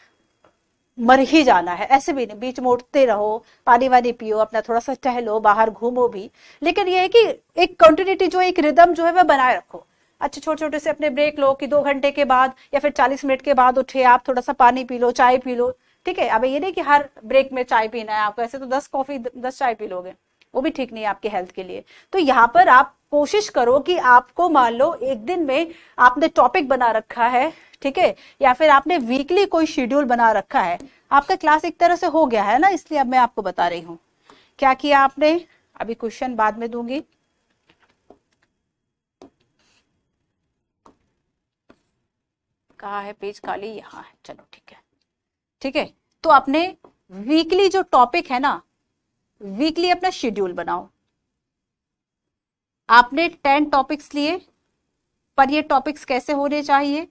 मर ही जाना है ऐसे भी नहीं बीच में उठते रहो पानी वानी पियो अपना थोड़ा सा टहलो बाहर घूमो भी लेकिन यह है कि एक कंटिन्यूटी जो एक रिदम जो है वह बनाए रखो अच्छे छोटे छोटे से अपने ब्रेक लो कि दो घंटे के बाद या फिर चालीस मिनट के बाद उठे आप थोड़ा सा पानी पी लो चाय पी लो ठीक है अब ये नहीं कि हर ब्रेक में चाय पीना है आपको ऐसे तो दस कॉफी दस चाय पी लोगे वो भी ठीक नहीं है आपके हेल्थ के लिए तो यहाँ पर आप कोशिश करो कि आपको मान लो एक दिन में आपने टॉपिक बना रखा है ठीक है या फिर आपने वीकली कोई शेड्यूल बना रखा है आपका क्लास एक तरह से हो गया है ना इसलिए अब मैं आपको बता रही हूँ क्या किया आपने अभी क्वेश्चन बाद में दूंगी कहा है पेज खाली यहाँ है चलो ठीक है ठीक है तो आपने वीकली जो टॉपिक है ना वीकली अपना शेड्यूल बनाओ आपने टेन टॉपिक्स लिए पर ये टॉपिक्स कैसे होने चाहिए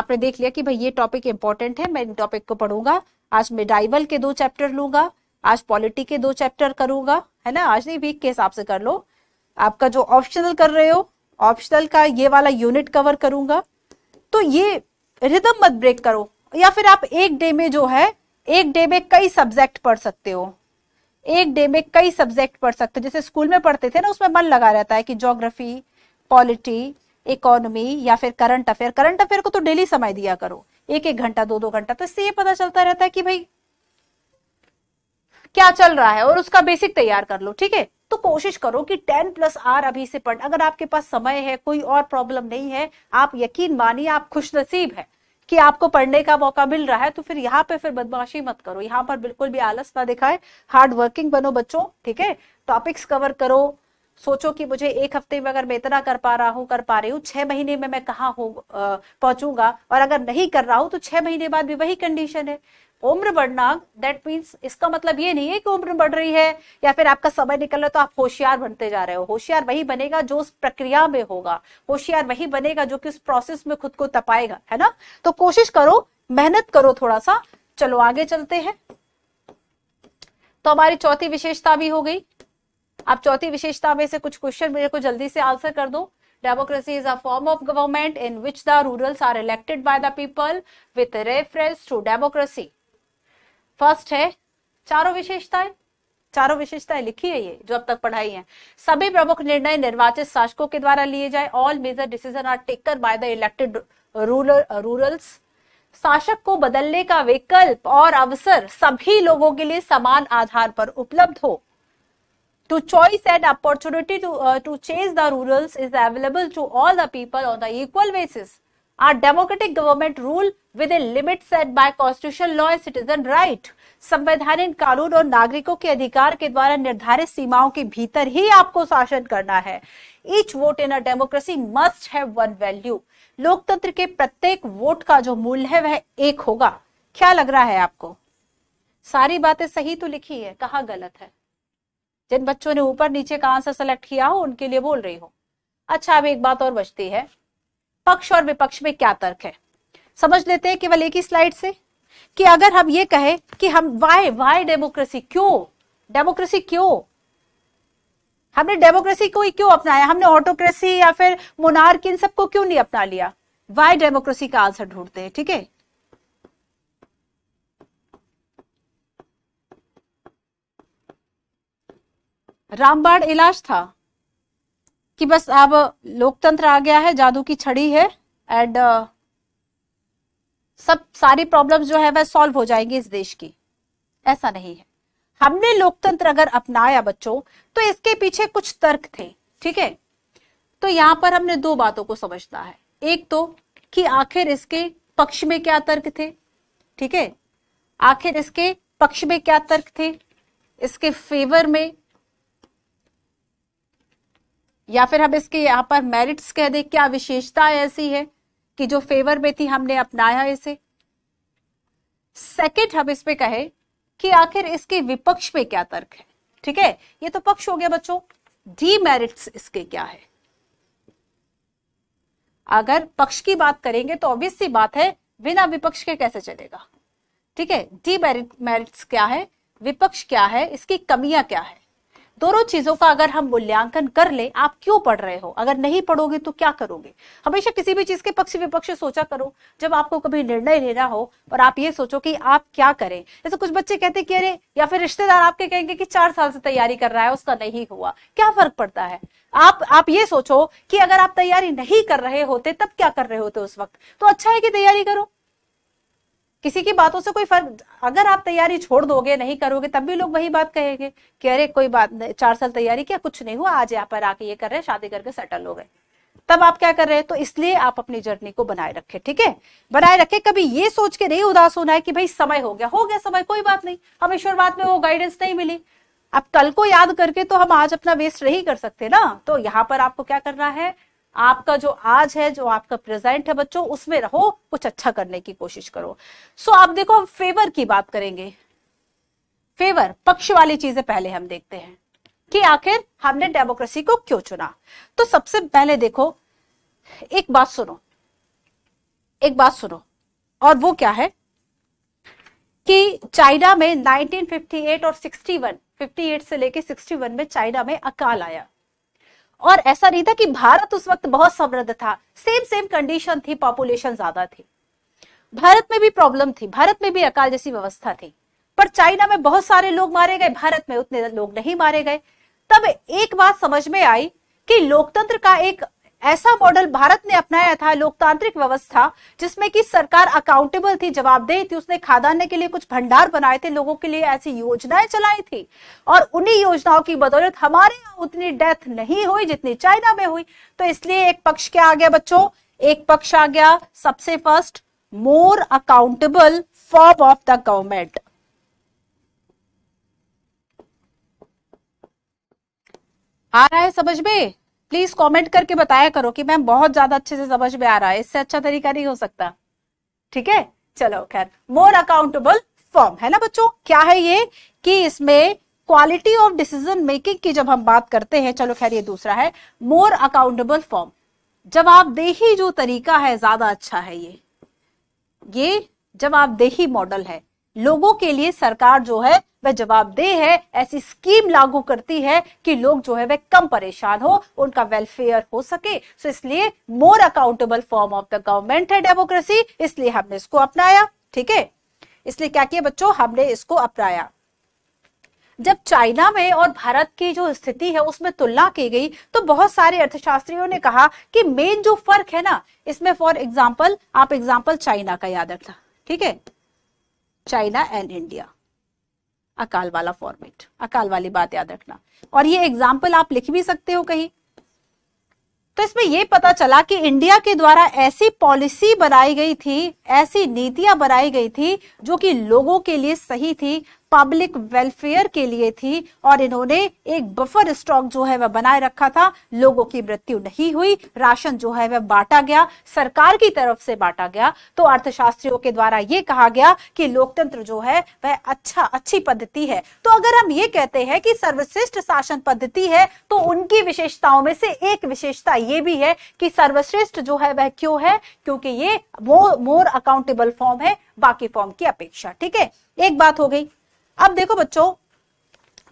आपने देख लिया कि भाई ये टॉपिक इंपॉर्टेंट है मैं इन टॉपिक को पढ़ूंगा आज मेडाइवल के दो चैप्टर लूंगा आज पॉलिटी के दो चैप्टर करूंगा है ना आज नहीं वीक के हिसाब से कर लो आपका जो ऑप्शनल कर रहे हो ऑप्शनल का ये वाला यूनिट कवर करूंगा तो ये रिदम मत ब्रेक करो या फिर आप एक डे में जो है एक डे में कई सब्जेक्ट पढ़ सकते हो एक डे में कई सब्जेक्ट पढ़ सकते हो जैसे स्कूल में पढ़ते थे ना उसमें मन लगा रहता है कि जोग्राफी पॉलिटी इकोनॉमी या फिर करंट अफेयर करंट अफेयर को तो डेली समय दिया करो एक एक घंटा दो दो घंटा तो इससे ये पता चलता रहता है कि भाई क्या चल रहा है और उसका बेसिक तैयार कर लो ठीक है तो कोशिश करो कि 10 प्लस आर अभी से पढ़ अगर आपके पास समय है कोई और प्रॉब्लम नहीं है आप यकीन मानिए आप खुश नसीब है कि आपको पढ़ने का मौका मिल रहा है तो फिर यहाँ पे फिर बदमाशी मत करो यहाँ पर बिल्कुल भी आलस ना दिखाए हार्ड वर्किंग बनो बच्चों ठीक है टॉपिक्स कवर करो सोचो कि मुझे एक हफ्ते में अगर मैं इतना कर पा रहा हूँ कर पा रही हूँ छह महीने में मैं कहाँ हो पहुंचूंगा और अगर नहीं कर रहा हूं तो छह महीने बाद भी वही कंडीशन है उम्र बढ़ना दैट मीन्स इसका मतलब ये नहीं है कि उम्र बढ़ रही है या फिर आपका समय निकल रहा है तो आप होशियार बनते जा रहे हो होशियार वही बनेगा जो उस प्रक्रिया में होगा होशियार वही बनेगा जो कि उस प्रोसेस में खुद को तपाएगा है ना तो कोशिश करो मेहनत करो थोड़ा सा चलो आगे चलते हैं तो हमारी चौथी विशेषता भी हो गई आप चौथी विशेषता में से कुछ क्वेश्चन मेरे को जल्दी से आंसर कर दो democracy is a form of government in which the rulers are elected by the people with reference to democracy first है चारों विशेषताएं चारों विशेषताएं लिखी है ये जो अब तक पढ़ाई है सभी प्रमुख निर्णय निर्वाचित शासकों के द्वारा लिए जाए all major decision are taken by the elected ruler rulers शासक को बदलने का विकल्प और अवसर सभी लोगों के लिए समान आधार पर उपलब्ध हो to choice and opportunity to to change the rulers is available to all the people on the equal basis are democratic government rule with a limit set by constitution law and citizen right संवैधानिक कानून और नागरिकों के अधिकार के द्वारा निर्धारित सीमाओं के भीतर ही आपको शासन करना है each vote in a democracy must have one value लोकतंत्र के प्रत्येक वोट का जो मूल्य है वह एक होगा क्या लग रहा है आपको सारी बातें सही तो लिखी है कहा गलत है जिन बच्चों ने ऊपर नीचे का आंसर सेलेक्ट किया हो उनके लिए बोल रही हूँ अच्छा अब एक बात और बचती है पक्ष और विपक्ष में क्या तर्क है समझ लेते हैं केवल एक ही स्लाइड से कि अगर हम ये कहें कि हम वाई वाई डेमोक्रेसी क्यों डेमोक्रेसी क्यों हमने डेमोक्रेसी को ही क्यों अपनाया हमने ऑटोक्रेसी या फिर मोनार्क इन सबको क्यों नहीं अपना लिया वाई डेमोक्रेसी का आंसर ढूंढते हैं ठीक है रामबाण इलाज था कि बस अब लोकतंत्र आ गया है जादू की छड़ी है एंड uh, सब सारी प्रॉब्लम्स जो है वह सॉल्व हो जाएंगी इस देश की ऐसा नहीं है हमने लोकतंत्र अगर अपनाया बच्चों तो इसके पीछे कुछ तर्क थे ठीक है तो यहाँ पर हमने दो बातों को समझना है एक तो कि आखिर इसके पक्ष में क्या तर्क थे ठीक है आखिर इसके पक्ष में क्या तर्क थे इसके फेवर में या फिर हम इसके यहाँ पर मेरिट्स कह दें क्या विशेषता ऐसी है कि जो फेवर में थी हमने अपनाया इसे सेकेंड हम इस कहे कि आखिर इसके विपक्ष में क्या तर्क है ठीक है ये तो पक्ष हो गया बच्चों डीमेरिट्स इसके क्या है अगर पक्ष की बात करेंगे तो ऑब्वियस सी बात है बिना विपक्ष के कैसे चलेगा ठीक है डीमेरिट मेरिट्स क्या है विपक्ष क्या है इसकी कमियां क्या है दोनों चीजों का अगर हम मूल्यांकन कर ले आप क्यों पढ़ रहे हो अगर नहीं पढ़ोगे तो क्या करोगे हमेशा किसी भी चीज के पक्ष विपक्ष सोचा करो जब आपको कभी निर्णय लेना हो और आप ये सोचो कि आप क्या करें जैसे कुछ बच्चे कहते कि अरे या फिर रिश्तेदार आपके कहेंगे कि चार साल से तैयारी कर रहा है उसका नहीं हुआ क्या फर्क पड़ता है आप आप ये सोचो कि अगर आप तैयारी नहीं कर रहे होते तब क्या कर रहे होते उस वक्त तो अच्छा है कि तैयारी करो किसी की बातों से कोई फर्क अगर आप तैयारी छोड़ दोगे नहीं करोगे तब भी लोग वही बात कहेंगे कि अरे कोई बात नहीं चार साल तैयारी किया कुछ नहीं हुआ आज यहाँ पर आके ये कर रहे हैं शादी करके सेटल हो गए तब आप क्या कर रहे हैं तो इसलिए आप अपनी जर्नी को बनाए रखें ठीक है बनाए रखें कभी ये सोच के नहीं उदास होना है कि भाई समय हो गया हो गया समय कोई बात नहीं हम बात में वो गाइडेंस नहीं मिली अब कल को याद करके तो हम आज अपना वेस्ट नहीं कर सकते ना तो यहाँ पर आपको क्या करना है आपका जो आज है जो आपका प्रेजेंट है बच्चों उसमें रहो कुछ अच्छा करने की कोशिश करो सो आप देखो हम फेवर की बात करेंगे फेवर पक्ष वाली चीजें पहले हम देखते हैं कि आखिर हमने डेमोक्रेसी को क्यों चुना तो सबसे पहले देखो एक बात सुनो एक बात सुनो और वो क्या है कि चाइना में 1958 और 61 58 से लेके 61 में चाइना में अकाल आया और ऐसा नहीं था कि भारत उस वक्त बहुत समृद्ध था सेम सेम कंडीशन थी पॉपुलेशन ज्यादा थी भारत में भी प्रॉब्लम थी भारत में भी अकाल जैसी व्यवस्था थी पर चाइना में बहुत सारे लोग मारे गए भारत में उतने लोग नहीं मारे गए तब एक बात समझ में आई कि लोकतंत्र का एक ऐसा मॉडल भारत ने अपनाया था लोकतांत्रिक व्यवस्था जिसमें कि सरकार अकाउंटेबल थी जवाबदेही थी उसने खादाने के लिए कुछ भंडार बनाए थे लोगों के लिए ऐसी योजनाएं चलाई थी और उन्हीं योजनाओं की बदौलत हमारे यहाँ उतनी डेथ नहीं हुई जितनी चाइना में हुई तो इसलिए एक पक्ष क्या आ गया बच्चों एक पक्ष आ गया सबसे first more accountable form of the government आ रहा है समझ में प्लीज कमेंट करके बताया करो कि मैम बहुत ज्यादा अच्छे से समझ में आ रहा है इससे अच्छा तरीका नहीं हो सकता ठीक है चलो खैर मोर अकाउंटेबल फॉर्म है ना बच्चों क्या है ये कि इसमें क्वालिटी ऑफ डिसीजन मेकिंग की जब हम बात करते हैं चलो खैर ये दूसरा है मोर अकाउंटेबल फॉर्म जवाबदेही जो तरीका है ज्यादा अच्छा है ये ये जवाबदेही मॉडल है लोगों के लिए सरकार जो है वह जवाबदेह है ऐसी स्कीम लागू करती है कि लोग जो है वह कम परेशान हो उनका वेलफेयर हो सके सो इसलिए more accountable form of the government है डेमोक्रेसी इसलिए हमने इसको अपनाया ठीक है इसलिए क्या किया बच्चों हमने इसको अपनाया जब चाइना में और भारत की जो स्थिति है उसमें तुलना की गई तो बहुत सारे अर्थशास्त्रियों ने कहा कि मेन जो फर्क है ना इसमें फॉर एग्जाम्पल आप एग्जाम्पल चाइना का याद रखना ठीक है चाइना एंड इंडिया अकाल वाला फॉर्मेट अकाल वाली बात याद रखना और ये एग्जाम्पल आप लिख भी सकते हो कहीं तो इसमें यह पता चला कि इंडिया के द्वारा ऐसी पॉलिसी बनाई गई थी ऐसी नीतियां बनाई गई थी जो कि लोगों के लिए सही थी पब्लिक वेलफेयर के लिए थी और इन्होंने एक बफर स्टॉक जो है वह बनाए रखा था लोगों की मृत्यु नहीं हुई राशन जो है वह बांटा गया सरकार की तरफ से बांटा गया तो अर्थशास्त्रियों के द्वारा यह कहा गया कि लोकतंत्र जो है वह अच्छा अच्छी पद्धति है तो अगर हम ये कहते हैं कि सर्वश्रेष्ठ शासन पद्धति है तो उनकी विशेषताओं में से एक विशेषता ये भी है कि सर्वश्रेष्ठ जो है वह क्यों है क्योंकि ये मोर अकाउंटेबल फॉर्म है बाकी फॉर्म की अपेक्षा ठीक है एक बात हो गई अब देखो बच्चों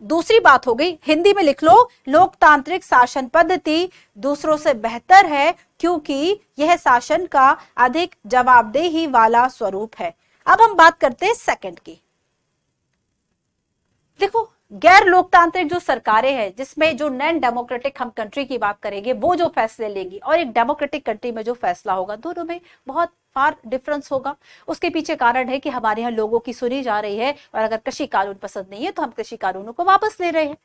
दूसरी बात हो गई हिंदी में लिख लो लोकतांत्रिक शासन पद्धति दूसरों से बेहतर है क्योंकि यह शासन का अधिक जवाबदेही वाला स्वरूप है अब हम बात करते हैं सेकंड की देखो गैर लोकतांत्रिक जो सरकारें हैं जिसमें जो नॉन डेमोक्रेटिक हम कंट्री की बात करेंगे वो जो फैसले लेगी और एक डेमोक्रेटिक कंट्री में जो फैसला होगा दोनों में बहुत फार डिफरेंस होगा उसके पीछे कारण है कि हमारे यहाँ लोगों की सुनी जा रही है और अगर कृषि कानून पसंद नहीं है तो हम कृषि कानूनों को वापस ले रहे हैं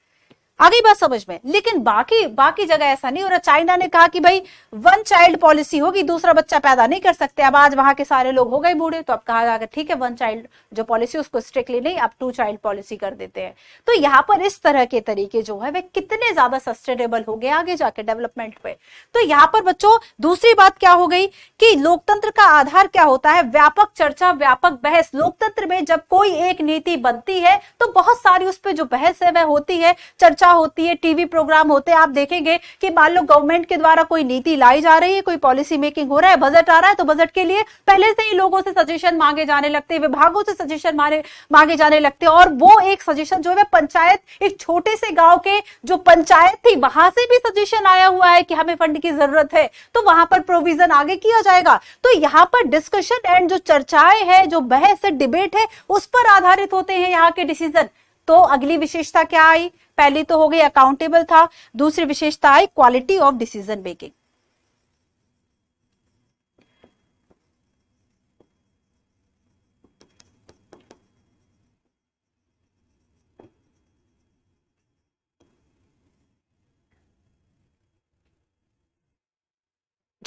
आगे बात समझ में लेकिन बाकी बाकी जगह ऐसा नहीं हो रहा चाइना ने कहा कि भाई वन चाइल्ड पॉलिसी होगी दूसरा बच्चा पैदा नहीं कर सकते अब आज वहां के सारे लोग हो गए बूढ़े तो अब कहा जाकर ठीक है वन चाइल्ड जो पॉलिसी उसको स्ट्रिक्टली नहीं अब टू चाइल्ड पॉलिसी कर देते हैं तो यहाँ पर इस तरह के तरीके जो है वे कितने ज्यादा सस्टेनेबल हो गए आगे जाके डेवलपमेंट पे तो यहाँ पर बच्चों दूसरी बात क्या हो गई कि लोकतंत्र का आधार क्या होता है व्यापक चर्चा व्यापक बहस लोकतंत्र में जब कोई एक नीति बनती है तो बहुत सारी उस पर जो बहस है वह होती है चर्चा चर्चा होती है टीवी प्रोग्राम होते हैं आप देखेंगे कि मान लो गवर्नमेंट के द्वारा कोई नीति लाई जा रही है कोई पॉलिसी मेकिंग हो रहा है बजट आ रहा है तो बजट के लिए पहले से ही लोगों से सजेशन मांगे जाने लगते हैं विभागों से सजेशन मांगे जाने लगते हैं और वो एक सजेशन जो है पंचायत एक छोटे से गाँव के जो पंचायत थी वहां से भी सजेशन आया हुआ है कि हमें फंड की जरूरत है तो वहां पर प्रोविजन आगे किया जाएगा तो यहाँ पर डिस्कशन एंड जो चर्चाएं है जो बहस डिबेट है उस पर आधारित होते हैं यहाँ के डिसीजन तो अगली विशेषता क्या आई पहली तो हो गई अकाउंटेबल था दूसरी विशेषता आई क्वालिटी ऑफ डिसीजन मेकिंग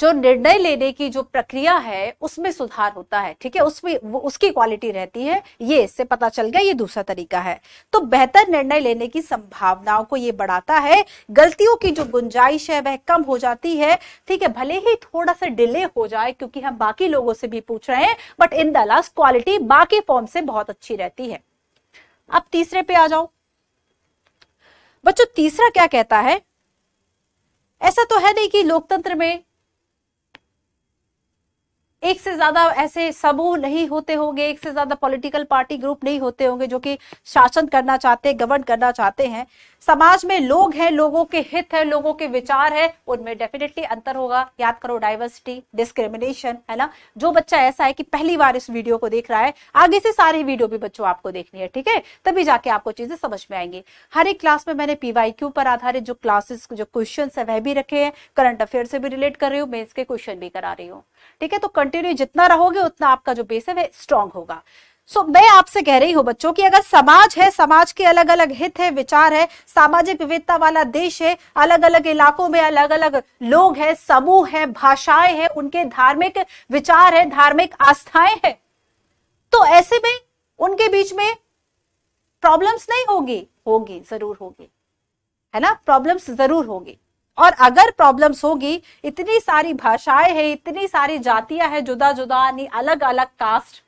जो निर्णय लेने की जो प्रक्रिया है उसमें सुधार होता है ठीक है उसमें उसकी क्वालिटी रहती है ये इससे पता चल गया ये दूसरा तरीका है तो बेहतर निर्णय लेने की संभावनाओं को ये बढ़ाता है गलतियों की जो गुंजाइश है वह कम हो जाती है ठीक है भले ही थोड़ा सा डिले हो जाए क्योंकि हम बाकी लोगों से भी पूछ रहे हैं but in the last quality बाकी फॉर्म से बहुत अच्छी रहती है अब तीसरे पे आ जाओ बच्चों तीसरा क्या कहता है ऐसा तो है नहीं कि लोकतंत्र में एक से ज्यादा ऐसे समूह नहीं होते होंगे एक से ज्यादा पॉलिटिकल पार्टी ग्रुप नहीं होते होंगे जो कि शासन करना चाहते हैं गवर्न करना चाहते हैं समाज में लोग हैं लोगों के हित है लोगों के विचार है उनमें डेफिनेटली अंतर होगा याद करो डाइवर्सिटी डिस्क्रिमिनेशन है ना जो बच्चा ऐसा है कि पहली बार इस वीडियो को देख रहा है आगे से सारी वीडियो भी बच्चों आपको देखनी है ठीक है तभी जाके आपको चीजें समझ में आएंगी हर एक क्लास में मैंने पीवाई पर आधारित जो क्लासेस जो क्वेश्चन है वह भी रखे हैं करंट अफेयर से भी रिलेट कर रही हूँ मेन्स के क्वेश्चन भी करा रही हूँ ठीक है तो कंटिन्यू जितना रहोगे उतना आपका जो बेस है वह स्ट्रांग होगा सो so, मैं आपसे कह रही हूं बच्चों कि अगर समाज है समाज के अलग अलग हित है विचार है सामाजिक विविधता वाला देश है अलग अलग इलाकों में अलग अलग लोग हैं समूह है भाषाएं हैं उनके धार्मिक विचार है धार्मिक आस्थाएं हैं तो ऐसे में उनके बीच में प्रॉब्लम्स नहीं होगी होगी जरूर होगी है ना प्रॉब्लम्स जरूर होगी और अगर प्रॉब्लम्स होगी इतनी सारी भाषाएं हैं इतनी सारी जातियां हैं जुदा जुदा अलग अलग कास्ट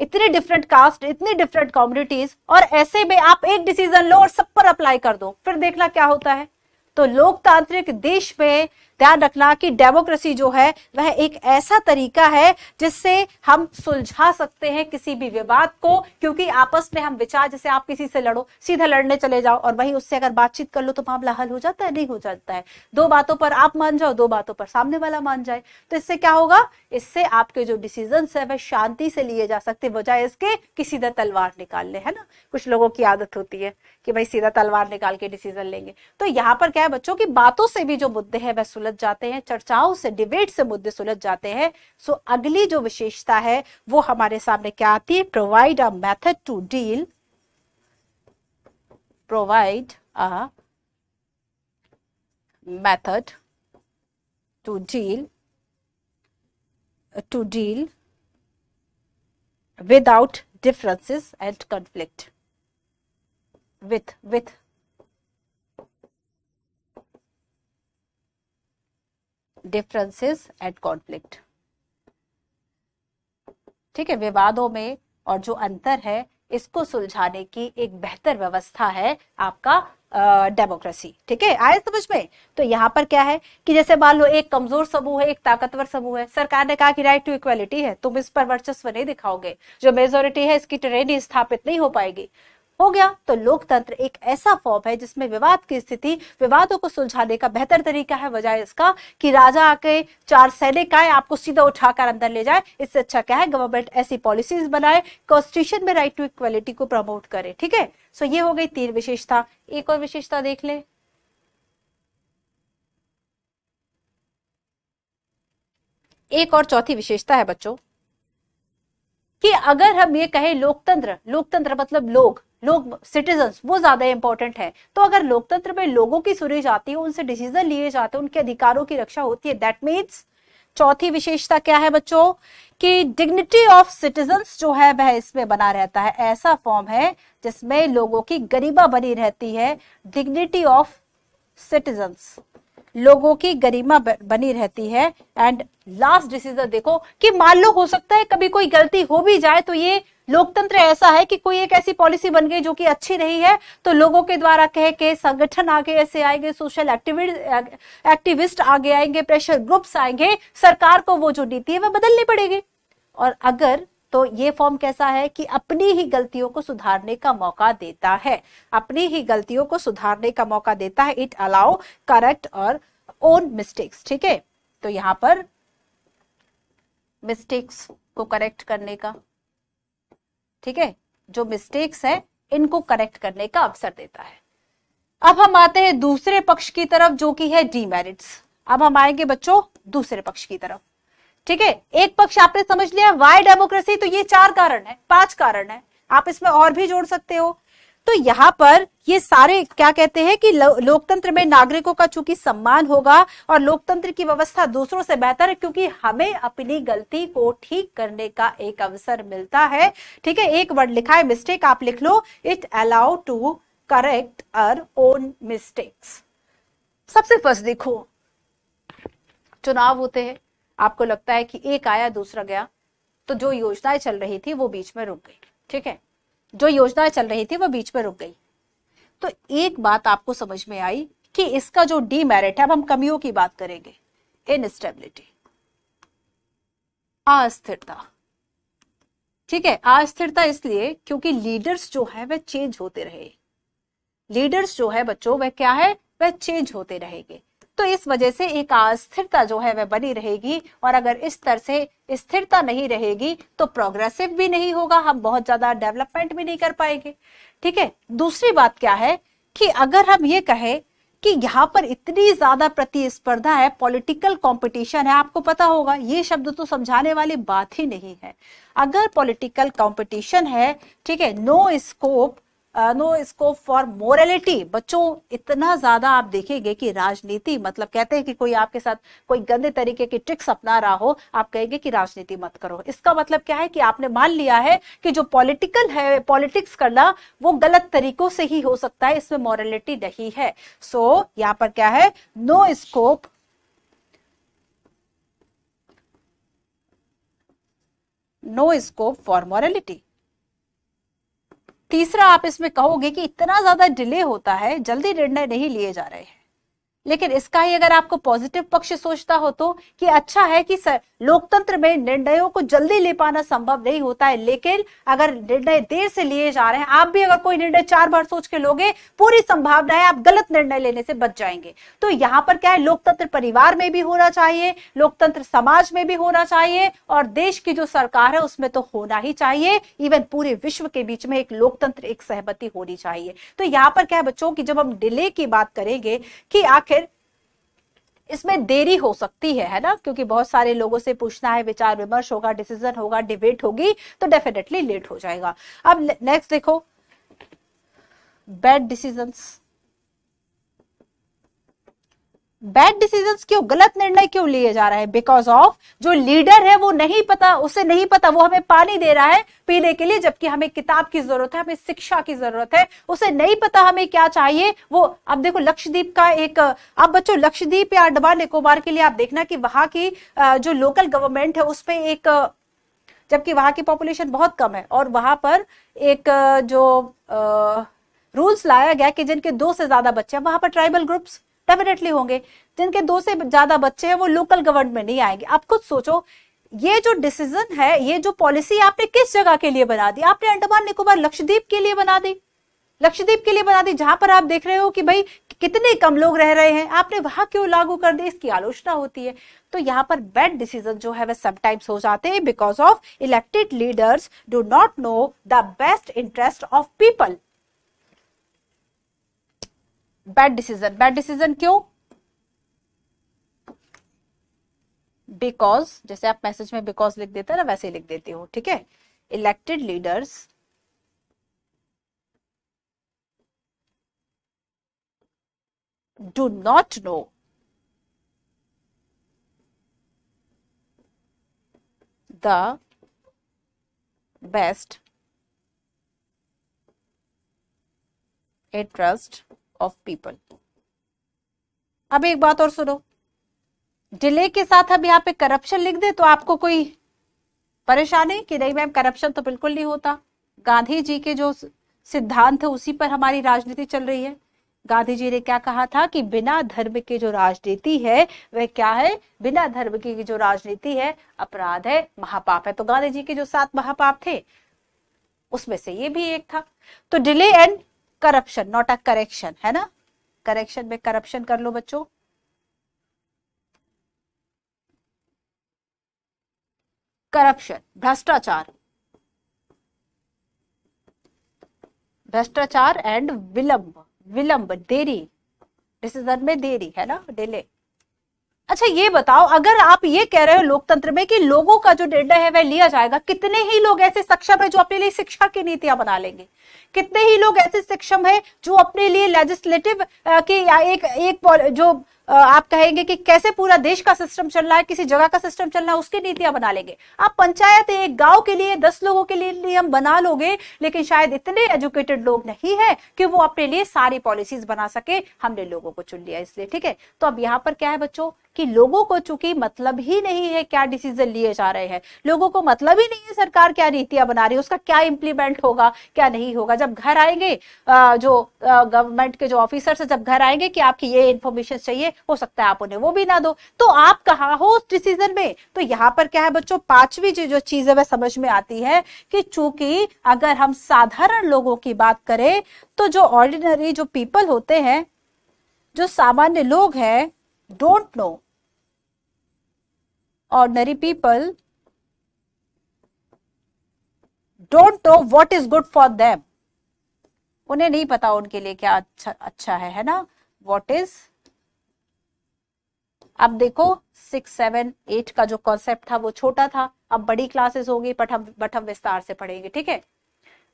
इतनी डिफरेंट कास्ट इतनी डिफरेंट कम्युनिटीज और ऐसे में आप एक डिसीजन लो और सब पर अप्लाई कर दो फिर देखना क्या होता है तो लोकतांत्रिक देश में ध्यान रखना कि डेमोक्रेसी जो है वह एक ऐसा तरीका है जिससे हम सुलझा सकते हैं किसी भी विवाद को क्योंकि आपस में हम विचार जैसे आप किसी से लड़ो सीधा लड़ने चले जाओ और वहीं उससे अगर बातचीत कर लो तो मामला हल हो जाता है नहीं हो जाता है दो बातों पर आप मान जाओ दो बातों पर सामने वाला मान जाए तो इससे क्या होगा इससे आपके जो डिसीजन है वह शांति से लिए जा सकते बजाय इसके किसी तलवार तलवार निकालने है ना कुछ लोगों की आदत होती है कि भाई सीधा तलवार निकाल के डिसीजन लेंगे तो यहाँ पर क्या है बच्चों की बातों से भी जो मुद्दे हैं वह सुलझ जाते हैं चर्चाओं से डिबेट से मुद्दे सुलझ जाते हैं सो अगली जो विशेषता है वो हमारे सामने क्या आती है provide a method to deal provide a method to deal to deal without differences and conflict with with differences at conflict ठीक है विवादों में और जो अंतर है इसको सुलझाने की एक बेहतर व्यवस्था है आपका डेमोक्रेसी ठीक है आए समझ में तो यहाँ पर क्या है कि जैसे मान लो एक कमजोर समूह है एक ताकतवर समूह है सरकार ने कहा कि राइट टू इक्वालिटी है तुम इस पर वर्चस्व नहीं दिखाओगे जो मेजोरिटी है इसकी ट्रेनिंग स्थापित नहीं हो पाएगी हो गया तो लोकतंत्र एक ऐसा फॉर्म है जिसमें विवाद की स्थिति विवादों को सुलझाने का बेहतर तरीका है वजह इसका कि राजा आके चार सैनिक आए आपको सीधा उठाकर अंदर ले जाए इससे अच्छा क्या है गवर्नमेंट ऐसी पॉलिसीज बनाए कॉन्स्टिट्यूशन में राइट टू इक्वालिटी को प्रमोट करे ठीक है सो ये हो गई तीन विशेषता एक और विशेषता देख ले एक और चौथी विशेषता है बच्चों कि अगर हम ये कहें लोकतंत्र लोकतंत्र मतलब लोग लोग सिटीजन वो ज्यादा इंपॉर्टेंट है तो अगर लोकतंत्र में लोगों की सुनी जाती है उनसे डिसीजन लिए जाते हैं उनके अधिकारों की रक्षा होती है दैट मीन्स चौथी विशेषता क्या है बच्चों कि डिग्निटी ऑफ सिटीजन्स जो है वह इसमें बना रहता है ऐसा फॉर्म है जिसमें लोगों की गरिमा बनी रहती है डिग्निटी ऑफ सिटीजन्स लोगों की गरिमा बनी रहती है एंड लास्ट डिसीजन देखो कि मान लो हो सकता है कभी कोई गलती हो भी जाए तो ये लोकतंत्र ऐसा है कि कोई एक ऐसी पॉलिसी बन गई जो कि अच्छी नहीं है तो लोगों के द्वारा कह के संगठन आगे ऐसे आएंगे सोशल एक्टिविस्ट आगे आएंगे प्रेशर ग्रुप्स आएंगे सरकार को वो जो नीति है वह बदलनी पड़ेगी और अगर तो ये फॉर्म कैसा है कि अपनी ही गलतियों को सुधारने का मौका देता है अपनी ही गलतियों को सुधारने का मौका देता है इट अलाउ करेक्ट और ओन मिस्टेक्स ठीक है तो यहाँ पर मिस्टेक्स को करेक्ट करने का ठीक है जो मिस्टेक्स है इनको करेक्ट करने का अवसर देता है अब हम आते हैं दूसरे पक्ष की तरफ जो कि है डीमेरिट्स अब हम आएंगे बच्चों दूसरे पक्ष की तरफ ठीक है एक पक्ष आपने समझ लिया वाई डेमोक्रेसी तो ये चार कारण है पांच कारण है आप इसमें और भी जोड़ सकते हो तो यहाँ पर ये सारे क्या कहते हैं कि लो, लोकतंत्र में नागरिकों का चूंकि सम्मान होगा और लोकतंत्र की व्यवस्था दूसरों से बेहतर है क्योंकि हमें अपनी गलती को ठीक करने का एक अवसर मिलता है ठीक है एक वर्ड लिखा है मिस्टेक आप लिख लो it allow to correct our own mistakes सबसे फर्स्ट देखो चुनाव होते हैं आपको लगता है कि एक आया दूसरा गया तो जो योजनाएं चल रही थी वो बीच में रुक गई ठीक है जो योजना चल रही थी वो बीच में रुक गई तो एक बात आपको समझ में आई कि इसका जो डीमेरिट है अब हम कमियों की बात करेंगे इनस्टेबिलिटी अस्थिरता ठीक है अस्थिरता इसलिए क्योंकि लीडर्स जो है वह चेंज होते रहे लीडर्स जो है बच्चों वह क्या है वह चेंज होते रहेंगे तो इस वजह से एक अस्थिरता जो है वह बनी रहेगी और अगर इस तरह से स्थिरता नहीं रहेगी तो प्रोग्रेसिव भी नहीं होगा हम बहुत ज्यादा डेवलपमेंट भी नहीं कर पाएंगे ठीक है दूसरी बात क्या है कि अगर हम ये कहें कि यहाँ पर इतनी ज्यादा प्रतिस्पर्धा है पॉलिटिकल कंपटीशन है आपको पता होगा ये शब्द तो समझाने वाली बात ही नहीं है अगर पॉलिटिकल कंपटीशन है ठीक है no scope no scope for morality बच्चों इतना ज्यादा आप देखेंगे कि राजनीति मतलब कहते हैं कि कोई आपके साथ कोई गंदे तरीके की ट्रिक्स अपना रहा हो आप कहेंगे कि राजनीति मत करो इसका मतलब क्या है कि आपने मान लिया है कि जो पॉलिटिकल है पॉलिटिक्स करना वो गलत तरीकों से ही हो सकता है इसमें मॉरलिटी नहीं है सो so, यहां पर क्या है no scope no scope for morality तीसरा आप इसमें कहोगे कि इतना ज्यादा डिले होता है जल्दी निर्णय नहीं लिए जा रहे हैं लेकिन इसका ही अगर आपको पॉजिटिव पक्ष सोचता हो तो कि अच्छा है कि लोकतंत्र में निर्णयों को जल्दी ले पाना संभव नहीं होता है लेकिन अगर निर्णय देर से लिए जा रहे हैं आप भी अगर कोई निर्णय चार बार सोच के लोगे पूरी संभावना है आप गलत निर्णय लेने से बच जाएंगे तो यहाँ पर क्या है लोकतंत्र परिवार में भी होना चाहिए लोकतंत्र समाज में भी होना चाहिए और देश की जो सरकार है उसमें तो होना ही चाहिए इवन पूरे विश्व के बीच में एक लोकतंत्र एक सहमति होनी चाहिए तो यहाँ पर क्या है बच्चों की जब हम डिले की बात करेंगे कि आखिर इसमें देरी हो सकती है है ना क्योंकि बहुत सारे लोगों से पूछना है विचार विमर्श होगा डिसीजन होगा डिबेट होगी तो डेफिनेटली लेट हो जाएगा अब नेक्स्ट देखो बैड डिसीजंस बैड डिसीजन क्यों गलत निर्णय क्यों लिए जा रहा है बिकॉज ऑफ जो लीडर है वो नहीं पता उसे नहीं पता वो हमें पानी दे रहा है पीने के लिए जबकि हमें किताब की जरूरत है हमें शिक्षा की जरूरत है उसे नहीं पता हमें क्या चाहिए वो अब देखो लक्षद्वीप का एक अब बच्चों लक्षद्वीप या अंडमान निकोबार के लिए आप देखना कि वहां की जो लोकल गवर्नमेंट है उस पर एक जबकि वहां की पॉपुलेशन बहुत कम है और वहां पर एक जो रूल्स लाया गया कि जिनके दो से ज्यादा बच्चे हैं वहां पर ट्राइबल ग्रुप्स डेफिनेटली होंगे जिनके दो से ज्यादा बच्चे हैं वो लोकल गवर्नमेंट नहीं आएंगे आप खुद सोचो ये जो डिसीजन है ये जो पॉलिसी आपने किस जगह के लिए बना दी आपने अंडमान निकोबार लक्षद्वीप के लिए बना दी लक्षद्वीप के लिए बना दी जहां पर आप देख रहे हो कि भाई कितने कम लोग रह रहे हैं आपने वहां क्यों लागू कर दी इसकी आलोचना होती है तो यहाँ पर बैड डिसीजन जो है वह समटाइम्स हो जाते हैं because of elected leaders do not know the best interest of people bad decision bad decision क्यों बिकॉज जैसे आप मैसेज में बिकॉज लिख देते ना वैसे ही लिख देती हूँ ठीक है elected leaders do not know the best interest of people अब एक बात और सुनो डिले के साथ अब यहाँ पे करप्शन लिख दे तो आपको कोई परेशान कि नहीं मैम करप्शन तो बिल्कुल नहीं होता गांधी जी के जो सिद्धांत है उसी पर हमारी राजनीति चल रही है गांधी जी ने क्या कहा था कि बिना धर्म के जो राजनीति है वह क्या है बिना धर्म की जो राजनीति है अपराध है महापाप है तो गांधी जी के जो सात महापाप थे उसमें से ये भी एक था तो delay and corruption not a correction है ना करेक्शन में करप्शन कर लो बच्चों करप्शन भ्रष्टाचार भ्रष्टाचार एंड विलंब विलंब देरी डिसीजन में देरी है ना डिले अच्छा ये बताओ अगर आप ये कह रहे हो लोकतंत्र में कि लोगों का जो निर्णय है वह लिया जाएगा कितने ही लोग ऐसे सक्षम है जो अपने लिए शिक्षा की नीतियां बना लेंगे कितने ही लोग ऐसे सक्षम है जो अपने लिए लेजिस्लेटिव के एक एक जो आप कहेंगे कि कैसे पूरा देश का सिस्टम चल रहा है किसी जगह का सिस्टम चल रहा है उसकी नीतियां बना लेंगे आप पंचायत एक गांव के लिए दस लोगों के लिए नियम बना लोगे लेकिन शायद इतने एजुकेटेड लोग नहीं है कि वो अपने लिए सारी पॉलिसीज बना सके हमने लोगों को चुन लिया इसलिए ठीक है तो अब यहाँ पर क्या है बच्चों कि लोगों को चूंकि मतलब ही नहीं है क्या डिसीजन लिए जा रहे हैं लोगों को मतलब ही नहीं है सरकार क्या नीतियां बना रही है उसका क्या इंप्लीमेंट होगा क्या नहीं होगा जब घर आएंगे जो गवर्नमेंट के जो ऑफिसर से जब घर आएंगे कि आपकी ये इन्फॉर्मेशन चाहिए हो सकता है आप उन्हें वो भी ना दो तो आप कहा हो उस डिसीजन में तो यहाँ पर क्या है बच्चों पांचवी जो चीज है वह समझ में आती है कि चूंकि अगर हम साधारण लोगों की बात करें तो जो ऑर्डिनरी जो पीपल होते हैं जो सामान्य लोग हैं don't know ordinary people don't know what is good for them उन्हें नहीं पता उनके लिए क्या अच्छा अच्छा है है ना वॉट इज अब देखो सिक्स सेवन एट का जो कॉन्सेप्ट था वो छोटा था अब बड़ी क्लासेस होगी बट हम बट हम विस्तार से पढ़ेंगे ठीक है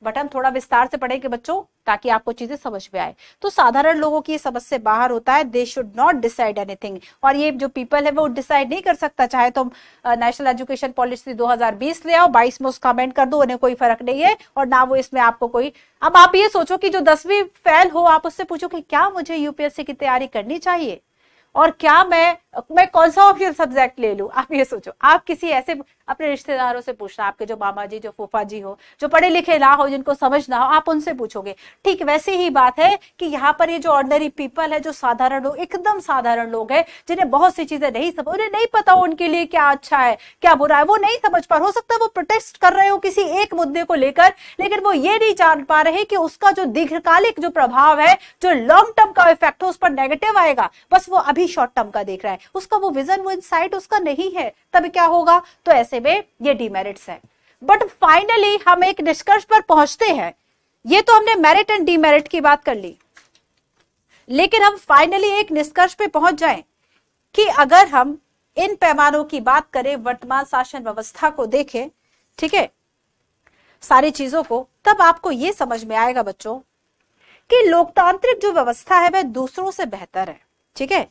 बट हम थोड़ा विस्तार से पढ़ेंगे बच्चों ताकि आपको चीजें समझ में आए तो साधारण लोगों की समझ से बाहर होता है they should not decide anything और ये जो पीपल है वो डिसाइड नहीं कर सकता चाहे तुम तो नेशनल एजुकेशन पॉलिसी 2020 ले आओ 22 में उसका कमेंट कर दो उन्हें कोई फर्क नहीं है और ना वो इसमें आपको कोई अब आप ये सोचो कि जो दसवीं फेल हो आप उससे पूछो कि क्या मुझे यूपीएससी की तैयारी करनी चाहिए और क्या मैं मैं कौन सा ऑप्शन सब्जेक्ट ले लूं आप ये सोचो आप किसी ऐसे अपने रिश्तेदारों से पूछना आपके जो मामा जी जो फूफा जी हो जो पढ़े लिखे ना हो जिनको समझ ना हो आप उनसे पूछोगे ठीक वैसे ही बात है कि यहाँ पर ये जो ऑर्डनरी पीपल है जो साधारण लोग एकदम साधारण लोग है जिन्हें बहुत सी चीजें नहीं समझ उन्हें नहीं पता उनके लिए क्या अच्छा है क्या बुरा है वो नहीं समझ पा हो सकता है वो प्रोटेस्ट कर रहे हो किसी एक मुद्दे को लेकर लेकिन वो ये नहीं जान पा रहे कि उसका जो दीर्घकालिक जो प्रभाव है जो लॉन्ग टर्म का इफेक्ट है उस पर नेगेटिव आएगा बस वो अभी शॉर्ट टर्म का देख रहा है उसका वो विजन वो इन उसका नहीं है तब क्या होगा तो ऐसे ऐसे में ये डिमेरिट्स है बट फाइनली हम एक निष्कर्ष पर पहुंचते हैं ये तो हमने मेरिट एंड डिमेरिट की बात कर ली लेकिन हम फाइनली एक निष्कर्ष पे पहुंच जाएं कि अगर हम इन पैमानों की बात करें वर्तमान शासन व्यवस्था को देखें ठीक है सारी चीजों को तब आपको ये समझ में आएगा बच्चों कि लोकतांत्रिक जो व्यवस्था है वह दूसरों से बेहतर है ठीक है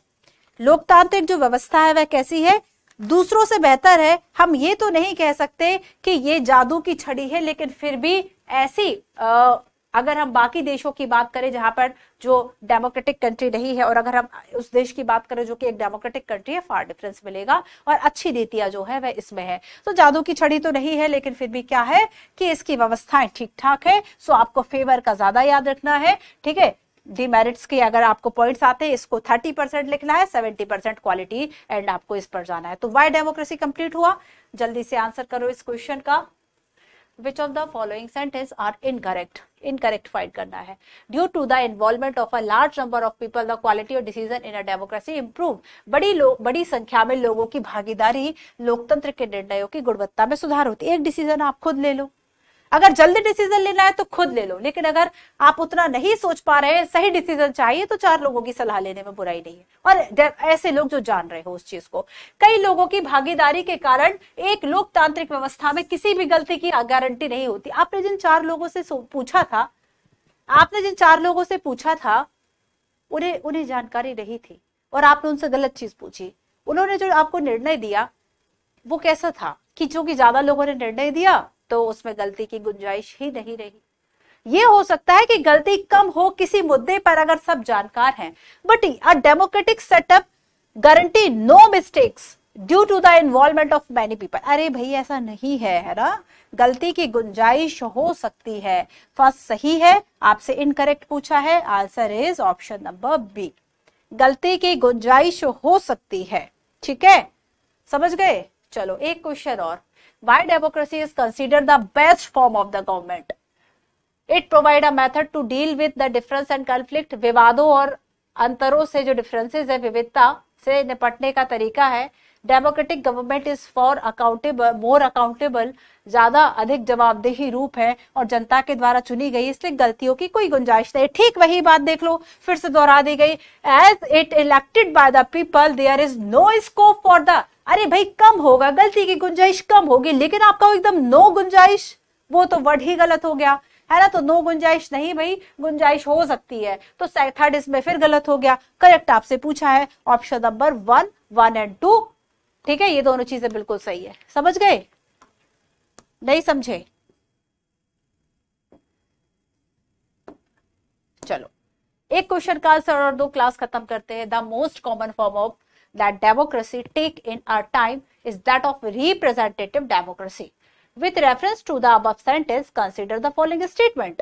लोकतांत्रिक जो व्यवस्था है वह कैसी है दूसरों से बेहतर है हम ये तो नहीं कह सकते कि ये जादू की छड़ी है लेकिन फिर भी ऐसी आ, अगर हम बाकी देशों की बात करें जहां पर जो डेमोक्रेटिक कंट्री नहीं है और अगर हम उस देश की बात करें जो कि एक डेमोक्रेटिक कंट्री है फार डिफरेंस मिलेगा और अच्छी नीतियां जो है वह इसमें है तो जादू की छड़ी तो नहीं है लेकिन फिर भी क्या है कि इसकी व्यवस्थाएं ठीक ठाक है सो आपको फेवर का ज्यादा याद रखना है ठीक है डिमेरिट्स के अगर आपको पॉइंट्स आते हैं इसको थर्टी परसेंट लिखना है सेवेंटी परसेंट क्वालिटी एंड आपको इस पर जाना है तो वाई डेमोक्रेसी कंप्लीट हुआ जल्दी से आंसर करो इस क्वेश्चन का which of the following sentence are incorrect incorrect fight करना है due to the involvement of a large number of people the quality of decision in a democracy improve बड़ी बड़ी संख्या में लोगों की भागीदारी लोकतंत्र के निर्णयों की गुणवत्ता में सुधार होती है एक डिसीजन आप खुद ले लो अगर जल्दी डिसीजन लेना है तो खुद ले लो लेकिन अगर आप उतना नहीं सोच पा रहे हैं सही डिसीजन चाहिए तो चार लोगों की सलाह लेने में बुराई नहीं है और ऐसे लोग जो जान रहे हो उस चीज को कई लोगों की भागीदारी के कारण एक लोकतांत्रिक व्यवस्था में किसी भी गलती की गारंटी नहीं होती आपने जिन चार लोगों से पूछा था आपने जिन चार लोगों से पूछा था उन्हें उन्हें जानकारी नहीं थी और आपने उनसे गलत चीज पूछी उन्होंने जो आपको निर्णय दिया वो कैसा था कि जो कि ज्यादा लोगों ने निर्णय दिया तो उसमें गलती की गुंजाइश ही नहीं रही ये हो सकता है कि गलती कम हो किसी मुद्दे पर अगर सब जानकार हैं but a democratic setup guarantee no mistakes due to the involvement of many people अरे भाई ऐसा नहीं है है ना गलती की गुंजाइश हो सकती है फर्स्ट सही है आपसे इनकरेक्ट पूछा है answer is option number B गलती की गुंजाइश हो सकती है ठीक है समझ गए चलो एक क्वेश्चन और why democracy is considered the best form of the government it provide a method to deal with the difference and conflict विवादों और अंतरों से जो डिफरेंसेस है विविधता से निपटने का तरीका है democratic government is for accountable more accountable ज्यादा अधिक जवाबदेही रूप है और जनता के द्वारा चुनी गई इसलिए गलतियों की कोई गुंजाइश नहीं ठीक वही बात देख लो फिर से दोहरा दी गई as it elected by the people there is no scope for the अरे भाई कम होगा गलती की गुंजाइश कम होगी लेकिन आपका एकदम नो गुंजाइश वो तो वर्ड ही गलत हो गया है ना तो नो गुंजाइश नहीं भाई गुंजाइश हो सकती है तो थर्ड इसमें फिर गलत हो गया करेक्ट आपसे पूछा है option number one one and two ठीक है ये दोनों चीजें बिल्कुल सही है समझ गए नहीं समझे चलो एक क्वेश्चन का आंसर और दो क्लास खत्म करते हैं the most common form of that democracy take in our time is that of representative democracy. With reference to the above sentence, consider the following statement.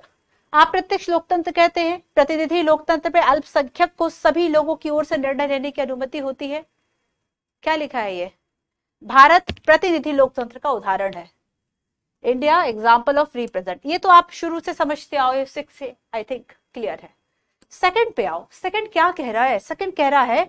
आप प्रत्यक्ष लोकतंत्र कहते हैं प्रतिनिधि लोकतंत्र में अल्पसंख्यक को सभी लोगों की ओर से निर्णय लेने की अनुमति होती है क्या लिखा है ये भारत प्रतिनिधि लोकतंत्र का उदाहरण है इंडिया एग्जाम्पल ऑफ रिप्रेजेंट ये तो आप शुरू से समझते आओ सिक्स से आई थिंक क्लियर है सेकंड पे आओ सेकंड क्या कह रहा है सेकंड कह रहा है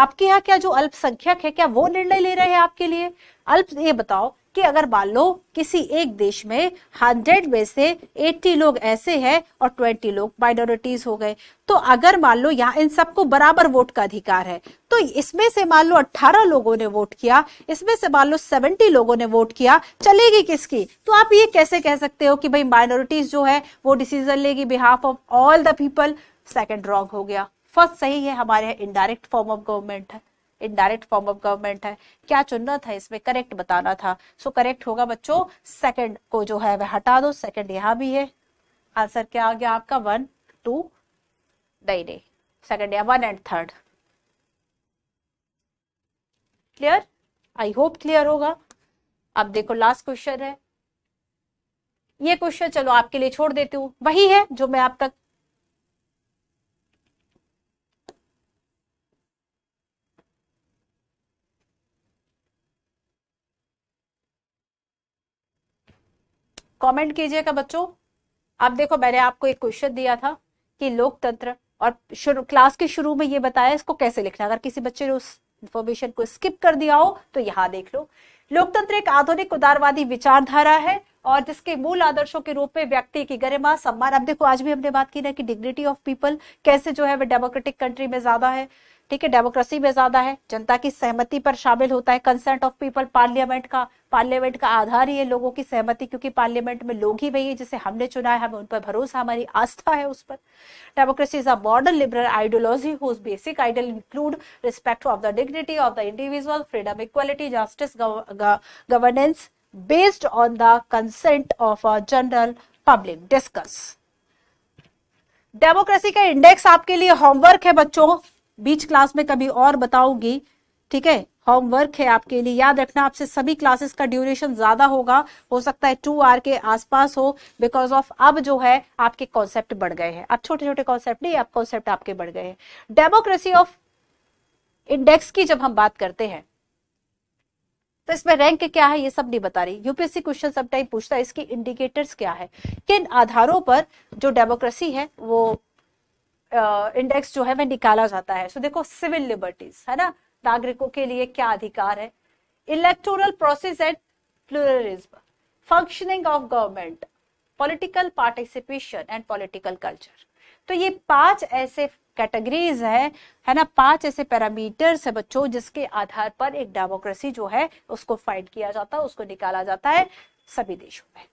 आपके यहाँ क्या जो अल्पसंख्यक है क्या वो निर्णय ले रहे हैं आपके लिए अल्प ये बताओ कि अगर मान लो किसी एक देश में हंड्रेड में से एट्टी लोग ऐसे हैं और ट्वेंटी लोग माइनॉरिटीज हो गए तो अगर मान लो यहाँ इन सबको बराबर वोट का अधिकार है तो इसमें से मान लो अट्ठारह लोगों ने वोट किया इसमें से मान लो सेवेंटी लोगों ने वोट किया चलेगी किसकी तो आप ये कैसे कह सकते हो कि भाई माइनॉरिटीज जो है वो डिसीजन लेगी behalf of all the people second wrong हो गया फर्स्ट सही है हमारे यहाँ इनडायरेक्ट फॉर्म ऑफ गवर्नमेंट है इनडायरेक्ट फॉर्म ऑफ गवर्नमेंट है क्या चुनना था इसमें करेक्ट बताना था सो so, करेक्ट होगा बच्चों सेकंड को जो है वह हटा दो सेकंड यहाँ भी है आंसर क्या आ गया आपका वन टू नहीं नहीं सेकंड या one and third clear I hope clear होगा अब देखो लास्ट क्वेश्चन है ये क्वेश्चन चलो आपके लिए छोड़ देती हूँ वही है जो मैं आप तक कमेंट कीजिएगा बच्चों अब देखो मैंने आपको एक क्वेश्चन दिया था कि लोकतंत्र और शुरू क्लास के शुरू में ये बताया इसको कैसे लिखना अगर किसी बच्चे ने उस इंफॉर्मेशन को स्किप कर दिया हो तो यहाँ देख लो लोकतंत्र एक आधुनिक उदारवादी विचारधारा है और जिसके मूल आदर्शों के रूप में व्यक्ति की गरिमा सम्मान अब देखो आज भी हमने बात की ना कि डिग्निटी ऑफ पीपल कैसे जो है वह डेमोक्रेटिक कंट्री में ज्यादा है ठीक है डेमोक्रेसी में ज्यादा है जनता की सहमति पर शामिल होता है कंसेंट ऑफ पीपल पार्लियामेंट का पार्लियामेंट का आधार ही है लोगों की सहमति क्योंकि पार्लियामेंट में लोग ही वही है जिसे हमने चुना है हमें उन पर भरोसा हमारी आस्था है उस पर democracy is a modern liberal ideology whose basic ideal include respect of the dignity of the individual freedom equality justice governance based on the consent of a general public discuss democracy का इंडेक्स आपके लिए होमवर्क है बच्चों बीच क्लास में कभी और बताऊंगी ठीक है होमवर्क है आपके लिए याद रखना आपसे सभी क्लासेस का ड्यूरेशन ज्यादा होगा हो सकता है टू आर के आसपास हो बिकॉज ऑफ अब जो है आपके कॉन्सेप्ट बढ़ गए हैं अब छोटे छोटे कॉन्सेप्ट नहीं अब कॉन्सेप्ट आपके बढ़ गए हैं डेमोक्रेसी ऑफ इंडेक्स की जब हम बात करते हैं तो इसमें रैंक क्या है ये सब नहीं बता रही यूपीएससी क्वेश्चन सब टाइम पूछता है इसकी इंडिकेटर्स क्या है किन आधारों पर जो डेमोक्रेसी है वो इंडेक्स जो है वह निकाला जाता है सो so, देखो सिविल लिबर्टीज है ना नागरिकों के लिए क्या अधिकार है electoral process and pluralism functioning of government political participation and political culture तो ये पांच ऐसे कैटेगरीज है है ना पांच ऐसे पैरामीटर्स है बच्चों जिसके आधार पर एक डेमोक्रेसी जो है उसको फाइंड किया जाता है उसको निकाला जाता है सभी देशों में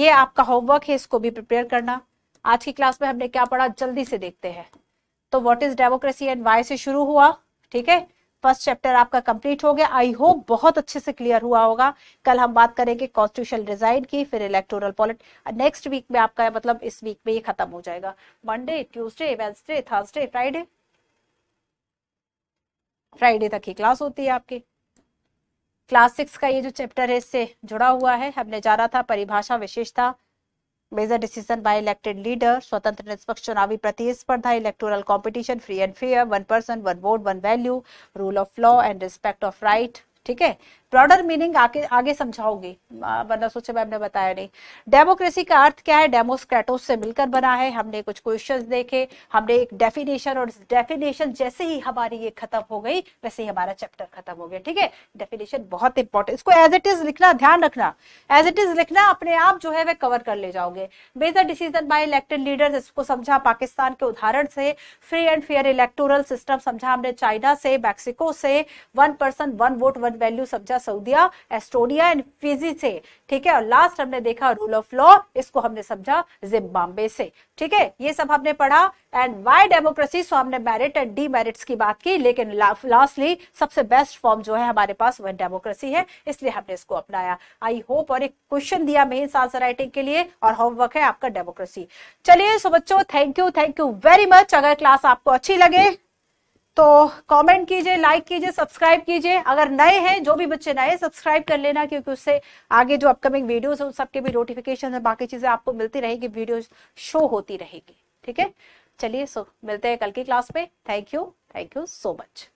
ये आपका होमवर्क है इसको भी प्रिपेयर करना आज की क्लास में हमने क्या पढ़ा जल्दी से देखते हैं तो what is democracy and why से शुरू हुआ ठीक है फर्स्ट चैप्टर आपका कंप्लीट हो गया आई होप बहुत अच्छे से क्लियर हुआ होगा कल हम बात करेंगे कॉन्स्टिट्यूशन डिजाइन की फिर इलेक्टोरल पॉलिट नेक्स्ट वीक में आपका मतलब इस वीक में ये खत्म हो जाएगा Monday Tuesday Wednesday Thursday Friday Friday तक ही क्लास होती है आपकी क्लास सिक्स का ये जो चैप्टर है इससे जुड़ा हुआ है हमने जाना था परिभाषा विशेषता major decision by elected leader स्वतंत्र निष्पक्ष चुनावी प्रतिस्पर्धा electoral competition free and fair one person one vote one value rule of law and respect of right ठीक है ब्रॉडर मीनिंग आगे आगे समझाओगे वरना सोचे मैम ने बताया नहीं डेमोक्रेसी का अर्थ क्या है डेमोस्क्रेटोस से मिलकर बना है हमने कुछ क्वेश्चंस देखे हमने एक डेफिनेशन और डेफिनेशन जैसे ही हमारी ये खत्म हो गई वैसे ही हमारा चैप्टर खत्म हो गया ठीक है डेफिनेशन बहुत इंपॉर्टेंट इसको एज इट इज लिखना ध्यान रखना एज इट इज लिखना अपने आप जो है वह कवर कर ले जाओगे major decision by elected leaders इसको समझा पाकिस्तान के उदाहरण से free and fair electoral system समझा हमने चाइना से मैक्सिको से one person one vote one value समझा सऊदिया एस्टोनिया एंड फिजी से ठीक है और लास्ट हमने देखा रूल ऑफ लॉ इसको हमने समझा जिम्बाब्वे से ठीक है ये सब हमने पढ़ा एंड वाई डेमोक्रेसी सो हमने मेरिट एंड डी मेरिट्स की बात की लेकिन लास्टली सबसे बेस्ट फॉर्म जो है हमारे पास वह डेमोक्रेसी है इसलिए हमने इसको अपनाया आई होप और एक क्वेश्चन दिया मेन्स आंसर राइटिंग के लिए और होमवर्क है आपका डेमोक्रेसी चलिए सो बच्चों thank you thank you very much अगर क्लास आपको अच्छी लगे तो कमेंट कीजिए लाइक कीजिए सब्सक्राइब कीजिए अगर नए हैं जो भी बच्चे नए सब्सक्राइब कर लेना क्योंकि उससे आगे जो अपकमिंग वीडियोस है उन सबके भी नोटिफिकेशन है बाकी चीजें आपको मिलती रहेगी वीडियोस शो होती रहेगी ठीक है चलिए सो मिलते हैं कल की क्लास में thank you thank you so much